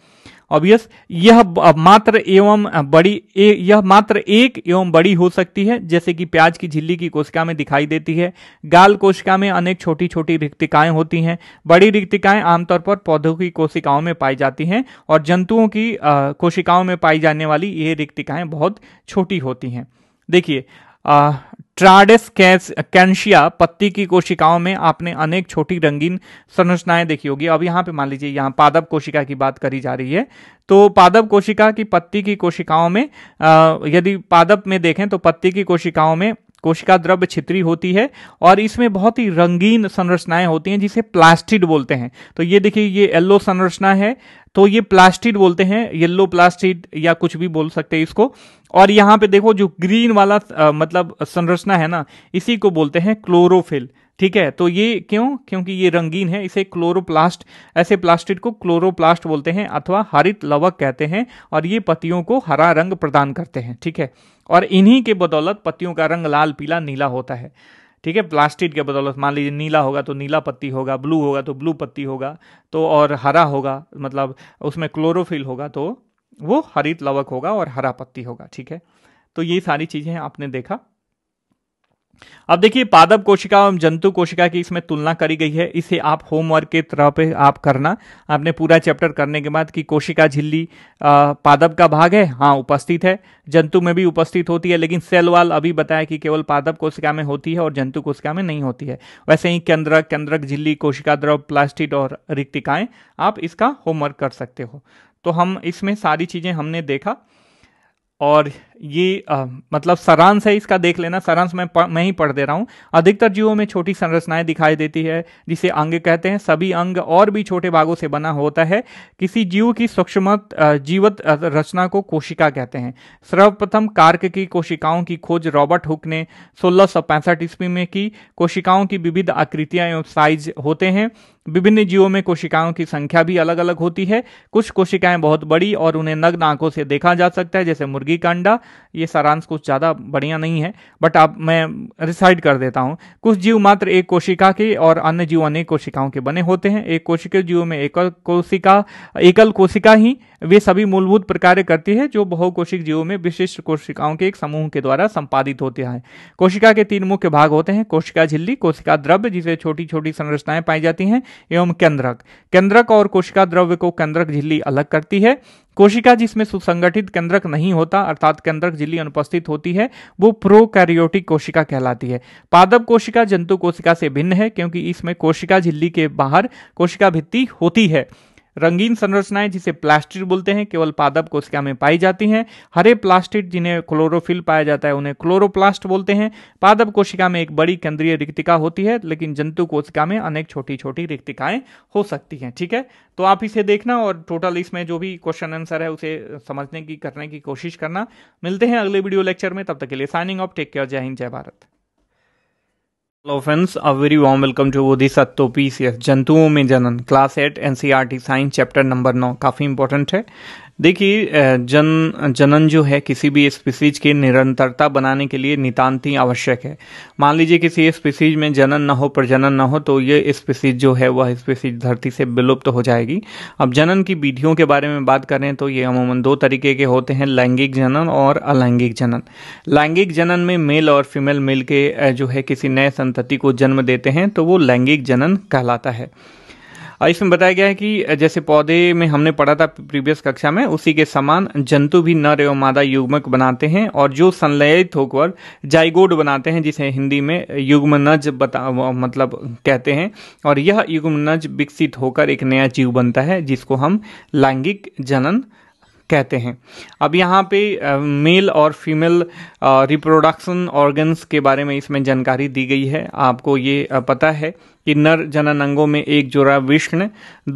ऑब्वियस यह मात्र एवं बड़ी ए, यह मात्र एक एवं बड़ी हो सकती है जैसे कि प्याज की झिल्ली की कोशिका में दिखाई देती है गाल कोशिका में अनेक छोटी छोटी रिक्तिकाएं होती हैं बड़ी रिक्तिकाएं आमतौर पर पौधों की कोशिकाओं में पाई जाती हैं और जंतुओं की कोशिकाओं में पाई जाने वाली ये रिक्तिकाएं बहुत छोटी होती हैं देखिए ट्राडिस कैंशिया पत्ती की कोशिकाओं में आपने अनेक छोटी रंगीन संरचनाएं देखी होगी अब यहाँ पे मान लीजिए यहाँ पादप कोशिका की बात करी जा रही है तो पादप कोशिका की पत्ती की कोशिकाओं में यदि पादप में देखें तो पत्ती की कोशिकाओं में कोशिका द्रव्य छित्री होती है और इसमें बहुत ही रंगीन संरचनाएं होती हैं जिसे प्लास्टिड बोलते हैं तो ये देखिए ये येल्लो संरचना है तो ये प्लास्टिड बोलते हैं येल्लो प्लास्टिड या कुछ भी बोल सकते हैं इसको और यहाँ पे देखो जो ग्रीन वाला आ, मतलब संरचना है ना इसी को बोलते हैं क्लोरोफिल ठीक है तो ये क्यों क्योंकि ये रंगीन है इसे क्लोरोप्लास्ट ऐसे प्लास्टिक को क्लोरोप्लास्ट बोलते हैं अथवा हरित लवक कहते हैं और ये पतियों को हरा रंग प्रदान करते हैं ठीक है और इन्हीं के बदौलत पतियों का रंग लाल पीला नीला होता है ठीक है प्लास्टिक के बदौलत मान लीजिए नीला होगा तो नीला पत्ती होगा ब्लू होगा तो ब्लू पत्ती होगा तो और हरा होगा मतलब उसमें क्लोरोफिल होगा तो वो हरित लवक होगा और हरा पत्ती होगा ठीक है तो ये सारी चीजें आपने देखा अब देखिए पादप कोशिका एवं जंतु कोशिका की इसमें तुलना करी गई है इसे आप होमवर्क के तरह पे आप करना आपने पूरा चैप्टर करने के बाद कि कोशिका झिल्ली पादप का भाग है हाँ उपस्थित है जंतु में भी उपस्थित होती है लेकिन सेल वाल अभी बताया कि केवल पादप कोशिका में होती है और जंतु कोशिका में नहीं होती है वैसे ही केंद्रक केंद्रक झिल्ली कोशिका द्रव प्लास्टिक और रिक्तिकाएं आप इसका होमवर्क कर सकते हो तो हम इसमें सारी चीज़ें हमने देखा और ये आ, मतलब सारांश है इसका देख लेना सारांश मैं मैं ही पढ़ दे रहा हूँ अधिकतर जीवों में छोटी संरचनाएं दिखाई देती है जिसे अंग कहते हैं सभी अंग और भी छोटे भागों से बना होता है किसी जीव की सूक्ष्म जीवत रचना को कोशिका कहते हैं सर्वप्रथम कार्क की कोशिकाओं की खोज रॉबर्ट हुक ने सोलह ईस्वी में की कोशिकाओं की विविध आकृतियां एवं साइज होते हैं विभिन्न जीवों में कोशिकाओं की संख्या भी अलग अलग होती है कुछ कोशिकाएं बहुत बड़ी और उन्हें नग्न आंखों से देखा जा सकता है जैसे मुर्गी का अंडा ये सारांश कुछ ज़्यादा बढ़िया नहीं है बट आप मैं रिसाइड कर देता हूँ कुछ जीव मात्र एक कोशिका के और अन्य जीव अनेक कोशिकाओं के बने होते हैं एक कोशिका जीव में एकल कोशिका एकल कोशिका ही वे सभी मूलभूत प्रकार करती है जो बहुकोशिक जीवों में विशिष्ट कोशिकाओं के एक समूह के द्वारा संपादित होते हैं कोशिका के तीन मुख्य भाग होते हैं कोशिका झिल्ली कोशिका द्रव्य जिसे छोटी छोटी संरचनाएं पाई जाती हैं एवं केंद्रक केंद्रक और कोशिका द्रव्य को केंद्रक झिल्ली अलग करती है कोशिका जिसमें सुसंगठित केंद्रक नहीं होता अर्थात केंद्रक झिल्ली अनुपस्थित होती है वो प्रोकैरियोटिक कोशिका कहलाती है पादप कोशिका जंतु कोशिका से भिन्न है क्योंकि इसमें कोशिका झिल्ली के बाहर कोशिका भित्ति होती है रंगीन संरचनाएं जिसे प्लास्टिड बोलते हैं केवल पादप कोशिका में पाई जाती हैं हरे प्लास्टिड जिन्हें क्लोरोफिल पाया जाता है उन्हें क्लोरोप्लास्ट बोलते हैं पादप कोशिका में एक बड़ी केंद्रीय रिक्तिका होती है लेकिन जंतु कोशिका में अनेक छोटी छोटी रिक्तिकाएं हो सकती हैं ठीक है तो आप इसे देखना और टोटल इसमें जो भी क्वेश्चन आंसर है उसे समझने की करने की कोशिश करना मिलते हैं अगले वीडियो लेक्चर में तब तक के लिए साइनिंग ऑफ टेक केयर जय हिंद जय Bharat hello friends a very warm welcome to वो दिस सत्तो पी सी जंतुओं में जनन class eight N C R T science chapter number नौ काफ़ी इंपॉर्टेंट है देखिए जन जनन जो है किसी भी स्पीसीज की निरंतरता बनाने के लिए नितान्त ही आवश्यक है मान लीजिए किसी स्पीसीज में जनन न हो प्रजनन न हो तो ये स्पीसीज जो है वह स्पीसीज धरती से विलुप्त तो हो जाएगी अब जनन की विधियों के बारे में बात करें तो ये अमूमन दो तरीके के होते हैं लैंगिक जनन और अलैंगिक जनन लैंगिक जनन में मेल और फीमेल मिल के जो है किसी नए संतति को जन्म देते हैं तो वो लैंगिक जनन कहलाता है इसमें बताया गया है कि जैसे पौधे में हमने पढ़ा था प्रीवियस कक्षा में उसी के समान जंतु भी नर एवं मादा युग्मक बनाते हैं और जो संलयित होकर जाइगोड बनाते हैं जिसे हिंदी में युग्मनज बता मतलब कहते हैं और यह युग्मनज विकसित होकर एक नया जीव बनता है जिसको हम लैंगिक जनन कहते हैं अब यहाँ पे मेल और फीमेल रिप्रोडक्शन ऑर्गन्स के बारे में इसमें जानकारी दी गई है आपको ये पता है कि नर जनन अंगों में एक जोड़ा विष्ण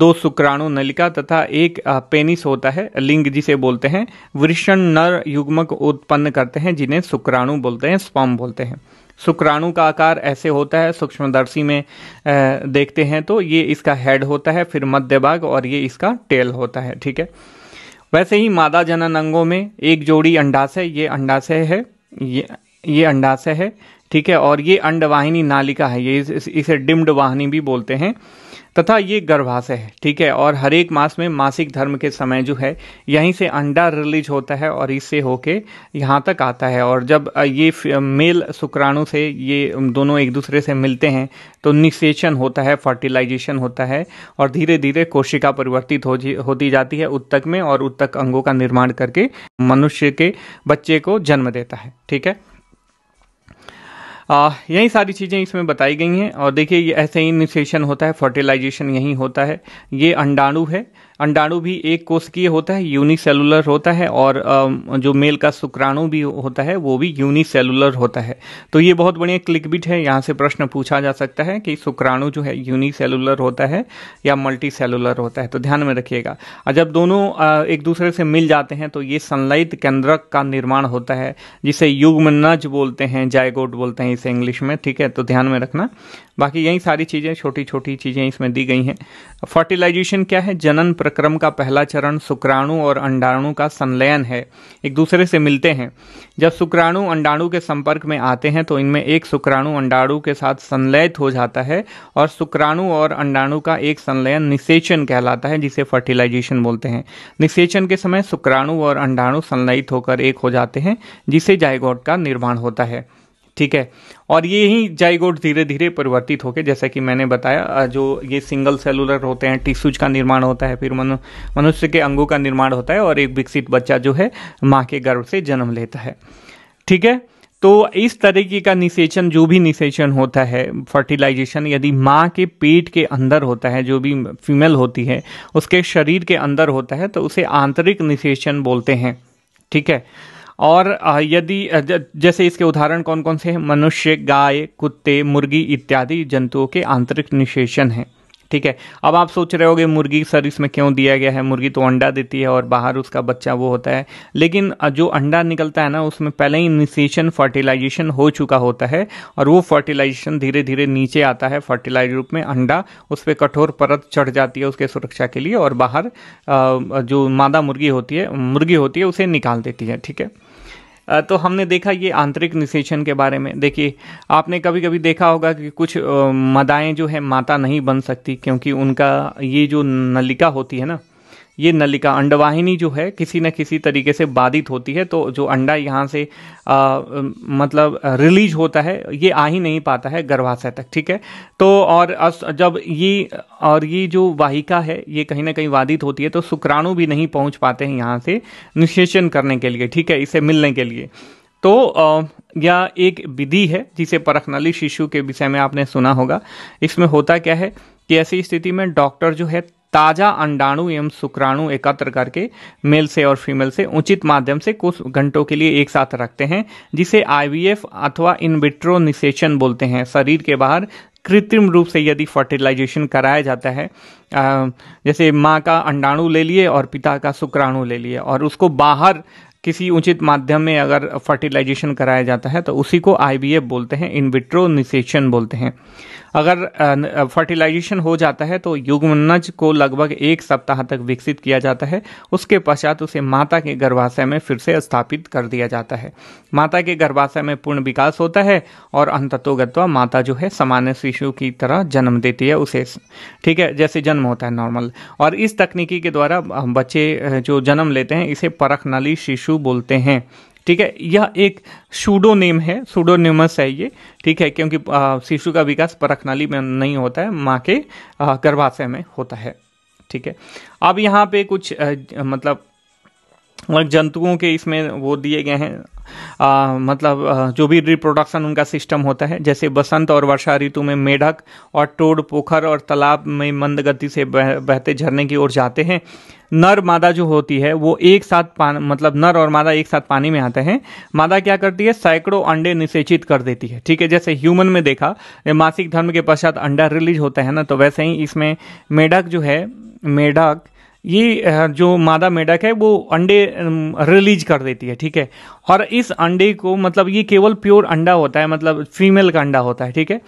दो शुक्राणु नलिका तथा एक पेनिस होता है लिंग जिसे बोलते हैं वृषण नर युग्मक उत्पन्न करते हैं जिन्हें शुक्राणु बोलते हैं स्पम बोलते हैं शुक्राणु का आकार ऐसे होता है सूक्ष्मदर्शी में देखते हैं तो ये इसका हेड होता है फिर मध्य भाग और ये इसका टेल होता है ठीक है वैसे ही मादा जनन अंगों में एक जोड़ी अंडाशय ये अंडाशय है ये ये अंडाशय है ठीक है और ये अंडवाहिनी नालिका है ये इस, इसे डिम्ड वाहिनी भी बोलते हैं तथा ये गर्भाशय है ठीक है और हर एक मास में मासिक धर्म के समय जो है यहीं से अंडा रिलीज होता है और इससे होके यहाँ तक आता है और जब ये मेल शुक्राणु से ये दोनों एक दूसरे से मिलते हैं तो निषेचन होता है फर्टिलाइजेशन होता है और धीरे धीरे कोशिका परिवर्तित हो होती जाती है उत्तक में और उत्तक अंगों का निर्माण करके मनुष्य के बच्चे को जन्म देता है ठीक है यही सारी चीज़ें इसमें बताई गई हैं और देखिए ये ऐसे ही इनिशिएशन होता है फर्टिलाइजेशन यहीं होता है ये अंडाणु है अंडाणु भी एक कोशिकीय होता है यूनिसेलुलर होता है और जो मेल का शुक्राणु भी होता है वो भी यूनिसेलुलर होता है तो ये बहुत बढ़िया क्लिकबिट है यहाँ से प्रश्न पूछा जा सकता है कि शुक्राणु जो है यूनिसेलुलर होता है या मल्टी सेलुलर होता है तो ध्यान में रखिएगा और जब दोनों एक दूसरे से मिल जाते हैं तो ये सनलाइट केंद्रक का निर्माण होता है जिसे नज बोलते हैं जायगोट बोलते हैं इसे इंग्लिश में ठीक है तो ध्यान में रखना बाकी यही सारी चीज़ें छोटी छोटी चीज़ें इसमें दी गई हैं फर्टिलाइजेशन क्या है जनन प्रक्रम का पहला चरण शुक्राणु और अंडाणु का संलयन है एक दूसरे से मिलते हैं जब शुक्राणु अंडाणु के संपर्क में आते हैं तो इनमें एक शुक्राणु अंडाणु के साथ संलयित हो जाता है और शुक्राणु और अंडाणु का एक संलयन निषेचन कहलाता है जिसे फर्टिलाइजेशन बोलते हैं निषेचन के समय शुक्राणु और अंडाणु संलयित होकर एक हो जाते हैं जिसे जायगोट का निर्माण होता है ठीक है और ये ही जाइगोट धीरे धीरे परिवर्तित होकर जैसा कि मैंने बताया जो ये सिंगल सेलुलर होते हैं टिश्यूज का निर्माण होता है फिर मनु मनुष्य के अंगों का निर्माण होता है और एक विकसित बच्चा जो है माँ के गर्भ से जन्म लेता है ठीक है तो इस तरीके का निषेचन जो भी निषेचन होता है फर्टिलाइजेशन यदि माँ के पेट के अंदर होता है जो भी फीमेल होती है उसके शरीर के अंदर होता है तो उसे आंतरिक निषेचन बोलते हैं ठीक है और यदि जैसे इसके उदाहरण कौन कौन से हैं मनुष्य गाय कुत्ते मुर्गी इत्यादि जंतुओं के आंतरिक निषेचन हैं ठीक है अब आप सोच रहे होगे मुर्गी सर इसमें क्यों दिया गया है मुर्गी तो अंडा देती है और बाहर उसका बच्चा वो होता है लेकिन जो अंडा निकलता है ना उसमें पहले ही निशेषण फर्टिलाइजेशन हो चुका होता है और वो फर्टिलाइजेशन धीरे धीरे नीचे आता है फर्टिलाइज रूप में अंडा उस पर कठोर परत चढ़ जाती है उसके सुरक्षा के लिए और बाहर जो मादा मुर्गी होती है मुर्गी होती है उसे निकाल देती है ठीक है तो हमने देखा ये आंतरिक निषेचन के बारे में देखिए आपने कभी कभी देखा होगा कि कुछ मदाएँ जो है माता नहीं बन सकती क्योंकि उनका ये जो नलिका होती है ना ये नलिका अंडवाहिनी जो है किसी न किसी तरीके से बाधित होती है तो जो अंडा यहाँ से आ, मतलब रिलीज होता है ये आ ही नहीं पाता है गर्भाशय तक ठीक है तो और जब ये और ये जो वाहिका है ये कहीं ना कहीं बाधित होती है तो शुक्राणु भी नहीं पहुँच पाते हैं यहाँ से निषेचन करने के लिए ठीक है इसे मिलने के लिए तो यह एक विधि है जिसे परखनली शिशु के विषय में आपने सुना होगा इसमें होता क्या है कि ऐसी स्थिति में डॉक्टर जो है ताज़ा अंडाणु एवं शुक्राणु एकत्र करके मेल से और फीमेल से उचित माध्यम से कुछ घंटों के लिए एक साथ रखते हैं जिसे आईवीएफ अथवा इनविट्रो निषेचन बोलते हैं शरीर के बाहर कृत्रिम रूप से यदि फर्टिलाइजेशन कराया जाता है जैसे माँ का अंडाणु ले लिए और पिता का शुक्राणु ले लिए और उसको बाहर किसी उचित माध्यम में अगर फर्टिलाइजेशन कराया जाता है तो उसी को आई बोलते हैं इनविट्रो निषेचन बोलते हैं अगर फर्टिलाइजेशन हो जाता है तो युग्मनज को लगभग एक सप्ताह तक विकसित किया जाता है उसके पश्चात उसे माता के गर्भाशय में फिर से स्थापित कर दिया जाता है माता के गर्भाशय में पूर्ण विकास होता है और अंततोगत्वा माता जो है सामान्य शिशु की तरह जन्म देती है उसे ठीक है जैसे जन्म होता है नॉर्मल और इस तकनीकी के द्वारा बच्चे जो जन्म लेते हैं इसे परख नली शिशु बोलते हैं ठीक है यह एक सूडो नेम है नेमस है ये ठीक है क्योंकि शिशु का विकास परखनाली में नहीं होता है माँ के गर्भाशय में होता है ठीक है अब यहाँ पे कुछ आ, मतलब मतलब जंतुओं के इसमें वो दिए गए हैं आ, मतलब जो भी रिप्रोडक्शन उनका सिस्टम होता है जैसे बसंत और वर्षा ऋतु में मेढक और टोड पोखर और तालाब में मंद गति से बह, बहते झरने की ओर जाते हैं नर मादा जो होती है वो एक साथ पान मतलब नर और मादा एक साथ पानी में आते हैं मादा क्या करती है सैकड़ों अंडे निषेचित कर देती है ठीक है जैसे ह्यूमन में देखा मासिक धर्म के पश्चात अंडा रिलीज होता है ना तो वैसे ही इसमें मेढक जो है मेढक ये जो मादा मेढक है वो अंडे रिलीज कर देती है ठीक है और इस अंडे को मतलब ये केवल प्योर अंडा होता है मतलब फीमेल का अंडा होता है ठीक है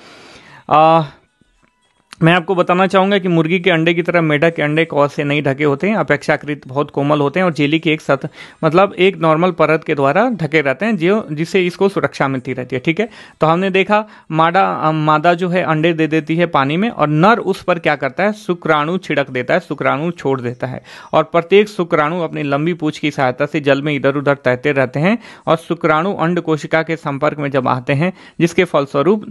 मैं आपको बताना चाहूंगा कि मुर्गी के अंडे की तरह मेढक के अंडे कौर से नहीं ढके होते हैं अपेक्षाकृत बहुत कोमल होते हैं और जेली की एक साथ मतलब एक नॉर्मल परत के द्वारा ढके रहते हैं जो जिससे इसको सुरक्षा मिलती रहती है ठीक है तो हमने देखा मादा मादा जो है अंडे दे देती है पानी में और नर उस पर क्या करता है शुक्राणु छिड़क देता है शुक्राणु छोड़ देता है और प्रत्येक शुक्राणु अपनी लंबी पूछ की सहायता से जल में इधर उधर तैरते रहते हैं और शुक्राणु अंड कोशिका के संपर्क में जब आते हैं जिसके फलस्वरूप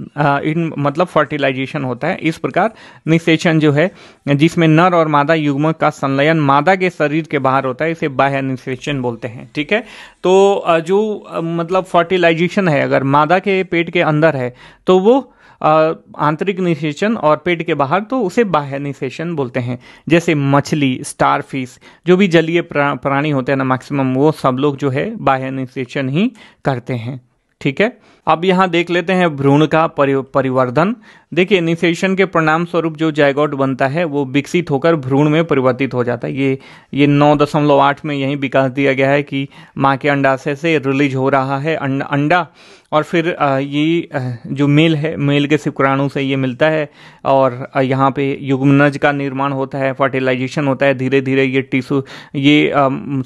इन मतलब फर्टिलाइजेशन होता है इस प्रकार निषेचन जो है जिसमें नर और मादा युग्म का संलयन मादा के शरीर के बाहर होता है इसे बाह्य निषेचन बोलते हैं ठीक है तो जो मतलब फर्टिलाइजेशन है अगर मादा के पेट के अंदर है तो वो आंतरिक निषेचन और पेट के बाहर तो उसे बाह्य निषेचन बोलते हैं जैसे मछली स्टार फिश जो भी जलीय प्राणी होते हैं ना मैक्सिमम वो सब लोग जो है बाह्य निषेचन ही करते हैं ठीक है अब यहाँ देख लेते हैं भ्रूण का परि, परिवर्धन देखिए इनिशिएशन के परिणाम स्वरूप जो जैगोट बनता है वो विकसित होकर भ्रूण में परिवर्तित हो जाता है ये ये नौ दशमलव आठ में यही विकास दिया गया है कि माँ के अंडाशय से रिलीज हो रहा है अं, अंडा और फिर ये जो मेल है मेल के शुक्राणु से ये मिलता है और यहाँ पे युग्मनज का निर्माण होता है फर्टिलाइजेशन होता है धीरे धीरे ये टिश्यू ये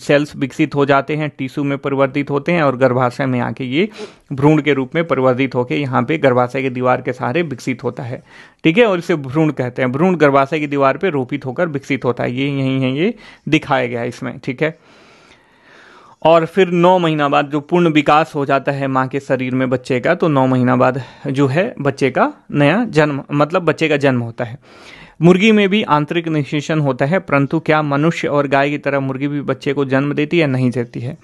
सेल्स विकसित हो जाते हैं टिश्यू में परिवर्तित होते हैं और गर्भाशय में आके ये भ्रूण के रूप में परिवर्तित होकर यहाँ पे गर्भाशय की दीवार के सहारे विकसित होता है ठीक है और इसे भ्रूण कहते हैं भ्रूण गर्भाशय की दीवार पर रोपित होकर विकसित होता है ये यहीं है ये दिखाया गया इसमें ठीक है और फिर नौ महीना बाद जो पूर्ण विकास हो जाता है माँ के शरीर में बच्चे का तो नौ महीना बाद जो है बच्चे का नया जन्म मतलब बच्चे का जन्म होता है मुर्गी में भी आंतरिक निषेचन होता है परंतु क्या मनुष्य और गाय की तरह मुर्गी भी बच्चे को जन्म देती है नहीं देती है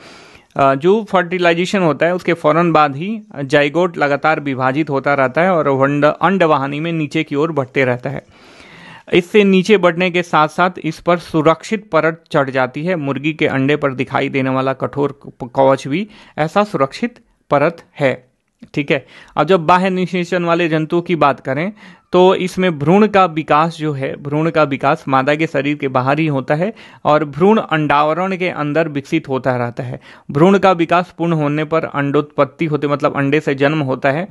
जो फर्टिलाइजेशन होता है उसके फौरन बाद ही जाइगोट लगातार विभाजित होता रहता है और अंडवाहनी में नीचे की ओर बढ़ते रहता है इससे नीचे बढ़ने के साथ साथ इस पर सुरक्षित परत चढ़ जाती है मुर्गी के अंडे पर दिखाई देने वाला कठोर कवच भी ऐसा सुरक्षित परत है ठीक है अब जब बाह्य निषेचन वाले जंतुओं की बात करें तो इसमें भ्रूण का विकास जो है भ्रूण का विकास मादा के शरीर के बाहर ही होता है और भ्रूण अंडावरण के अंदर विकसित होता रहता है भ्रूण का विकास पूर्ण होने पर अंडोत्पत्ति होते मतलब अंडे से जन्म होता है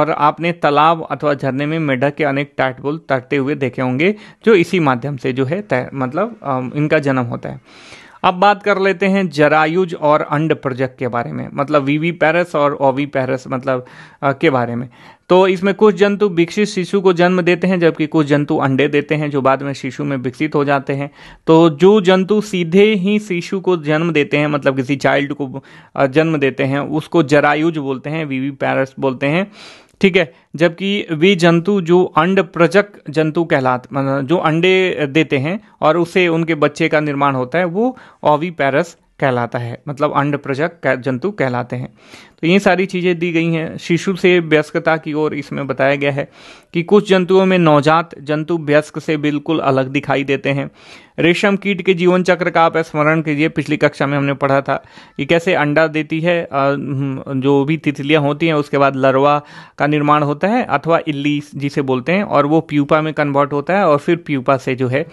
और आपने तालाब अथवा झरने में मेढक के अनेक टाटबुल तैरते हुए देखे होंगे जो इसी माध्यम से जो है मतलब इनका जन्म होता है अब बात कर लेते हैं जरायुज और अंड प्रजक के बारे में मतलब वीवी पैरस और ओवी पैरस मतलब आ, के बारे में तो इसमें कुछ जंतु विकसित शिशु को जन्म देते हैं जबकि कुछ जंतु अंडे देते हैं जो बाद में शिशु में विकसित हो जाते हैं तो जो जंतु सीधे ही शिशु को जन्म देते हैं मतलब किसी चाइल्ड को जन्म देते हैं उसको जरायुज बोलते हैं वीवी पैरस बोलते हैं ठीक है जबकि वे जंतु जो अंड प्रजक जंतु कहलाते जो अंडे देते हैं और उसे उनके बच्चे का निर्माण होता है वो ओवी पैरस कहलाता है मतलब अंड प्रजक जंतु कहलाते हैं तो ये सारी चीज़ें दी गई हैं शिशु से व्यस्कता की ओर इसमें बताया गया है कि कुछ जंतुओं में नवजात जंतु व्यस्क से बिल्कुल अलग दिखाई देते हैं रेशम कीट के जीवन चक्र का आप स्मरण कीजिए पिछली कक्षा में हमने पढ़ा था कि कैसे अंडा देती है हम्म, जो भी तितलियां होती हैं उसके बाद लरवा का निर्माण होता है अथवा इल्ली जिसे बोलते हैं और वो प्यूपा में कन्वर्ट होता है और फिर प्यूपा से जो है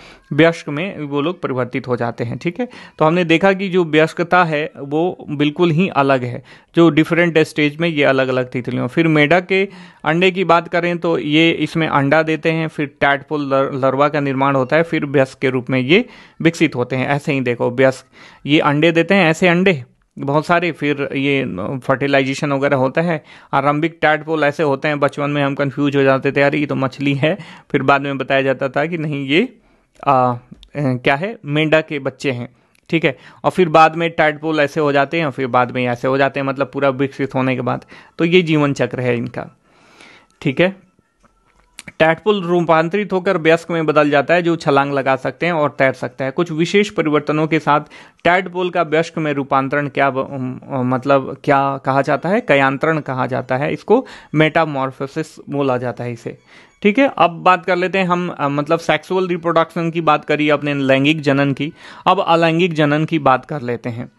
व्यस्क में वो लोग परिवर्तित हो जाते हैं ठीक है तो हमने देखा कि जो व्यस्कता है वो बिल्कुल ही अलग है जो डिफरेंट डिफरेंट स्टेज में ये अलग अलग तितलियों फिर मेढक के अंडे की बात करें तो ये इसमें अंडा देते हैं फिर टैटपुल लरवा का निर्माण होता है फिर व्यस्क के रूप में ये विकसित होते हैं ऐसे ही देखो व्यस्क ये अंडे देते हैं ऐसे अंडे बहुत सारे फिर ये फर्टिलाइजेशन वगैरह होता है आरंभिक टैटपोल ऐसे होते हैं बचपन में हम कंफ्यूज हो जाते थे यार ये तो मछली है फिर बाद में बताया जाता था कि नहीं ये आ, क्या है मेंढा के बच्चे हैं ठीक है और फिर बाद में पोल ऐसे हो जाते हैं फिर बाद में ऐसे हो जाते हैं मतलब पूरा विकसित होने के बाद तो ये जीवन चक्र है इनका ठीक है टैटपुल रूपांतरित होकर व्यस्क में बदल जाता है जो छलांग लगा सकते हैं और तैर सकता है कुछ विशेष परिवर्तनों के साथ टैटपुल का व्यस्क में रूपांतरण क्या मतलब क्या कहा जाता है कयांतरण कहा जाता है इसको मेटामॉर्फोसिस बोला जाता है इसे ठीक है अब बात कर लेते हैं हम आ, मतलब सेक्सुअल रिप्रोडक्शन की बात करिए अपने लैंगिक जनन की अब अलैंगिक जनन की बात कर लेते हैं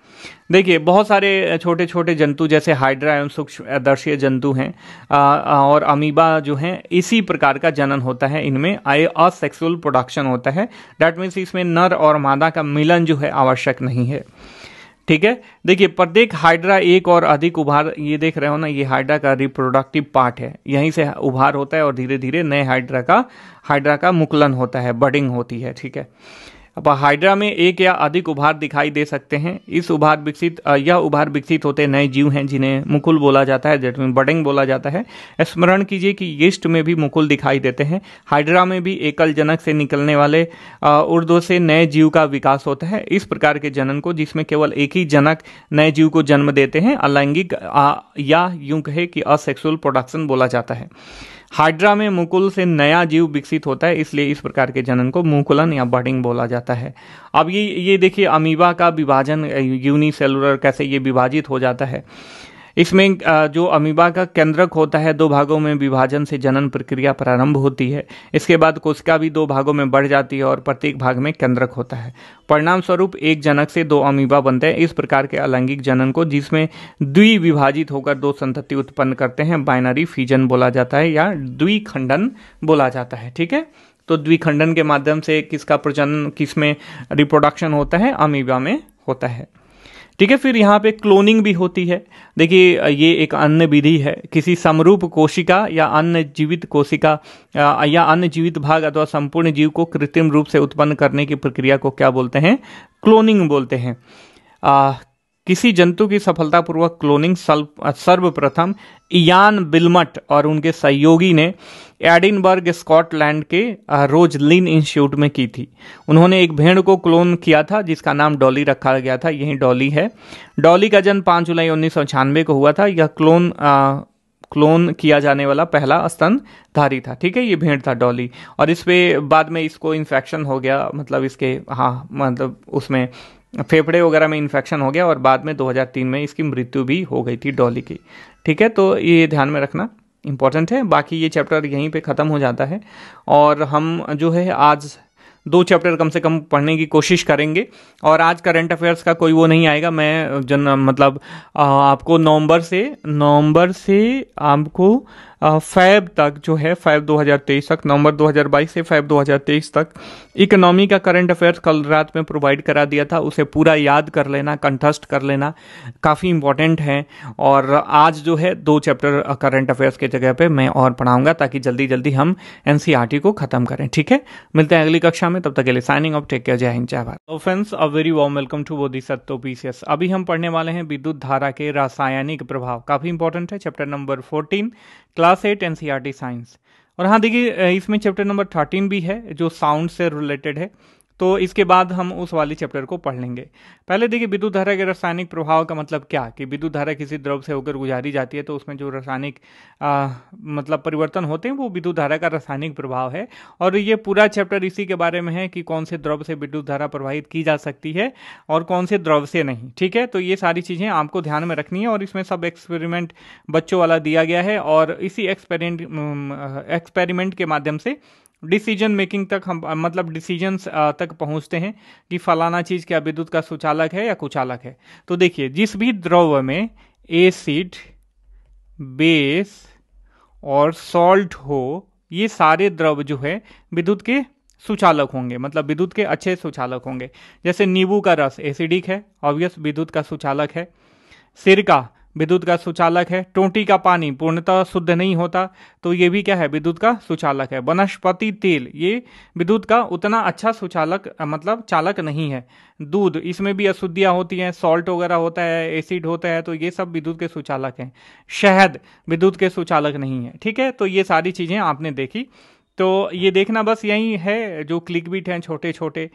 देखिए बहुत सारे छोटे छोटे जंतु जैसे हाइड्रा एवं दर्शीय जंतु हैं और अमीबा जो हैं इसी प्रकार का जनन होता है इनमें आय असेक्सुअल प्रोडक्शन होता है डैट मीन्स इसमें नर और मादा का मिलन जो है आवश्यक नहीं है ठीक है देखिए प्रत्येक हाइड्रा एक और अधिक उभार ये देख रहे हो ना ये हाइड्रा का रिप्रोडक्टिव पार्ट है यहीं से उभार होता है और धीरे धीरे नए हाइड्रा का हाइड्रा का मुकलन होता है बडिंग होती है ठीक है अब हाइड्रा में एक या अधिक उभार दिखाई दे सकते हैं इस उभार विकसित यह उभार विकसित होते नए जीव हैं जिन्हें मुकुल बोला जाता है जिसमें बडिंग बोला जाता है स्मरण कीजिए कि यीस्ट में भी मुकुल दिखाई देते हैं हाइड्रा में भी एकल जनक से निकलने वाले उर्दो से नए जीव का विकास होता है इस प्रकार के जनन को जिसमें केवल एक ही जनक नए जीव को जन्म देते हैं अलैंगिक या यूं कहे कि असेक्सुअल प्रोडक्शन बोला जाता है हाइड्रा में मुकुल से नया जीव विकसित होता है इसलिए इस प्रकार के जनन को मुकुलन या बडिंग बोला जाता है अब ये ये देखिए अमीबा का विभाजन यूनिसेलुलर कैसे ये विभाजित हो जाता है इसमें जो अमीबा का केंद्रक होता है दो भागों में विभाजन से जनन प्रक्रिया प्रारंभ होती है इसके बाद कोशिका भी दो भागों में बढ़ जाती है और प्रत्येक भाग में केंद्रक होता है परिणाम स्वरूप एक जनक से दो अमीबा बनते हैं इस प्रकार के अलैंगिक जनन को जिसमें द्विविभाजित होकर दो संतति उत्पन्न करते हैं बाइनरी फीजन बोला जाता है या द्विखंडन बोला जाता है ठीक है तो द्विखंडन के माध्यम से किसका प्रजनन किसमें रिप्रोडक्शन होता है अमीबा में होता है ठीक है फिर यहाँ पे क्लोनिंग भी होती है देखिए ये एक अन्य विधि है किसी समरूप कोशिका या अन्य जीवित कोशिका या अन्य जीवित भाग अथवा संपूर्ण जीव को कृत्रिम रूप से उत्पन्न करने की प्रक्रिया को क्या बोलते हैं क्लोनिंग बोलते हैं आ, किसी जंतु की सफलतापूर्वक क्लोनिंग सर्वप्रथम इयान बिलमट और उनके सहयोगी ने एडिनबर्ग स्कॉटलैंड के रोज लिन इंस्टीट्यूट में की थी उन्होंने एक भेड़ को क्लोन किया था जिसका नाम डॉली रखा गया था यही डॉली है डॉली का जन्म पाँच जुलाई उन्नीस को हुआ था यह क्लोन आ, क्लोन किया जाने वाला पहला स्तनधारी था ठीक है ये भेड़ था डॉली और इस पे बाद में इसको इन्फेक्शन हो गया मतलब इसके हाँ मतलब उसमें फेफड़े वगैरह में इन्फेक्शन हो गया और बाद में 2003 में इसकी मृत्यु भी हो गई थी डॉली की ठीक है तो ये ध्यान में रखना इम्पॉर्टेंट है बाकी ये चैप्टर यहीं पे ख़त्म हो जाता है और हम जो है आज दो चैप्टर कम से कम पढ़ने की कोशिश करेंगे और आज करंट अफेयर्स का कोई वो नहीं आएगा मैं जन मतलब आपको नवंबर से नवंबर से आपको फैब तक जो है फैब 2023 तक नवंबर 2022 से फैब 2023 तक इकोनॉमी का करंट अफेयर्स कल रात में प्रोवाइड करा दिया था उसे पूरा याद कर लेना कंटस्ट कर लेना काफ़ी इंपॉर्टेंट है और आज जो है दो चैप्टर करंट अफेयर्स के जगह पे मैं और पढ़ाऊंगा ताकि जल्दी जल्दी हम एन e को खत्म करें ठीक है मिलते हैं अगली कक्षा में तब तक के लिए साइनिंग ऑफ टेक केयर जय हिंद जय Bharat friends a very warm welcome to Bodhi Bodhisattva P अभी हम पढ़ने वाले हैं विद्युत धारा के रासायनिक प्रभाव काफ़ी इंपॉर्टेंट है chapter number fourteen class eight N science और हाँ देखिए इसमें चैप्टर नंबर थर्टीन भी है जो साउंड से रिलेटेड है तो इसके बाद हम उस वाले चैप्टर को पढ़ लेंगे पहले देखिए विद्युत धारा के रासायनिक प्रभाव का मतलब क्या कि विद्युत धारा किसी द्रव से होकर गुजारी जाती है तो उसमें जो रासायनिक मतलब परिवर्तन होते हैं वो विद्युत धारा का रासायनिक प्रभाव है और ये पूरा चैप्टर इसी के बारे में है कि कौन से द्रव से विद्युत धारा प्रवाहित की जा सकती है और कौन से द्रव से नहीं ठीक है तो ये सारी चीज़ें आपको ध्यान में रखनी है और इसमें सब एक्सपेरिमेंट बच्चों वाला दिया गया है और इसी एक्सपेरिमेंट एक्सपेरिमेंट के माध्यम से डिसीजन मेकिंग तक हम मतलब डिसीजन तक पहुंचते हैं कि फलाना चीज़ क्या विद्युत का सुचालक है या कुचालक है तो देखिए जिस भी द्रव में एसिड बेस और सॉल्ट हो ये सारे द्रव जो है विद्युत के सुचालक होंगे मतलब विद्युत के अच्छे सुचालक होंगे जैसे नींबू का रस एसिडिक है ऑब्वियस विद्युत का सुचालक है सिरका विद्युत का सुचालक है टोटी का पानी पूर्णतः शुद्ध नहीं होता तो ये भी क्या है विद्युत का सुचालक है वनस्पति तेल ये विद्युत का उतना अच्छा सुचालक मतलब चालक नहीं है दूध इसमें भी अशुद्धियाँ होती हैं सॉल्ट वगैरह होता है एसिड होता है तो ये सब विद्युत के सुचालक हैं शहद विद्युत के सुचालक नहीं है ठीक है तो ये सारी चीज़ें आपने देखी तो ये देखना बस यही है जो क्लिक बीट हैं छोटे छोटे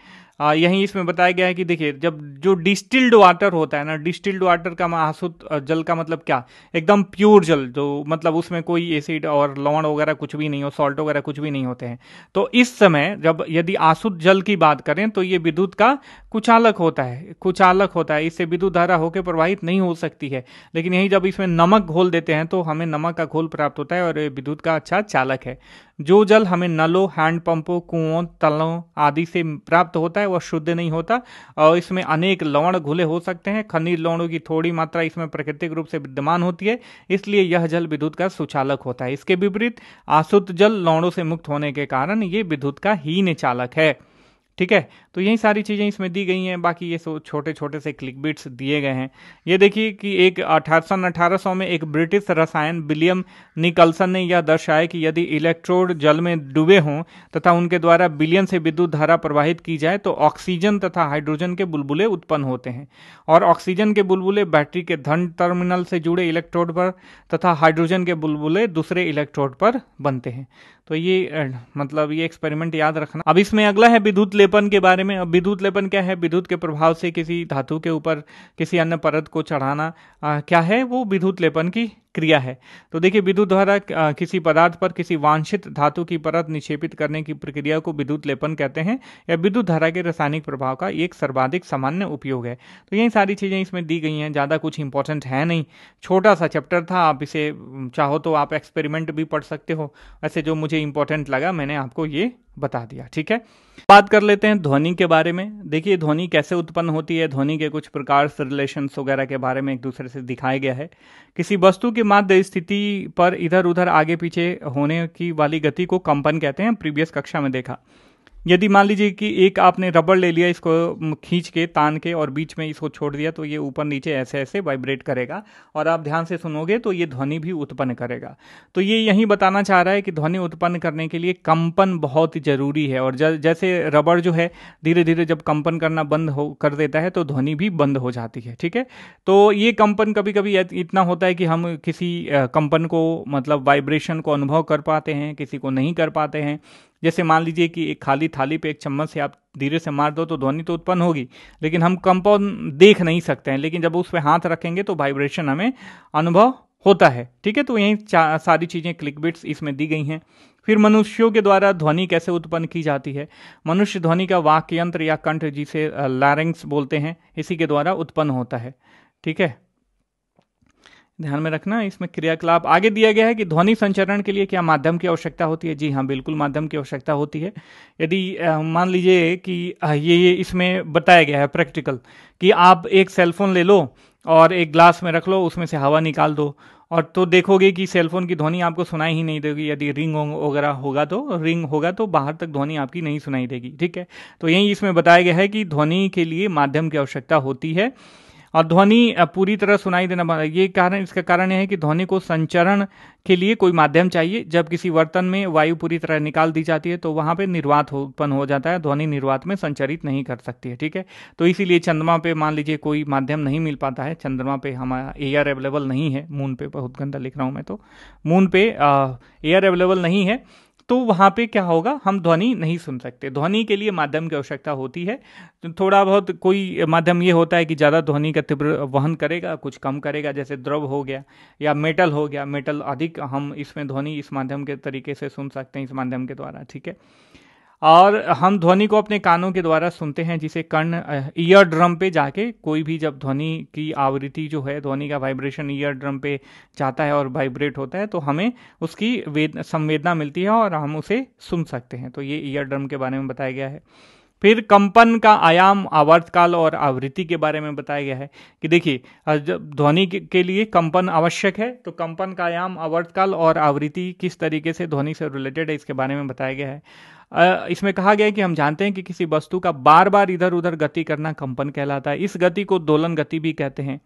यहीं इसमें बताया गया है कि देखिए जब जो डिस्टिल्ड वाटर होता है ना डिस्टिल्ड वाटर का महासुत जल का मतलब क्या एकदम प्योर जल जो मतलब उसमें कोई एसिड और लवण वगैरह कुछ भी नहीं हो सॉल्ट वगैरह कुछ भी नहीं होते हैं तो इस समय जब यदि आसुत जल की बात करें तो ये विद्युत का कुचालक होता है कुचालक होता है इससे विद्युत धारा होकर प्रवाहित नहीं हो सकती है लेकिन यही जब इसमें नमक घोल देते हैं तो हमें नमक का घोल प्राप्त होता है और ये विद्युत का अच्छा चालक है जो जल हमें नलों हैंडपंपों कुओं तलों आदि से प्राप्त होता है वह शुद्ध नहीं होता और इसमें अनेक लवण घुले हो सकते हैं खनिज लवणों की थोड़ी मात्रा इसमें प्राकृतिक रूप से विद्यमान होती है इसलिए यह जल विद्युत का सुचालक होता है इसके विपरीत आसुत जल लवणों से मुक्त होने के कारण ये विद्युत का हीन चालक है ठीक है तो यही सारी चीज़ें इसमें दी गई हैं बाकी ये छोटे छोटे से क्लिक बिट्स दिए गए हैं ये देखिए कि एक अठारह अठारह में एक ब्रिटिश रसायन विलियम निकलसन ने यह दर्शाया कि यदि इलेक्ट्रोड जल में डूबे हों तथा उनके द्वारा बिलियन से विद्युत धारा प्रवाहित की जाए तो ऑक्सीजन तथा हाइड्रोजन के बुलबुले उत्पन्न होते हैं और ऑक्सीजन के बुलबुले बैटरी के धन टर्मिनल से जुड़े इलेक्ट्रोड पर तथा हाइड्रोजन के बुलबुले दूसरे इलेक्ट्रोड पर बनते हैं तो ये मतलब ये एक्सपेरिमेंट याद रखना अब इसमें अगला है विद्युत लेपन के बारे में अब विद्युत लेपन क्या है विद्युत के प्रभाव से किसी धातु के ऊपर किसी अन्य परत को चढ़ाना क्या है वो विद्युत लेपन की क्रिया है तो देखिए विद्युत द्वारा किसी पदार्थ पर किसी वांछित धातु की परत निक्षेपित करने की प्रक्रिया को विद्युत लेपन कहते हैं या विद्युत धारा के रासायनिक प्रभाव का एक सर्वाधिक सामान्य उपयोग है तो यही सारी चीज़ें इसमें दी गई हैं ज़्यादा कुछ इंपॉर्टेंट है नहीं छोटा सा चैप्टर था आप इसे चाहो तो आप एक्सपेरिमेंट भी पढ़ सकते हो वैसे जो मुझे इंपॉर्टेंट लगा मैंने आपको ये बता दिया ठीक है बात कर लेते हैं ध्वनि के बारे में देखिए ध्वनि कैसे उत्पन्न होती है ध्वनि के कुछ प्रकार रिलेशन रिलेशंस वगैरह के बारे में एक दूसरे से दिखाया गया है किसी वस्तु के माध्य स्थिति पर इधर उधर आगे पीछे होने की वाली गति को कंपन कहते हैं प्रीवियस कक्षा में देखा यदि मान लीजिए कि एक आपने रबड़ ले लिया इसको खींच के तान के और बीच में इसको छोड़ दिया तो ये ऊपर नीचे ऐसे ऐसे वाइब्रेट करेगा और आप ध्यान से सुनोगे तो ये ध्वनि भी उत्पन्न करेगा तो ये यही बताना चाह रहा है कि ध्वनि उत्पन्न करने के लिए कंपन बहुत ज़रूरी है और जैसे रबड़ जो है धीरे धीरे जब कंपन करना बंद हो कर देता है तो ध्वनि भी बंद हो जाती है ठीक है तो ये कंपन कभी कभी इतना होता है कि हम किसी कंपन को मतलब वाइब्रेशन को अनुभव कर पाते हैं किसी को नहीं कर पाते हैं जैसे मान लीजिए कि एक खाली थाली पे एक चम्मच से आप धीरे से मार दो तो ध्वनि तो उत्पन्न होगी लेकिन हम कंपाउंड देख नहीं सकते हैं लेकिन जब उस पर हाथ रखेंगे तो वाइब्रेशन हमें अनुभव होता है ठीक है तो यही सारी चीज़ें क्लिक बिट्स इसमें दी गई हैं फिर मनुष्यों के द्वारा ध्वनि कैसे उत्पन्न की जाती है मनुष्य ध्वनि का वाक्यंत्र या कंठ जिसे लारेंग्स बोलते हैं इसी के द्वारा उत्पन्न होता है ठीक है ध्यान में रखना इसमें क्रियाकलाप आगे दिया गया है कि ध्वनि संचरण के लिए क्या माध्यम की आवश्यकता होती है जी हाँ बिल्कुल माध्यम की आवश्यकता होती है यदि मान लीजिए कि ये ये इसमें बताया गया है प्रैक्टिकल कि आप एक सेलफोन ले लो और एक ग्लास में रख लो उसमें से हवा निकाल दो और तो देखोगे कि सेलफोन की ध्वनि आपको सुनाई ही नहीं देगी यदि रिंग वगैरह होगा तो रिंग होगा तो बाहर तक ध्वनि आपकी नहीं सुनाई देगी ठीक है तो यही इसमें बताया गया है कि ध्वनि के लिए माध्यम की आवश्यकता होती है और ध्वनि पूरी तरह सुनाई देना बंद ये कारण इसका कारण यह है कि ध्वनि को संचरण के लिए कोई माध्यम चाहिए जब किसी वर्तन में वायु पूरी तरह निकाल दी जाती है तो वहाँ पे निर्वात उत्पन्न हो जाता है ध्वनि निर्वात में संचरित नहीं कर सकती है ठीक है तो इसीलिए चंद्रमा पे मान लीजिए कोई माध्यम नहीं मिल पाता है चंद्रमा पे हमारा एयर अवेलेबल नहीं है मून पे बहुत गंदा लिख रहा हूँ मैं तो मून पे एयर अवेलेबल नहीं है तो वहाँ पे क्या होगा हम ध्वनि नहीं सुन सकते ध्वनि के लिए माध्यम की आवश्यकता होती है तो थोड़ा बहुत कोई माध्यम ये होता है कि ज़्यादा ध्वनि का तीव्र वहन करेगा कुछ कम करेगा जैसे द्रव हो गया या मेटल हो गया मेटल अधिक हम इसमें ध्वनि इस माध्यम के तरीके से सुन सकते हैं इस माध्यम के द्वारा ठीक है और हम ध्वनि को अपने कानों के द्वारा सुनते हैं जिसे कर्ण ईयर ड्रम पे जाके कोई भी जब ध्वनि की आवृत्ति जो है ध्वनि का वाइब्रेशन ईयर ड्रम पे जाता है और वाइब्रेट होता है तो हमें उसकी वेद संवेदना मिलती है और हम उसे सुन सकते हैं तो ये ईयर ड्रम के बारे में बताया गया है फिर कंपन का आयाम आवर्तकाल और आवृत्ति के बारे में बताया गया है कि देखिए जब ध्वनि के लिए कंपन आवश्यक है तो कंपन का आयाम आवर्तकाल और आवृत्ति किस तरीके से ध्वनि से रिलेटेड है इसके बारे में बताया गया है इसमें कहा गया है कि हम जानते हैं कि किसी वस्तु का बार बार इधर उधर गति करना कंपन कहलाता है इस गति को दोलन गति भी कहते हैं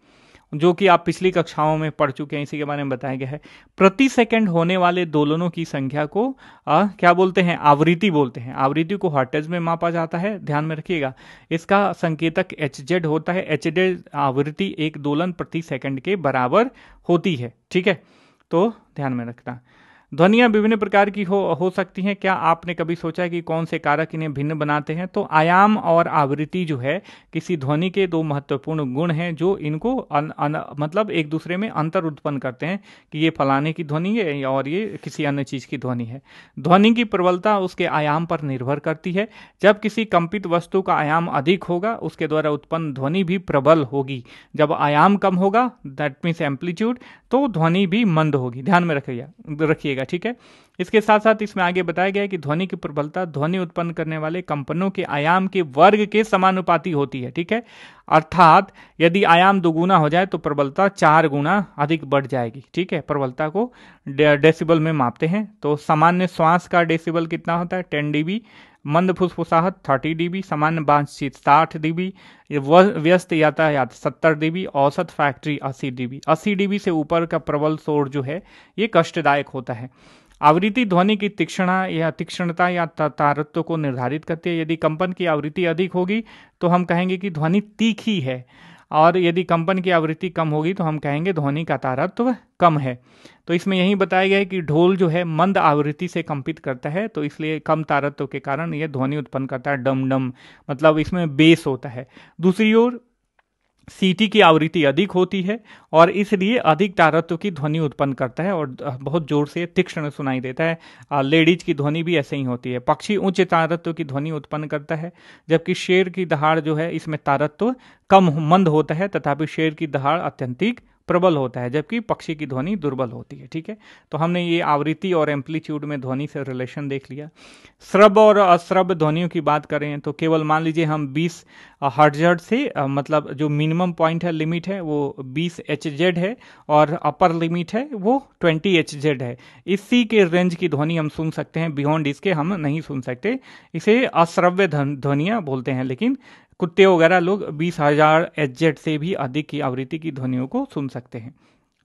जो कि आप पिछली कक्षाओं में पढ़ चुके हैं इसी के बारे में बताया गया है प्रति सेकंड होने वाले दोलनों की संख्या को आ, क्या बोलते हैं आवृत्ति बोलते हैं आवृत्ति को हॉटेज में मापा जाता है ध्यान में रखिएगा इसका संकेतक एच होता है एच डेड आवृत्ति एक दोलन प्रति सेकंड के बराबर होती है ठीक है तो ध्यान में रखना ध्वनियाँ विभिन्न प्रकार की हो हो सकती हैं क्या आपने कभी सोचा कि कौन से कारक इन्हें भिन्न बनाते हैं तो आयाम और आवृत्ति जो है किसी ध्वनि के दो महत्वपूर्ण गुण हैं जो इनको अन, अन, मतलब एक दूसरे में अंतर उत्पन्न करते हैं कि ये फलाने की ध्वनि है और ये किसी अन्य चीज़ की ध्वनि है ध्वनि की प्रबलता उसके आयाम पर निर्भर करती है जब किसी कंपित वस्तु का आयाम अधिक होगा उसके द्वारा उत्पन्न ध्वनि भी प्रबल होगी जब आयाम कम होगा दैट मीन्स एम्पलीट्यूड तो ध्वनि भी मंद होगी ध्यान में रखिएगा रखिएगा जाएगा ठीक है इसके साथ साथ इसमें आगे बताया गया है कि ध्वनि की प्रबलता ध्वनि उत्पन्न करने वाले कंपनों के आयाम के वर्ग के समानुपाती होती है ठीक है अर्थात यदि आयाम दोगुना हो जाए तो प्रबलता चार गुना अधिक बढ़ जाएगी ठीक है प्रबलता को डेसिबल में मापते हैं तो सामान्य श्वास का डेसिबल कितना होता है टेन डी मंद फुसफुसाहट थर्टी डीबी सामान्य बातचीत साठ डीबी व्यस्त यातायात सत्तर डीबी औसत फैक्ट्री अस्सी डीबी अस्सी डीबी से ऊपर का प्रबल शोर जो है ये कष्टदायक होता है आवृत्ति ध्वनि की तीक्षण या तीक्ष्णता या तारत्व को निर्धारित करती है यदि कंपन की आवृत्ति अधिक होगी तो हम कहेंगे कि ध्वनि तीखी है और यदि कंपन की आवृत्ति कम होगी तो हम कहेंगे ध्वनि का तारत्व कम है तो इसमें यही बताया गया है कि ढोल जो है मंद आवृत्ति से कंपित करता है तो इसलिए कम तारत्व के कारण यह ध्वनि उत्पन्न करता है डम डम मतलब इसमें बेस होता है दूसरी ओर सीटी की आवृत्ति अधिक होती है और इसलिए अधिक तारत्व की ध्वनि उत्पन्न करता है और बहुत जोर से तीक्ष्ण सुनाई देता है लेडीज की ध्वनि भी ऐसे ही होती है पक्षी उच्च तारत्व की ध्वनि उत्पन्न करता है जबकि शेर की दहाड़ जो है इसमें तारत्व कम मंद होता है तथापि शेर की दहाड़ अत्यंतिक प्रबल होता है जबकि पक्षी की ध्वनि दुर्बल होती है ठीक है तो हमने ये आवृत्ति और एम्पलीट्यूड में ध्वनि से रिलेशन देख लिया श्रब और अश्रब ध्वनियों की बात करें तो केवल मान लीजिए हम 20 हर्टजर्ड से मतलब जो मिनिमम पॉइंट है लिमिट है वो 20 एच है और अपर लिमिट है वो 20 एच है इसी के रेंज की ध्वनि हम सुन सकते हैं बियॉन्ड इसके हम नहीं सुन सकते इसे अश्रव्य ध्वनियाँ बोलते हैं लेकिन कुत्ते वगैरह लोग बीस हजार एजेट से भी अधिक की आवृत्ति की ध्वनियों को सुन सकते हैं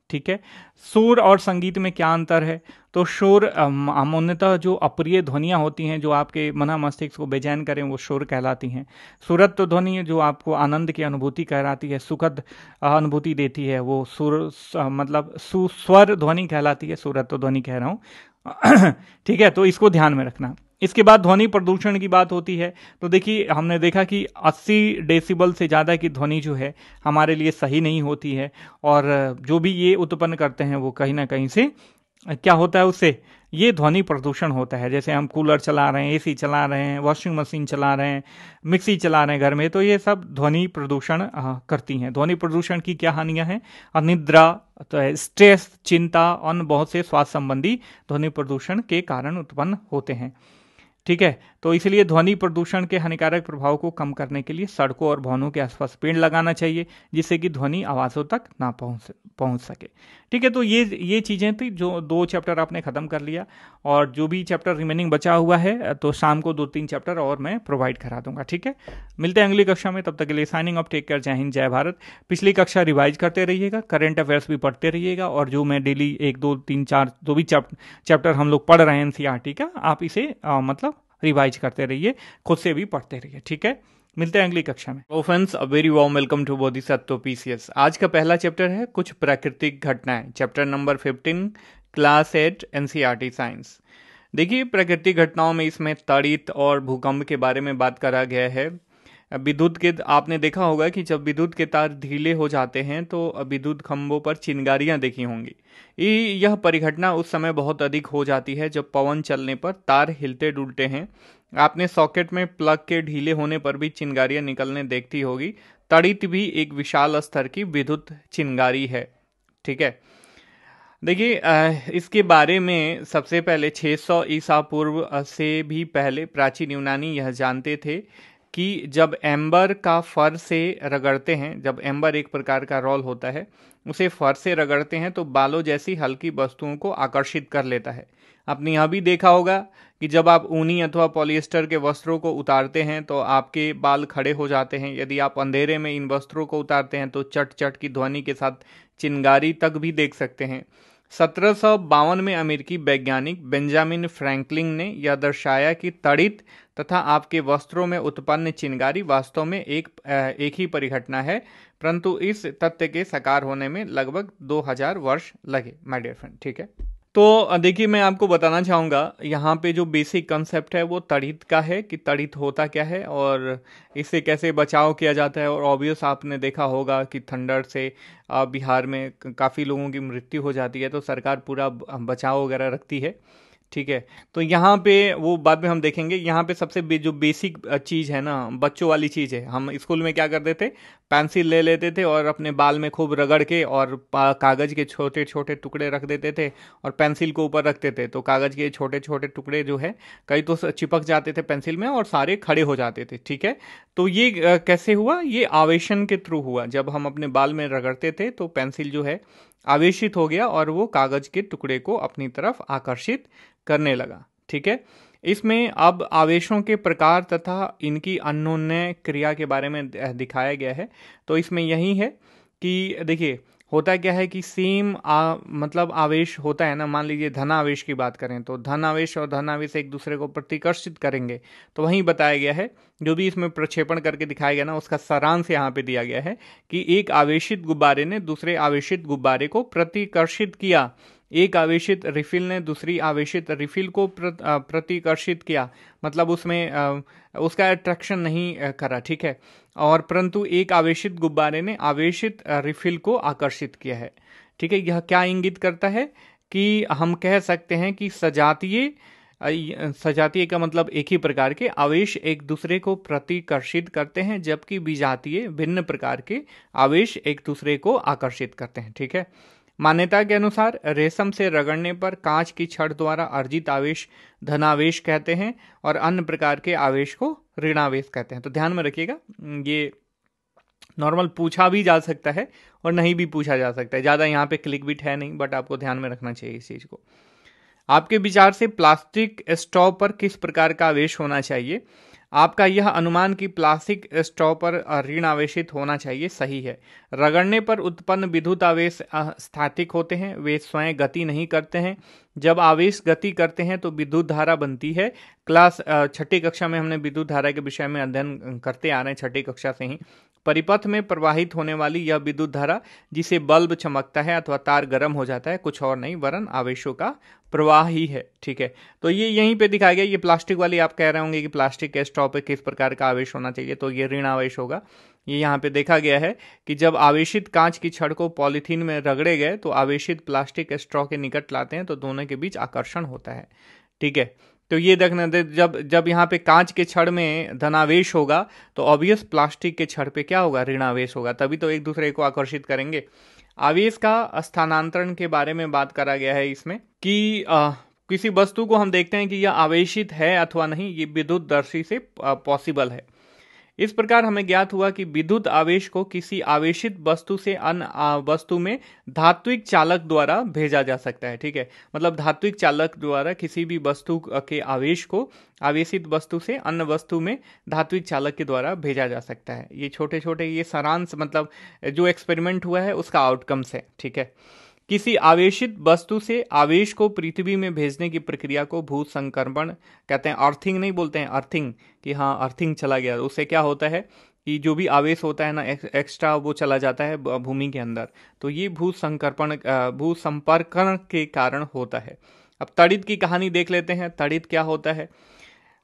ठीक है शोर और संगीत में क्या अंतर है तो शोर अमून्यतः जो अप्रिय ध्वनियाँ होती हैं जो आपके मना मस्तिष्क को बेचैन करें वो शोर कहलाती हैं सुरत तो ध्वनि जो आपको आनंद की अनुभूति कराती है सुखद अनुभूति देती है वो सुर मतलब सुस्वर ध्वनि कहलाती है सुरत तो ध्वनि कह रहा हूँ ठीक है तो इसको ध्यान में रखना इसके बाद ध्वनि प्रदूषण की बात होती है तो देखिए हमने देखा कि 80 डेसिबल से ज़्यादा की ध्वनि जो है हमारे लिए सही नहीं होती है और जो भी ये उत्पन्न करते हैं वो कहीं ना कहीं से क्या होता है उससे ये ध्वनि प्रदूषण होता है जैसे हम कूलर चला रहे हैं एसी चला रहे हैं वॉशिंग मशीन चला रहे हैं मिक्सी चला रहे हैं घर में तो ये सब ध्वनि प्रदूषण करती हैं ध्वनि प्रदूषण की क्या हानियां हैं अनिद्रा तो स्ट्रेस चिंता और बहुत से स्वास्थ्य संबंधी ध्वनि प्रदूषण के कारण उत्पन्न होते हैं ठीक है तो इसलिए ध्वनि प्रदूषण के हानिकारक प्रभाव को कम करने के लिए सड़कों और भवनों के आसपास पेड़ लगाना चाहिए जिससे कि ध्वनि आवाज़ों तक ना पहुंच पहुंच सके ठीक है तो ये ये चीज़ें थी जो दो चैप्टर आपने ख़त्म कर लिया और जो भी चैप्टर रिमेनिंग बचा हुआ है तो शाम को दो तीन चैप्टर और मैं प्रोवाइड करा दूंगा ठीक है मिलते हैं अगली कक्षा में तब तक के लिए साइनिंग ऑफ टेक केयर जय हिंद जय भारत पिछली कक्षा रिवाइज करते रहिएगा करेंट अफेयर्स भी पढ़ते रहिएगा और जो मैं डेली एक दो तीन चार जो भी चैप्टर हम लोग पढ़ रहे हैं एन का आप इसे मतलब रिवाइज करते रहिए खुद से भी पढ़ते रहिए ठीक है मिलते हैं अगली कक्षा में ओफेंस friends a very warm welcome to सत्तो पीसीएस आज का पहला चैप्टर है कुछ प्राकृतिक घटनाएं chapter number fifteen class eight NCERT science देखिए प्राकृतिक घटनाओं में इसमें तड़ित और भूकंप के बारे में बात करा गया है विद्युत के आपने देखा होगा कि जब विद्युत के तार ढीले हो जाते हैं तो विद्युत खम्भों पर चिनगारियां देखी होंगी यह परिघटना उस समय बहुत अधिक हो जाती है जब पवन चलने पर तार हिलते डुलते हैं आपने सॉकेट में प्लग के ढीले होने पर भी चिनगारियां निकलने देखती होगी तड़ित भी एक विशाल स्तर की विद्युत चिनगारी है ठीक है देखिए इसके बारे में सबसे पहले 600 ईसा पूर्व से भी पहले प्राचीन यूनानी यह जानते थे कि जब एम्बर का फर से रगड़ते हैं जब एम्बर एक प्रकार का रोल होता है उसे फर से रगड़ते हैं तो बालों जैसी हल्की वस्तुओं को आकर्षित कर लेता है आपने यहाँ भी देखा होगा कि जब आप ऊनी अथवा पॉलिएस्टर के वस्त्रों को उतारते हैं तो आपके बाल खड़े हो जाते हैं यदि आप अंधेरे में इन वस्त्रों को उतारते हैं तो चट चट की ध्वनि के साथ चिंगारी तक भी देख सकते हैं सत्रह में अमेरिकी वैज्ञानिक बेंजामिन फ्रैंकलिन ने यह दर्शाया कि तड़ित तथा आपके वस्त्रों में उत्पन्न चिंगारी वास्तव में एक एक ही परिघटना है परंतु इस तथ्य के साकार होने में लगभग 2000 वर्ष लगे माय डियर फ्रेंड ठीक है तो देखिए मैं आपको बताना चाहूँगा यहाँ पे जो बेसिक कंसेप्ट है वो तड़ित का है कि तड़ित होता क्या है और इससे कैसे बचाव किया जाता है और ऑब्वियस आपने देखा होगा कि थंडर से बिहार में काफ़ी लोगों की मृत्यु हो जाती है तो सरकार पूरा बचाव वगैरह रखती है ठीक है तो यहाँ पे वो बाद में हम देखेंगे यहाँ पे सबसे बे, जो बेसिक चीज़ है ना बच्चों वाली चीज़ है हम स्कूल में क्या करते थे पेंसिल ले लेते थे और अपने बाल में खूब रगड़ के और कागज़ के छोटे छोटे टुकड़े रख देते थे और पेंसिल को ऊपर रखते थे तो कागज़ के छोटे छोटे टुकड़े जो है कई तो चिपक जाते थे पेंसिल में और सारे खड़े हो जाते थे ठीक है तो ये कैसे हुआ ये आवेशन के थ्रू हुआ जब हम अपने बाल में रगड़ते थे तो पेंसिल जो है आवेशित हो गया और वो कागज के टुकड़े को अपनी तरफ आकर्षित करने लगा ठीक है इसमें अब आवेशों के प्रकार तथा इनकी अन्योन्य क्रिया के बारे में दिखाया गया है तो इसमें यही है कि देखिए होता क्या है कि सेम आ, मतलब आवेश होता है ना मान लीजिए धनावेश की बात करें तो धनावेश और धनावेश एक दूसरे को प्रतिकर्षित करेंगे तो वहीं बताया गया है जो भी इसमें प्रक्षेपण करके दिखाया गया ना उसका सारांश यहाँ पे दिया गया है कि एक आवेशित गुब्बारे ने दूसरे आवेशित गुब्बारे को प्रतिकर्षित किया एक आवेशित रिफिल ने दूसरी आवेशित रिफिल को प्रतिकर्षित किया मतलब उसमें उसका अट्रैक्शन नहीं करा ठीक है और परंतु एक आवेशित गुब्बारे ने आवेशित रिफिल को आकर्षित किया है ठीक है यह क्या इंगित करता है कि हम कह सकते हैं कि सजातीय सजातीय का मतलब एक ही प्रकार के आवेश एक दूसरे को प्रतिकर्षित करते हैं जबकि विजातीय भिन्न प्रकार के आवेश एक दूसरे को आकर्षित करते हैं ठीक है मान्यता के अनुसार रेशम से रगड़ने पर कांच की छड़ द्वारा अर्जित आवेश धनावेश कहते हैं और अन्य प्रकार के आवेश को ऋणावेश कहते हैं तो ध्यान में रखिएगा ये नॉर्मल पूछा भी जा सकता है और नहीं भी पूछा जा सकता है ज़्यादा यहाँ पे क्लिक बिट है नहीं बट आपको ध्यान में रखना चाहिए इस चीज़ को आपके विचार से प्लास्टिक स्टॉव पर किस प्रकार का आवेश होना चाहिए आपका यह अनुमान कि प्लास्टिक स्ट्रॉ पर ऋण आवेशित होना चाहिए सही है रगड़ने पर उत्पन्न विद्युत आवेश स्थातिक होते हैं वे स्वयं गति नहीं करते हैं जब आवेश गति करते हैं तो विद्युत धारा बनती है क्लास छठी कक्षा में हमने विद्युत धारा के विषय में अध्ययन करते आ रहे हैं छठी कक्षा से ही परिपथ में प्रवाहित होने वाली यह विद्युत धारा जिसे बल्ब चमकता है अथवा तार गर्म हो जाता है कुछ और नहीं वरन आवेशों का प्रवाह ही है ठीक है तो ये यहीं पे दिखाया गया ये प्लास्टिक वाली आप कह रहे होंगे कि प्लास्टिक के स्टॉप पे किस प्रकार का आवेश होना चाहिए तो ये ऋण आवेश होगा ये यहाँ पे देखा गया है कि जब आवेशित कांच की छड़ को पॉलीथीन में रगड़े गए तो आवेशित प्लास्टिक स्ट्रॉ के निकट लाते हैं तो दोनों के बीच आकर्षण होता है ठीक है तो ये देखना दे जब जब यहाँ पे कांच के छड़ में धनावेश होगा तो ऑब्वियस प्लास्टिक के छड़ पे क्या होगा ऋणावेश होगा तभी तो एक दूसरे को आकर्षित करेंगे आवेश का स्थानांतरण के बारे में बात करा गया है इसमें कि आ, किसी वस्तु को हम देखते हैं कि यह आवेशित है अथवा नहीं ये विद्युत दर्शी से पॉसिबल है इस प्रकार हमें ज्ञात हुआ कि विद्युत आवेश को किसी आवेशित वस्तु से अन्य वस्तु में धात्विक चालक द्वारा भेजा जा सकता है ठीक है मतलब धात्विक चालक द्वारा किसी भी वस्तु के आवेश को आवेशित वस्तु से अन्य वस्तु में धात्विक चालक के द्वारा भेजा जा सकता है ये छोटे छोटे ये सारांश मतलब जो एक्सपेरिमेंट हुआ है उसका आउटकम्स है ठीक है किसी आवेशित वस्तु से आवेश को पृथ्वी में भेजने की प्रक्रिया को भूत संक्रमण कहते हैं अर्थिंग नहीं बोलते हैं अर्थिंग कि हाँ अर्थिंग चला गया उससे क्या होता है कि जो भी आवेश होता है ना एक, एक्स्ट्रा वो चला जाता है भूमि के अंदर तो ये भू संकर्पण भू संपर्कण के कारण होता है अब तड़ित की कहानी देख लेते हैं तड़ित क्या होता है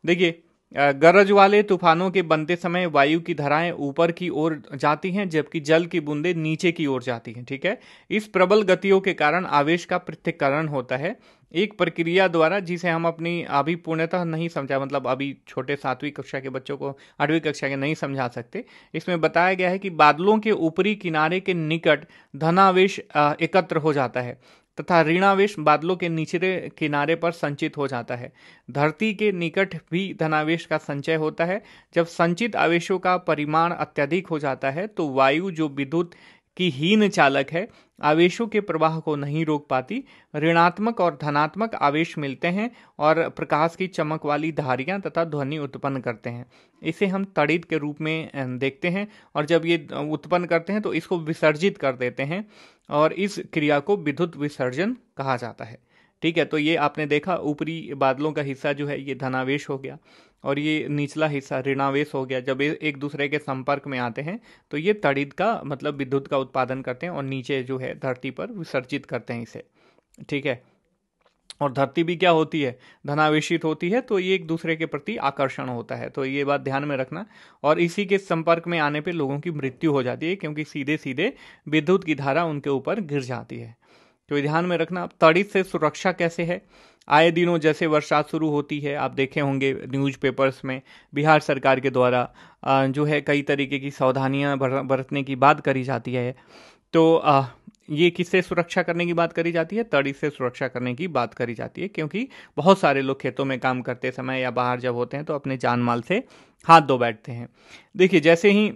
देखिए गरज वाले तूफानों के बनते समय वायु की धाराएं ऊपर की ओर जाती हैं जबकि जल की बूंदें नीचे की ओर जाती हैं ठीक है इस प्रबल गतियों के कारण आवेश का पृथ्वीकरण होता है एक प्रक्रिया द्वारा जिसे हम अपनी अभी पूर्णतः नहीं समझा मतलब अभी छोटे सातवीं कक्षा के बच्चों को आठवीं कक्षा के नहीं समझा सकते इसमें बताया गया है कि बादलों के ऊपरी किनारे के निकट धनावेश एकत्र हो जाता है तथा ऋणावेश बादलों के निचले किनारे पर संचित हो जाता है धरती के निकट भी धनावेश का संचय होता है जब संचित आवेशों का परिमाण अत्यधिक हो जाता है तो वायु जो विद्युत की हीन चालक है आवेशों के प्रवाह को नहीं रोक पाती ऋणात्मक और धनात्मक आवेश मिलते हैं और प्रकाश की चमक वाली धारियां तथा ध्वनि उत्पन्न करते हैं इसे हम तड़ित के रूप में देखते हैं और जब ये उत्पन्न करते हैं तो इसको विसर्जित कर देते हैं और इस क्रिया को विद्युत विसर्जन कहा जाता है ठीक है तो ये आपने देखा ऊपरी बादलों का हिस्सा जो है ये धनावेश हो गया और ये निचला हिस्सा ऋणावेश हो गया जब एक दूसरे के संपर्क में आते हैं तो ये तड़िद का मतलब विद्युत का उत्पादन करते हैं और नीचे जो है धरती पर विसर्जित करते हैं इसे ठीक है और धरती भी क्या होती है धनावेशित होती है तो ये एक दूसरे के प्रति आकर्षण होता है तो ये बात ध्यान में रखना और इसी के संपर्क में आने पे लोगों की मृत्यु हो जाती है क्योंकि सीधे सीधे विद्युत की धारा उनके ऊपर गिर जाती है तो ध्यान में रखना तड़ी से सुरक्षा कैसे है आए दिनों जैसे वर्षा शुरू होती है आप देखे होंगे न्यूज पेपर्स में बिहार सरकार के द्वारा जो है कई तरीके की सावधानियाँ बरतने की बात करी जाती है तो ये किससे सुरक्षा करने की बात करी जाती है तड़ी से सुरक्षा करने की बात करी जाती है क्योंकि बहुत सारे लोग खेतों में काम करते समय या बाहर जब होते हैं तो अपने जान माल से हाथ धो बैठते हैं देखिए जैसे ही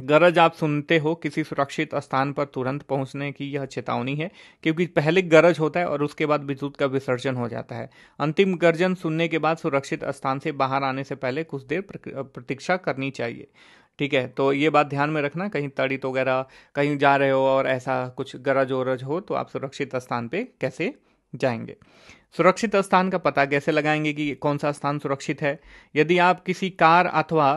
गरज आप सुनते हो किसी सुरक्षित स्थान पर तुरंत पहुंचने की यह चेतावनी है क्योंकि पहले गरज होता है और उसके बाद विद्युत का विसर्जन हो जाता है अंतिम गर्जन सुनने के बाद सुरक्षित स्थान से बाहर आने से पहले कुछ देर प्रतीक्षा करनी चाहिए ठीक है तो ये बात ध्यान में रखना कहीं तड़ित तो वगैरह कहीं जा रहे हो और ऐसा कुछ गरज वरज हो तो आप सुरक्षित स्थान पर कैसे जाएंगे सुरक्षित स्थान का पता कैसे लगाएंगे कि कौन सा स्थान सुरक्षित है यदि आप किसी कार अथवा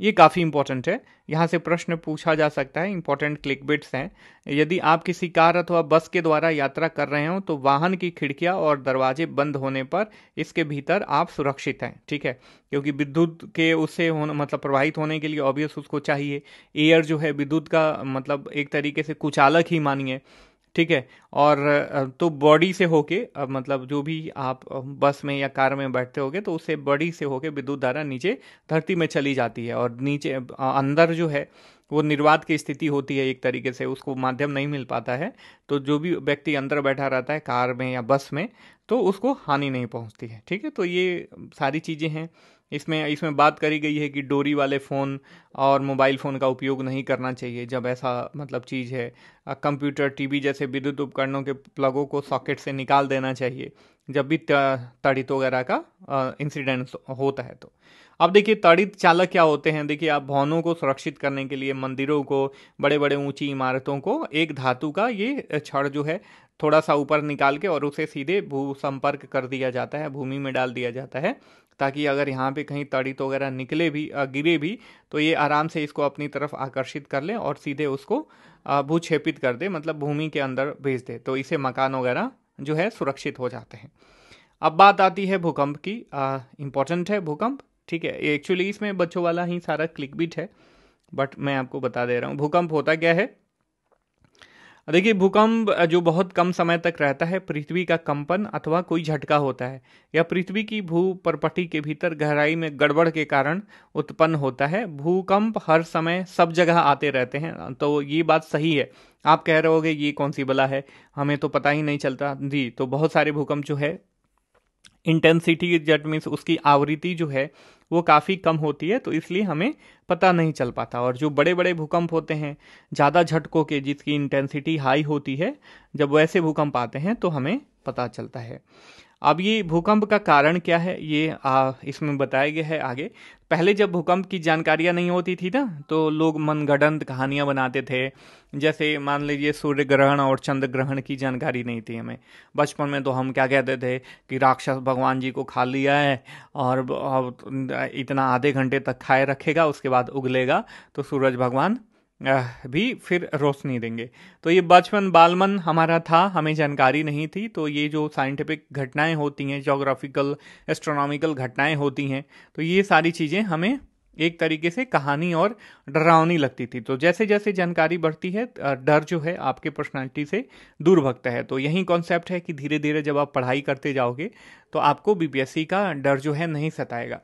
ये काफ़ी इंपॉर्टेंट है यहाँ से प्रश्न पूछा जा सकता है इंपॉर्टेंट बिट्स हैं यदि आप किसी कार अथवा बस के द्वारा यात्रा कर रहे हो तो वाहन की खिड़कियाँ और दरवाजे बंद होने पर इसके भीतर आप सुरक्षित हैं ठीक है क्योंकि विद्युत के उससे होना मतलब प्रभावित होने के लिए ऑब्वियस उसको चाहिए एयर जो है विद्युत का मतलब एक तरीके से कुचालक ही मानिए ठीक है और तो बॉडी से होके मतलब जो भी आप बस में या कार में बैठते होगे तो उससे बॉडी से होके विद्युत धारा नीचे धरती में चली जाती है और नीचे अंदर जो है वो निर्वात की स्थिति होती है एक तरीके से उसको माध्यम नहीं मिल पाता है तो जो भी व्यक्ति अंदर बैठा रहता है कार में या बस में तो उसको हानि नहीं पहुंचती है ठीक है तो ये सारी चीज़ें हैं इसमें इसमें बात करी गई है कि डोरी वाले फ़ोन और मोबाइल फ़ोन का उपयोग नहीं करना चाहिए जब ऐसा मतलब चीज़ है कंप्यूटर टीवी जैसे विद्युत उपकरणों के प्लगों को सॉकेट से निकाल देना चाहिए जब भी तड़ित वगैरह का इंसिडेंट होता है तो अब देखिए तड़ित चालक क्या होते हैं देखिए आप भवनों को सुरक्षित करने के लिए मंदिरों को बड़े बड़े ऊंची इमारतों को एक धातु का ये छड़ जो है थोड़ा सा ऊपर निकाल के और उसे सीधे भू संपर्क कर दिया जाता है भूमि में डाल दिया जाता है ताकि अगर यहाँ पे कहीं तड़ित तो वगैरह निकले भी गिरे भी तो ये आराम से इसको अपनी तरफ आकर्षित कर ले और सीधे उसको भूक्षेपित कर दे मतलब भूमि के अंदर भेज दे तो इसे मकान वगैरह जो है सुरक्षित हो जाते हैं अब बात आती है भूकंप की इम्पोर्टेंट है भूकंप ठीक है एक्चुअली इसमें बच्चों वाला ही सारा क्लिक बिट है बट मैं आपको बता दे रहा हूँ भूकंप होता क्या है देखिए भूकंप जो बहुत कम समय तक रहता है पृथ्वी का कंपन अथवा कोई झटका होता है या पृथ्वी की भू परपटी के भीतर गहराई में गड़बड़ के कारण उत्पन्न होता है भूकंप हर समय सब जगह आते रहते हैं तो ये बात सही है आप कह रहे होगे ये कौन सी बला है हमें तो पता ही नहीं चलता जी तो बहुत सारे भूकंप जो है इंटेंसिटी जट मीन्स उसकी आवृत्ति जो है वो काफ़ी कम होती है तो इसलिए हमें पता नहीं चल पाता और जो बड़े बड़े भूकंप होते हैं ज़्यादा झटकों के जिसकी इंटेंसिटी हाई होती है जब वैसे भूकंप आते हैं तो हमें पता चलता है अब ये भूकंप का कारण क्या है ये आ, इसमें बताया गया है आगे पहले जब भूकंप की जानकारियाँ नहीं होती थी ना तो लोग मनगढ़ंत कहानियाँ बनाते थे जैसे मान लीजिए सूर्य ग्रहण और चंद्र ग्रहण की जानकारी नहीं थी हमें बचपन में तो हम क्या कहते थे कि राक्षस भगवान जी को खा लिया है और इतना आधे घंटे तक खाए रखेगा उसके बाद उगलेगा तो सूरज भगवान भी फिर रोशनी देंगे तो ये बचपन बालमन हमारा था हमें जानकारी नहीं थी तो ये जो साइंटिफिक घटनाएं होती हैं जोग्राफिकल एस्ट्रोनॉमिकल घटनाएं होती हैं तो ये सारी चीज़ें हमें एक तरीके से कहानी और डरावनी लगती थी तो जैसे जैसे जानकारी बढ़ती है डर जो है आपके पर्सनालिटी से दूर भगता है तो यही कॉन्सेप्ट है कि धीरे धीरे जब आप पढ़ाई करते जाओगे तो आपको बीपीएससी का डर जो है नहीं सताएगा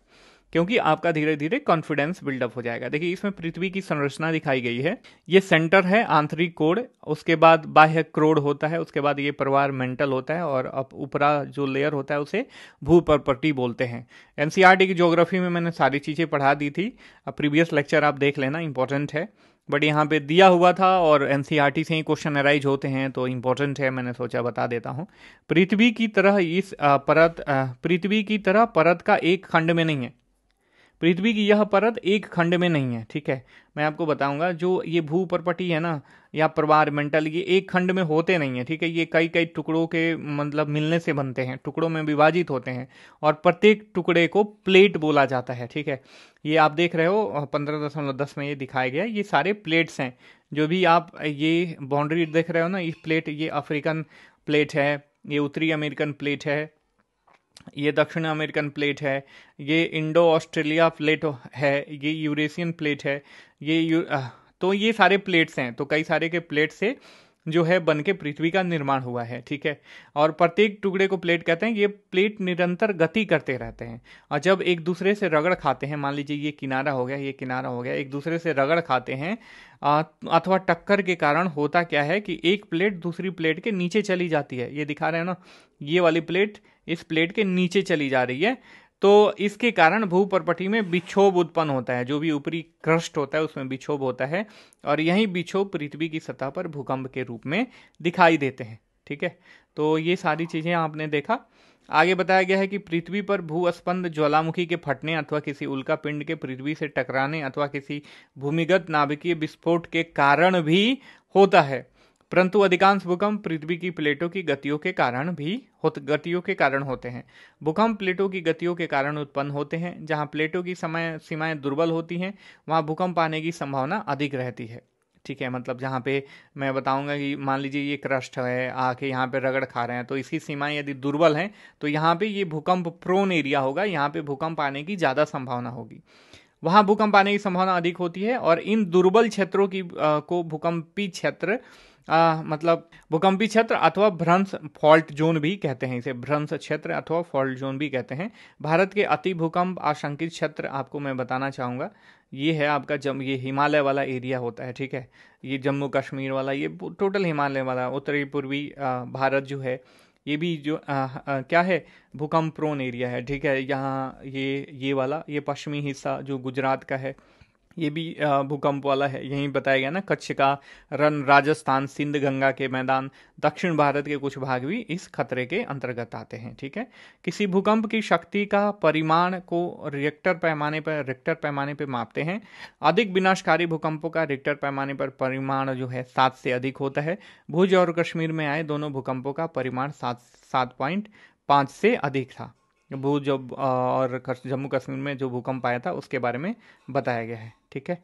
क्योंकि आपका धीरे धीरे कॉन्फिडेंस बिल्डअप हो जाएगा देखिए इसमें पृथ्वी की संरचना दिखाई गई है ये सेंटर है आंतरिक कोड उसके बाद बाह्य क्रोड होता है उसके बाद ये परिवार मेंटल होता है और अब ऊपरा जो लेयर होता है उसे भू प्रॉपर्टी बोलते हैं एन e की जोग्राफी में मैंने सारी चीज़ें पढ़ा दी थी अब प्रीवियस लेक्चर आप देख लेना इंपॉर्टेंट है बट यहाँ पे दिया हुआ था और एन e से ही क्वेश्चन अराइज होते हैं तो इम्पोर्टेंट है मैंने सोचा बता देता हूँ पृथ्वी की तरह इस परत पृथ्वी की तरह परत का एक खंड में नहीं है पृथ्वी की यह परत एक खंड में नहीं है ठीक है मैं आपको बताऊंगा जो ये भू परपटी है ना या मेंटल ये एक खंड में होते नहीं है ठीक है ये कई कई टुकड़ों के मतलब मिलने से बनते हैं टुकड़ों में विभाजित होते हैं और प्रत्येक टुकड़े को प्लेट बोला जाता है ठीक है ये आप देख रहे हो पंद्रह दशमलव दस में ये दिखाया गया ये सारे प्लेट्स हैं जो भी आप ये बाउंड्री देख रहे हो ना ये प्लेट ये अफ्रीकन प्लेट है ये उत्तरी अमेरिकन प्लेट है ये दक्षिण अमेरिकन प्लेट है ये इंडो ऑस्ट्रेलिया प्लेट है ये यूरेशियन प्लेट है ये यू तो ये सारे प्लेट्स हैं तो कई सारे के प्लेट से जो है बन के पृथ्वी का निर्माण हुआ है ठीक है और प्रत्येक टुकड़े को प्लेट कहते हैं ये प्लेट निरंतर गति करते रहते हैं और जब एक दूसरे से रगड़ खाते हैं मान लीजिए ये किनारा हो गया ये किनारा हो गया एक दूसरे से रगड़ खाते हैं अथवा टक्कर के कारण होता क्या है कि एक प्लेट दूसरी प्लेट के नीचे चली जाती है ये दिखा रहे हैं ना ये वाली प्लेट इस प्लेट के नीचे चली जा रही है तो इसके कारण भूपरपटी में बिछोब उत्पन्न होता है जो भी ऊपरी क्रष्ट होता है उसमें बिछोब होता है और यही बिछोब पृथ्वी की सतह पर भूकंप के रूप में दिखाई देते हैं ठीक है तो ये सारी चीज़ें आपने देखा आगे बताया गया है कि पृथ्वी पर भूस्पंद ज्वालामुखी के फटने अथवा किसी उल्का पिंड के पृथ्वी से टकराने अथवा किसी भूमिगत नाभिकीय विस्फोट के कारण भी होता है परंतु अधिकांश भूकंप पृथ्वी की प्लेटों की गतियों के कारण भी गतियों के कारण होते हैं भूकंप प्लेटों की गतियों के कारण उत्पन्न होते हैं जहां प्लेटों की समय सीमाएं दुर्बल होती हैं वहां भूकंप आने की संभावना अधिक रहती है ठीक है मतलब जहाँ पे मैं बताऊंगा कि मान लीजिए ये क्रस्ट है आके यहाँ पे रगड़ खा रहे हैं तो इसकी सीमाएं यदि दुर्बल हैं तो यहाँ पे ये भूकंप प्रोन एरिया होगा यहाँ पे भूकंप आने की ज़्यादा संभावना होगी वहाँ भूकंप आने की संभावना अधिक होती है और इन दुर्बल क्षेत्रों की आ, को भूकंपी क्षेत्र आ, मतलब भूकंपी क्षेत्र अथवा भ्रंश फॉल्ट जोन भी कहते हैं इसे भ्रंश क्षेत्र अथवा फॉल्ट जोन भी कहते हैं भारत के अति भूकंप आशंकित क्षेत्र आपको मैं बताना चाहूँगा ये है आपका जम ये हिमालय वाला एरिया होता है ठीक है ये जम्मू कश्मीर वाला ये टोटल हिमालय वाला उत्तरी पूर्वी भारत जो है ये भी जो आ, आ, क्या है भूकंप प्रोन एरिया है ठीक है यहाँ ये ये वाला ये पश्चिमी हिस्सा जो गुजरात का है ये भी भूकंप वाला है यहीं बताया गया ना कच्छ का रन राजस्थान सिंध गंगा के मैदान दक्षिण भारत के कुछ भाग भी इस खतरे के अंतर्गत आते हैं ठीक है किसी भूकंप की शक्ति का परिमाण को रिएक्टर पैमाने पर रिक्टर पैमाने पर मापते हैं अधिक विनाशकारी भूकंपों का रिक्टर पैमाने पर परिमाण जो है सात से अधिक होता है भुज और कश्मीर में आए दोनों भूकंपों का परिमाण सात सात पॉइंट पाँच से अधिक था भू जब और जम्मू कश्मीर में जो भूकंप आया था उसके बारे में बताया गया है ठीक है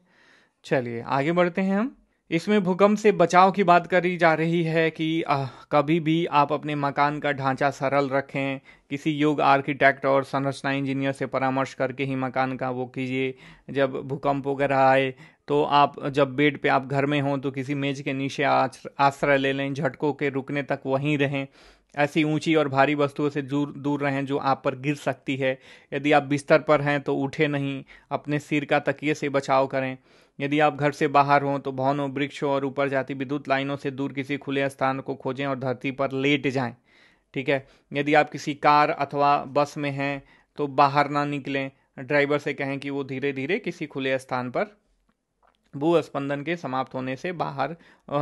चलिए आगे बढ़ते हैं हम इसमें भूकंप से बचाव की बात करी जा रही है कि आ, कभी भी आप अपने मकान का ढांचा सरल रखें किसी योग आर्किटेक्ट और संरचना इंजीनियर से परामर्श करके ही मकान का वो कीजिए जब भूकंप वगैरह आए तो आप जब बेड पे आप घर में हों तो किसी मेज के नीचे आश्रय ले लें झटकों के रुकने तक वहीं रहें ऐसी ऊंची और भारी वस्तुओं से दूर दूर रहें जो आप पर गिर सकती है यदि आप बिस्तर पर हैं तो उठे नहीं अपने सिर का तकिए से बचाव करें यदि आप घर से बाहर हों तो भवनों वृक्षों और ऊपर जाती विद्युत लाइनों से दूर किसी खुले स्थान को खोजें और धरती पर लेट जाएं ठीक है यदि आप किसी कार अथवा बस में हैं तो बाहर ना निकलें ड्राइवर से कहें कि वो धीरे धीरे किसी खुले स्थान पर भू स्पंदन के समाप्त होने से बाहर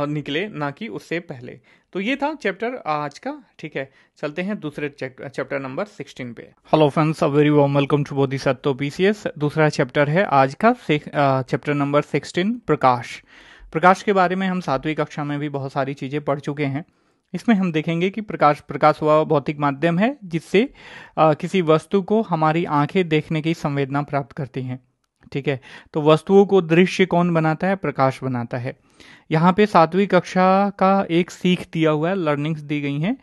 निकले ना कि उससे पहले तो ये था चैप्टर आज का ठीक है चलते हैं दूसरे चैप्टर नंबर 16 पे hello friends a very warm welcome to Bodhi सत्तो PCS दूसरा चैप्टर है आज का चैप्टर नंबर 16 प्रकाश प्रकाश के बारे में हम सातवीं कक्षा में भी बहुत सारी चीज़ें पढ़ चुके हैं इसमें हम देखेंगे कि प्रकाश प्रकाश हुआ भौतिक माध्यम है जिससे किसी वस्तु को हमारी आंखें देखने की संवेदना प्राप्त करती हैं ठीक है तो वस्तुओं को दृश्य कौन बनाता है प्रकाश बनाता है यहाँ पे सातवीं कक्षा का एक सीख दिया हुआ है लर्निंग्स दी गई हैं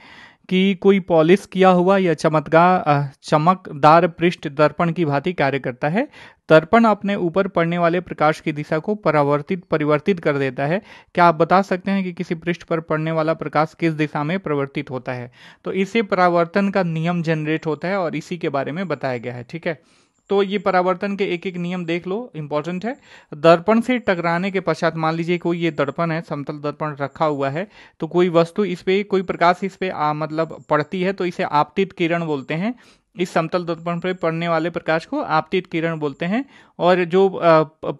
कि कोई पॉलिश किया हुआ या चमकदार चमकदार पृष्ठ दर्पण की भांति कार्य करता है दर्पण अपने ऊपर पड़ने वाले प्रकाश की दिशा को परावर्तित परिवर्तित कर देता है क्या आप बता सकते हैं कि किसी पृष्ठ पर पड़ने वाला प्रकाश किस दिशा में परिवर्तित होता है तो इसे परावर्तन का नियम जनरेट होता है और इसी के बारे में बताया गया है ठीक है तो ये परावर्तन के एक एक नियम देख लो इंपॉर्टेंट है दर्पण से टकराने के पश्चात मान लीजिए कोई ये दर्पण है समतल दर्पण रखा हुआ है तो कोई वस्तु इस पर कोई प्रकाश इस पर मतलब पड़ती है तो इसे आपतित किरण बोलते हैं इस समतल दर्पण पर पड़ने वाले प्रकाश को आपतित किरण बोलते हैं और जो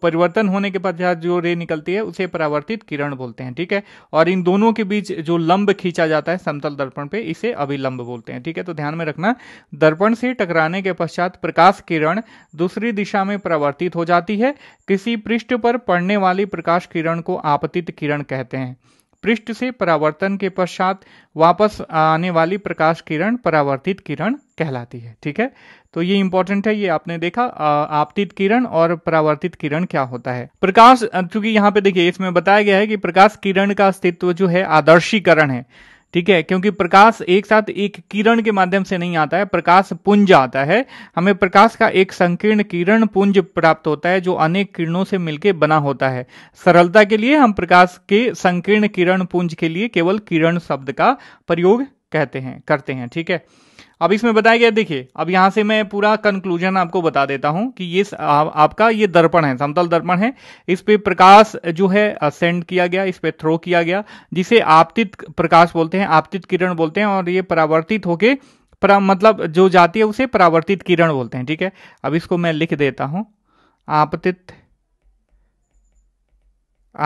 परिवर्तन होने के पश्चात जो रे निकलती है उसे परावर्तित किरण बोलते हैं ठीक है और इन दोनों के बीच जो लंब खींचा जाता है समतल दर्पण पे इसे अभिलंब बोलते हैं ठीक है तो ध्यान में रखना दर्पण से टकराने के पश्चात प्रकाश किरण दूसरी दिशा में परावर्तित हो जाती है किसी पृष्ठ पर पड़ने वाली प्रकाश किरण को आपतित किरण कहते हैं पृष्ठ से परावर्तन के पश्चात वापस आने वाली प्रकाश किरण परावर्तित किरण कहलाती है ठीक है तो ये इंपॉर्टेंट है ये आपने देखा आपतित किरण और परावर्तित किरण क्या होता है प्रकाश क्योंकि यहाँ पे देखिए इसमें बताया गया है कि प्रकाश किरण का अस्तित्व जो है आदर्शीकरण है ठीक है क्योंकि प्रकाश एक साथ एक किरण के माध्यम से नहीं आता है प्रकाश पुंज आता है हमें प्रकाश का एक संकीर्ण किरण पुंज प्राप्त होता है जो अनेक किरणों से मिलकर बना होता है सरलता के लिए हम प्रकाश के संकीर्ण किरण पुंज के लिए केवल किरण शब्द का प्रयोग कहते हैं करते हैं ठीक है अब इसमें बताया गया देखिए अब यहां से मैं पूरा कंक्लूजन आपको बता देता हूं कि ये आ, आपका ये दर्पण है समतल दर्पण है इस पे प्रकाश जो है सेंड किया गया इस पे थ्रो किया गया जिसे आपतित प्रकाश बोलते हैं आपतित किरण बोलते हैं और ये परावर्तित होके परा मतलब जो जाती है उसे परावर्तित किरण बोलते हैं ठीक है अब इसको मैं लिख देता हूं आपतित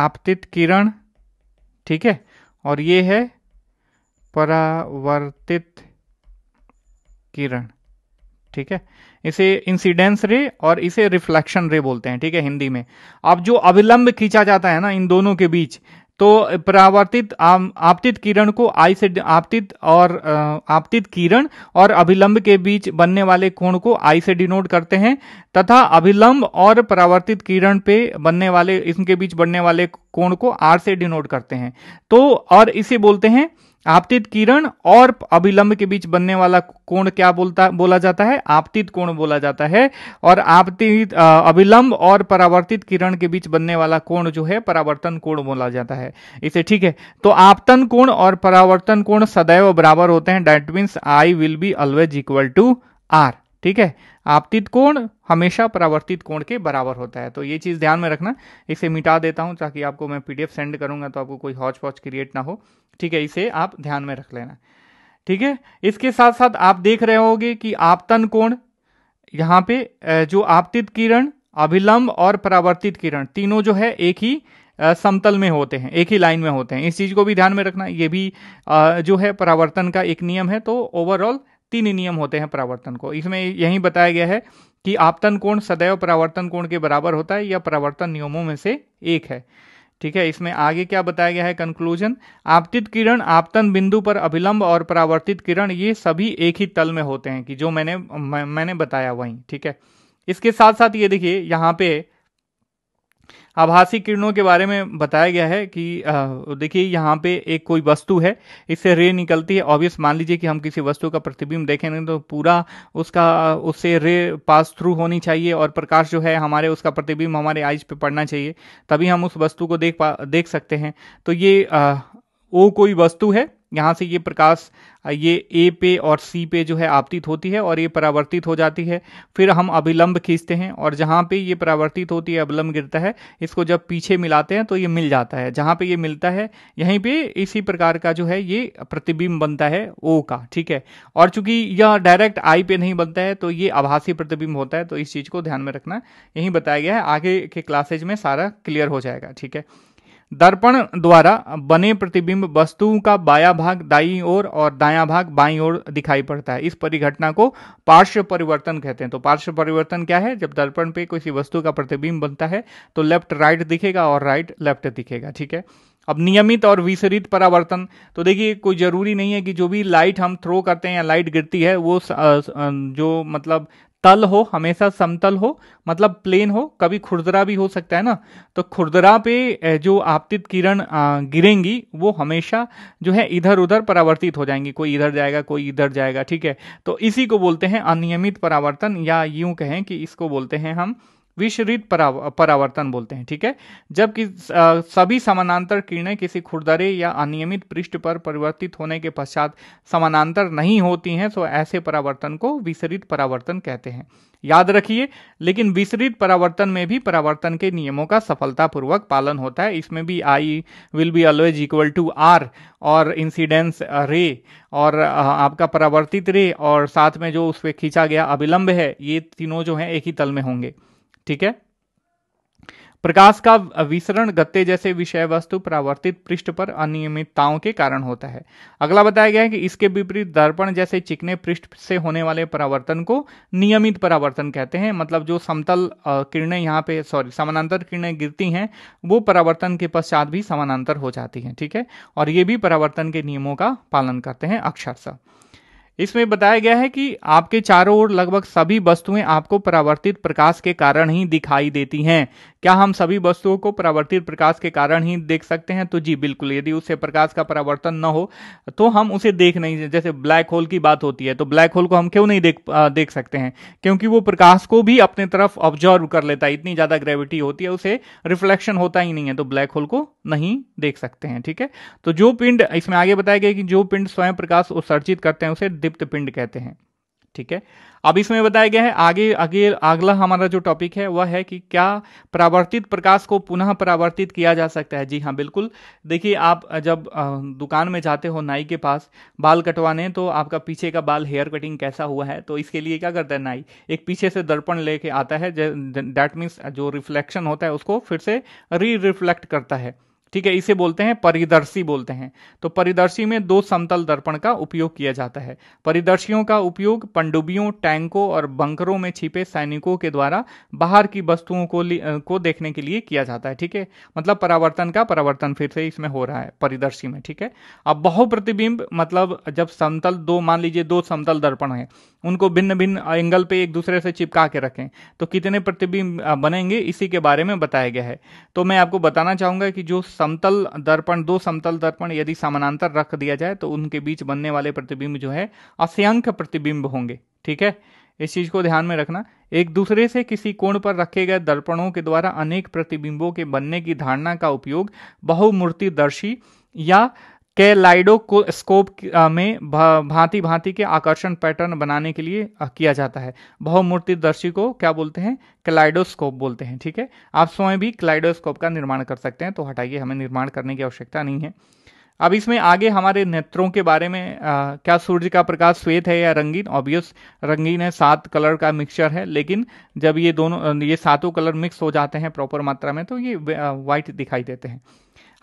आपतित किरण ठीक है और ये है परावर्तित किरण ठीक है इसे इंसिडेंस रे और इसे रिफ्लेक्शन रे बोलते हैं ठीक है हिंदी में अब जो अविलंब खींचा जाता है ना इन दोनों के बीच तो परावर्तित आपतित किरण को आई से आपतित और आपतित किरण और अभिलंब के बीच बनने वाले कोण को आई से डिनोट करते हैं तथा अभिलंब और परावर्तित किरण पे बनने वाले इनके बीच बनने वाले कोण को आर से डिनोट करते हैं तो और इसे बोलते हैं आपतित किरण और अभिलंब के बीच बनने वाला कोण क्या बोलता बोला जाता है आपतित कोण बोला जाता है और आपतित अभिलंब और परावर्तित किरण के बीच बनने वाला कोण जो है परावर्तन कोण बोला जाता है इसे ठीक है तो आपतन कोण और परावर्तन कोण सदैव बराबर होते हैं that means i will be always equal to r ठीक है आपतित कोण हमेशा परावर्तित कोण के बराबर होता है तो ये चीज़ ध्यान में रखना इसे मिटा देता हूँ ताकि आपको मैं पीडीएफ सेंड करूँगा तो आपको कोई हॉच पॉच क्रिएट ना हो ठीक है इसे आप ध्यान में रख लेना ठीक है इसके साथ साथ आप देख रहे होगे कि आपतन कोण यहाँ पे जो आपतित किरण अभिलंब और परावर्तित किरण तीनों जो है एक ही समतल में होते हैं एक ही लाइन में होते हैं इस चीज़ को भी ध्यान में रखना ये भी जो है परावर्तन का एक नियम है तो ओवरऑल तीन नियम होते हैं परावर्तन को इसमें यही बताया गया है कि आपतन कोण सदैव परावर्तन कोण के बराबर होता है या परावर्तन नियमों में से एक है ठीक है इसमें आगे क्या बताया गया है कंक्लूजन आपतित किरण आपतन बिंदु पर अभिलंब और परावर्तित किरण ये सभी एक ही तल में होते हैं कि जो मैंने मैं, मैंने बताया वहीं ठीक है इसके साथ साथ ये देखिए यहाँ पे आभासी किरणों के बारे में बताया गया है कि देखिए यहाँ पे एक कोई वस्तु है इससे रे निकलती है ऑब्वियस मान लीजिए कि हम किसी वस्तु का प्रतिबिंब देखेंगे तो पूरा उसका उससे रे पास थ्रू होनी चाहिए और प्रकाश जो है हमारे उसका प्रतिबिंब हमारे आइज पे पड़ना चाहिए तभी हम उस वस्तु को देख पा देख सकते हैं तो ये आ, वो कोई वस्तु है यहाँ से ये प्रकाश ये ए पे और सी पे जो है आपतित होती है और ये परावर्तित हो जाती है फिर हम अभिलंब खींचते हैं और जहाँ पे ये परावर्तित होती है अभिलंब गिरता है इसको जब पीछे मिलाते हैं तो ये मिल जाता है जहाँ पे ये मिलता है यहीं पे इसी प्रकार का जो है ये प्रतिबिंब बनता है ओ का ठीक है और चूंकि यह डायरेक्ट आई पे नहीं बनता है तो ये आभासी प्रतिबिंब होता है तो इस चीज़ को ध्यान में रखना यही बताया गया है आगे के क्लासेज में सारा क्लियर हो जाएगा ठीक है दर्पण द्वारा बने प्रतिबिंब वस्तु का बाया भाग दाई ओर और दाया भाग बाई ओर दिखाई पड़ता है इस परिघटना को पार्श्व परिवर्तन कहते हैं तो पार्श्व परिवर्तन क्या है जब दर्पण पे किसी वस्तु का प्रतिबिंब बनता है तो लेफ्ट राइट दिखेगा और राइट लेफ्ट दिखेगा ठीक है अब नियमित और विसरित परावर्तन तो देखिए कोई ज़रूरी नहीं है कि जो भी लाइट हम थ्रो करते हैं या लाइट गिरती है वो जो मतलब तल हो हमेशा समतल हो मतलब प्लेन हो कभी खुरदरा भी हो सकता है ना तो खुरदरा पे जो आपतित किरण गिरेंगी वो हमेशा जो है इधर उधर परावर्तित हो जाएंगी कोई इधर जाएगा कोई इधर जाएगा ठीक है तो इसी को बोलते हैं अनियमित परावर्तन या यूं कहें कि इसको बोलते हैं हम विषरित परावर्तन बोलते हैं ठीक है जबकि सभी समानांतर किरणें किसी खुरदरे या अनियमित पृष्ठ पर परिवर्तित होने के पश्चात समानांतर नहीं होती हैं तो ऐसे परावर्तन को विसरित परावर्तन कहते हैं याद रखिए लेकिन विसरित परावर्तन में भी परावर्तन के नियमों का सफलतापूर्वक पालन होता है इसमें भी i will be always equal to r और इंसिडेंस रे और आपका परावर्तित रे और साथ में जो उस पर खींचा गया अभिलंब है ये तीनों जो हैं एक ही तल में होंगे ठीक है प्रकाश का विसरण गत्ते जैसे विषय वस्तु परावर्तित पृष्ठ पर अनियमितताओं के कारण होता है अगला बताया गया है कि इसके विपरीत दर्पण जैसे चिकने पृष्ठ से होने वाले परावर्तन को नियमित परावर्तन कहते हैं मतलब जो समतल किरणें यहाँ पे सॉरी समानांतर किरणें गिरती हैं वो परावर्तन के पश्चात भी समानांतर हो जाती हैं ठीक है और ये भी परावर्तन के नियमों का पालन करते हैं अक्षरशः इसमें बताया गया है कि आपके चारों ओर लगभग सभी वस्तुएं आपको परावर्तित प्रकाश के कारण ही दिखाई देती हैं क्या हम सभी वस्तुओं को परावर्तित प्रकाश के कारण ही देख सकते हैं तो जी बिल्कुल यदि उससे प्रकाश का परावर्तन न हो तो हम उसे देख नहीं जैसे ब्लैक होल की बात होती है तो ब्लैक होल को हम क्यों नहीं देख आ, देख सकते हैं क्योंकि वो प्रकाश को भी अपने तरफ ऑब्जर्व कर लेता है इतनी ज़्यादा ग्रेविटी होती है उसे रिफ्लेक्शन होता ही नहीं है तो ब्लैक होल को नहीं देख सकते हैं ठीक है तो जो पिंड इसमें आगे बताया गया कि जो पिंड स्वयं प्रकाश उत्सर्जित करते हैं उसे दीप्त पिंड कहते हैं ठीक है अब इसमें बताया गया है आगे आगे अगला हमारा जो टॉपिक है वह है कि क्या परावर्तित प्रकाश को पुनः परावर्तित किया जा सकता है जी हाँ बिल्कुल देखिए आप जब दुकान में जाते हो नाई के पास बाल कटवाने तो आपका पीछे का बाल हेयर कटिंग कैसा हुआ है तो इसके लिए क्या करता है नाई एक पीछे से दर्पण लेके आता है डैट मीन्स जो रिफ्लेक्शन होता है उसको फिर से री रिफ्लेक्ट करता है ठीक है इसे बोलते हैं परिदर्शी बोलते हैं तो परिदर्शी में दो समतल दर्पण का उपयोग किया जाता है परिदर्शियों का उपयोग पंडुबियों टैंकों और बंकरों में छिपे सैनिकों के द्वारा बाहर की वस्तुओं को को देखने के लिए किया जाता है ठीक है मतलब परावर्तन का परावर्तन फिर से इसमें हो रहा है परिदर्शी में ठीक है अब बहु प्रतिबिंब मतलब जब समतल दो मान लीजिए दो समतल दर्पण है उनको भिन्न भिन्न एंगल पे एक दूसरे से चिपका के रखें तो कितने प्रतिबिंब बनेंगे इसी के बारे में बताया गया है तो मैं आपको बताना चाहूंगा कि जो सम समतल दर्पण दो समतल दर्पण यदि समानांतर रख दिया जाए तो उनके बीच बनने वाले प्रतिबिंब जो है अस्यंक प्रतिबिंब होंगे ठीक है इस चीज को ध्यान में रखना एक दूसरे से किसी कोण पर रखे गए दर्पणों के द्वारा अनेक प्रतिबिंबों के बनने की धारणा का उपयोग बहुमूर्तिदर्शी या के स्कोप में भांति भांति के आकर्षण पैटर्न बनाने के लिए किया जाता है बहुमूर्तिदर्शी को क्या बोलते हैं क्लाइडोस्कोप बोलते हैं ठीक है आप स्वयं भी क्लाइडोस्कोप का निर्माण कर सकते हैं तो हटाइए हमें निर्माण करने की आवश्यकता नहीं है अब इसमें आगे हमारे नेत्रों के बारे में आ, क्या सूर्य का प्रकाश श्वेत है या रंगीन ऑब्वियस रंगीन है सात कलर का मिक्सचर है लेकिन जब ये दोनों ये सातों कलर मिक्स हो जाते हैं प्रॉपर मात्रा में तो ये व्हाइट दिखाई देते हैं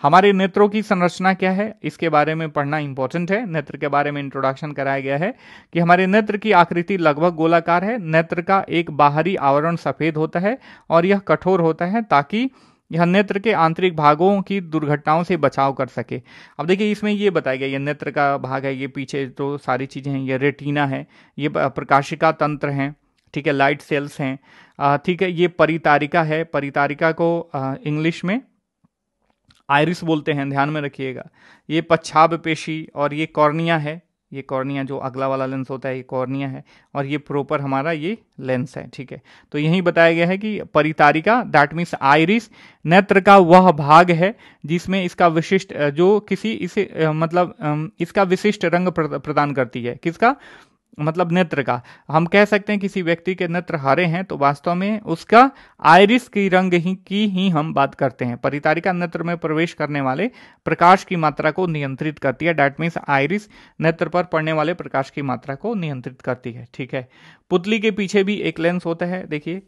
हमारे नेत्रों की संरचना क्या है इसके बारे में पढ़ना इंपॉर्टेंट है नेत्र के बारे में इंट्रोडक्शन कराया गया है कि हमारे नेत्र की आकृति लगभग गोलाकार है नेत्र का एक बाहरी आवरण सफेद होता है और यह कठोर होता है ताकि यह नेत्र के आंतरिक भागों की दुर्घटनाओं से बचाव कर सके अब देखिए इसमें ये बताया गया ये नेत्र का भाग है ये पीछे तो सारी चीज़ें हैं ये रेटिना है ये प्रकाशिका तंत्र हैं ठीक है लाइट सेल्स हैं ठीक है ये परितारिका है परितारिका को इंग्लिश में आयरिस बोलते हैं ध्यान में रखिएगा ये पच्छाब पेशी और ये कॉर्निया है ये कॉर्निया जो अगला वाला लेंस होता है ये कॉर्निया है और ये प्रॉपर हमारा ये लेंस है ठीक है तो यही बताया गया है कि परितारिका दैट मीन्स आयरिस नेत्र का वह भाग है जिसमें इसका विशिष्ट जो किसी इसे मतलब इसका विशिष्ट रंग प्रदान करती है किसका मतलब नेत्र का हम कह सकते हैं किसी व्यक्ति के नेत्र हरे हैं तो वास्तव में उसका आयरिस की रंग ही की ही हम बात करते हैं परितारिका नेत्र में प्रवेश करने वाले प्रकाश की मात्रा को नियंत्रित करती है डैट मीन्स आयरिस नेत्र पर पड़ने वाले प्रकाश की मात्रा को नियंत्रित करती है ठीक है पुतली के पीछे भी एक लेंस होता है देखिए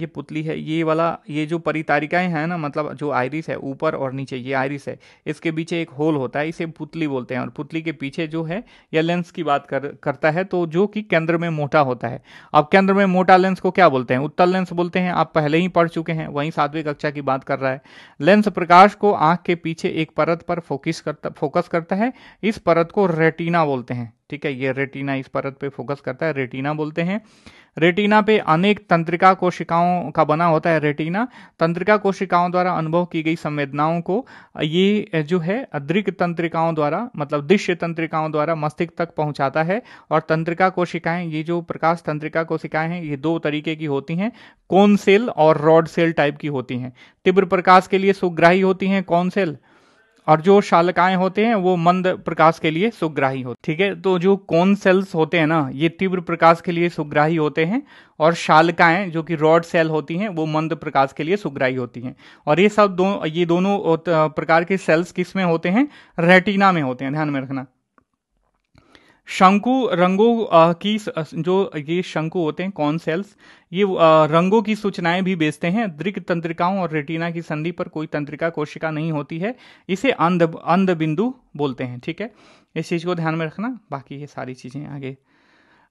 ये पुतली है ये वाला ये जो परितारिकाएं हैं ना मतलब जो आयरिस है ऊपर और नीचे ये आयरिस है इसके पीछे एक होल होता है इसे पुतली बोलते हैं और पुतली के पीछे जो है यह लेंस की बात कर करता है तो जो कि केंद्र में मोटा होता है अब केंद्र में मोटा लेंस को क्या बोलते हैं उत्तल लेंस बोलते हैं आप पहले ही पढ़ चुके हैं वहीं सातवीं कक्षा की बात कर रहा है लेंस प्रकाश को आंख के पीछे एक परत पर फोकस करता फोकस करता है इस परत को रेटिना बोलते हैं ठीक है ये रेटिना इस परत पे फोकस करता है रेटिना बोलते हैं रेटिना पे अनेक तंत्रिका कोशिकाओं का बना होता है रेटिना तंत्रिका कोशिकाओं द्वारा अनुभव की गई संवेदनाओं को ये जो है दृक तंत्रिकाओं द्वारा मतलब दृश्य तंत्रिकाओं द्वारा मस्तिष्क तक पहुंचाता है और तंत्रिका कोशिकाएं ये जो प्रकाश तंत्रिका कोशिकाएं हैं ये दो तरीके की होती हैं कौन सेल और रॉड सेल टाइप की होती हैं तीव्र प्रकाश के लिए सुग्राही होती हैं कौन सेल और जो शालकाएं होते हैं वो मंद प्रकाश के लिए सुग्राही होते ठीक है तो जो कोन सेल्स होते हैं ना ये तीव्र प्रकाश के लिए सुग्राही होते हैं और शालकाएं जो कि रॉड सेल होती हैं वो मंद प्रकाश के लिए सुग्राही होती हैं और ये सब दो ये दोनों प्रकार के सेल्स किस में होते हैं रेटिना में होते हैं ध्यान में रखना शंकु रंगों की जो ये शंकु होते हैं कौन सेल्स ये रंगों की सूचनाएं भी बेचते हैं दृक तंत्रिकाओं और रेटिना की संधि पर कोई तंत्रिका कोशिका नहीं होती है इसे अंध अंध बिंदु बोलते हैं ठीक है इस चीज़ को ध्यान में रखना बाकी ये सारी चीज़ें आगे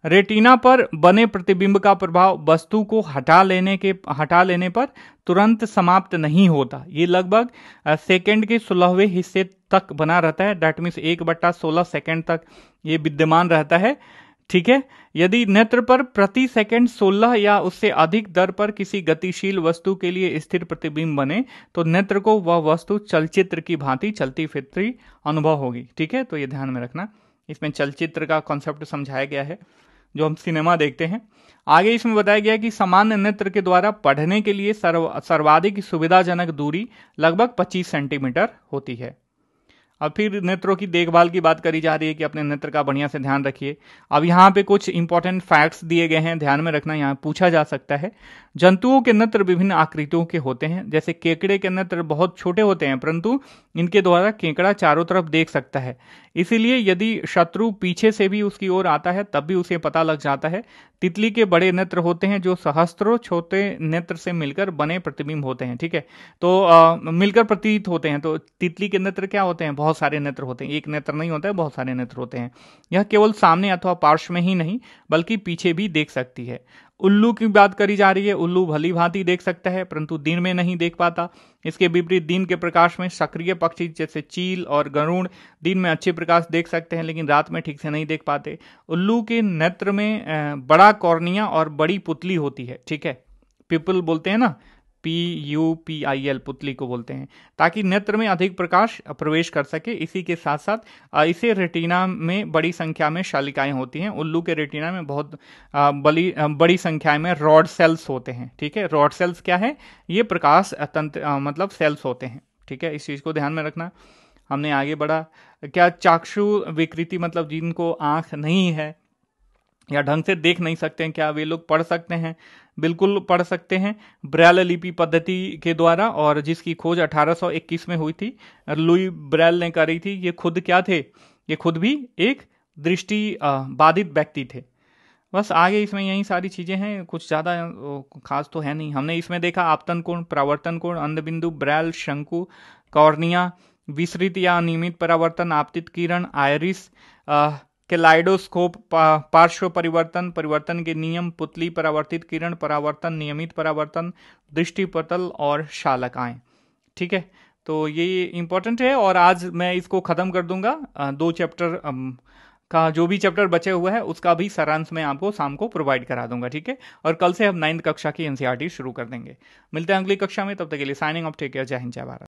रेटिना पर बने प्रतिबिंब का प्रभाव वस्तु को हटा लेने के हटा लेने पर तुरंत समाप्त नहीं होता ये लगभग सेकेंड के सोलहवें हिस्से तक बना रहता है डैट मीन्स एक बट्टा सोलह सेकेंड तक ये विद्यमान रहता है ठीक है यदि नेत्र पर प्रति सेकंड 16 या उससे अधिक दर पर किसी गतिशील वस्तु के लिए स्थिर प्रतिबिंब बने तो नेत्र को वह वस्तु चलचित्र की भांति चलती फिरती अनुभव होगी ठीक है तो ये ध्यान में रखना इसमें चलचित्र का कॉन्सेप्ट समझाया गया है जो हम सिनेमा देखते हैं आगे इसमें बताया गया कि सामान्य नेत्र के द्वारा पढ़ने के लिए सर्व सर्वाधिक सुविधाजनक दूरी लगभग 25 सेंटीमीटर होती है अब फिर नेत्रों की देखभाल की बात करी जा रही है कि अपने नेत्र का बढ़िया से ध्यान रखिए अब यहाँ पे कुछ इंपॉर्टेंट फैक्ट्स दिए गए हैं ध्यान में रखना यहाँ पूछा जा सकता है जंतुओं के नेत्र विभिन्न आकृतियों के होते हैं जैसे केकड़े के नेत्र बहुत छोटे होते हैं परंतु इनके द्वारा केकड़ा चारों तरफ देख सकता है इसीलिए यदि शत्रु पीछे से भी उसकी ओर आता है तब भी उसे पता लग जाता है तितली के बड़े नेत्र होते हैं जो सहस्त्रों छोटे नेत्र से मिलकर बने प्रतिबिंब होते हैं ठीक है तो मिलकर प्रतीत होते हैं तो तितली के नेत्र क्या होते हैं बहुत सारे नेत्र होते हैं एक नेत्र नहीं होता है बहुत सारे नेत्र होते हैं यह केवल सामने अथवा पार्श्व में ही नहीं बल्कि पीछे भी देख सकती है उल्लू की बात करी जा रही है उल्लू भली भांति देख सकता है परंतु दिन में नहीं देख पाता इसके विपरीत दिन के प्रकाश में सक्रिय पक्षी जैसे चील और गरुण दिन में अच्छे प्रकाश देख सकते हैं लेकिन रात में ठीक से नहीं देख पाते उल्लू के नेत्र में बड़ा कॉर्निया और बड़ी पुतली होती है ठीक है पिपल बोलते हैं ना P U P I L पुतली को बोलते हैं ताकि नेत्र में अधिक प्रकाश प्रवेश कर सके इसी के साथ साथ इसे रेटिना में बड़ी संख्या में शालिकाएं होती हैं उल्लू के रेटिना में बहुत बड़ी बड़ी संख्या में रॉड सेल्स होते हैं ठीक है रॉड सेल्स क्या है ये प्रकाश तंत्र मतलब सेल्स होते हैं ठीक है इस चीज़ को ध्यान में रखना हमने आगे बढ़ा क्या चाक्षु विकृति मतलब जिनको आँख नहीं है या ढंग से देख नहीं सकते हैं क्या वे लोग पढ़ सकते हैं बिल्कुल पढ़ सकते हैं ब्रैल लिपि पद्धति के द्वारा और जिसकी खोज 1821 में हुई थी लुई ब्रैल ने करी थी ये खुद क्या थे ये खुद भी एक दृष्टि बाधित व्यक्ति थे बस आगे इसमें यही सारी चीज़ें हैं कुछ ज़्यादा खास तो है नहीं हमने इसमें देखा आपतन कोण प्रावर्तन कोण अंधबिंदु ब्रैल शंकु कौर्निया विस्तृत या अनियमित परावर्तन आपतित किरण आयरिस केलाइडोस्कोप लाइडोस्कोप पार्श्व परिवर्तन परिवर्तन के नियम पुतली परावर्तित किरण परावर्तन नियमित परावर्तन दृष्टि पटल और शालकाएं ठीक है तो ये इंपॉर्टेंट है और आज मैं इसको ख़त्म कर दूंगा दो चैप्टर का जो भी चैप्टर बचे हुए हैं उसका भी सारांश मैं आपको शाम को प्रोवाइड करा दूंगा ठीक है और कल से हम नाइन्थ कक्षा की एनसीआरटी e शुरू कर देंगे मिलते हैं अगली कक्षा में तब तक के लिए साइनिंग ऑफ टेक केयर जय हिंद जय भारत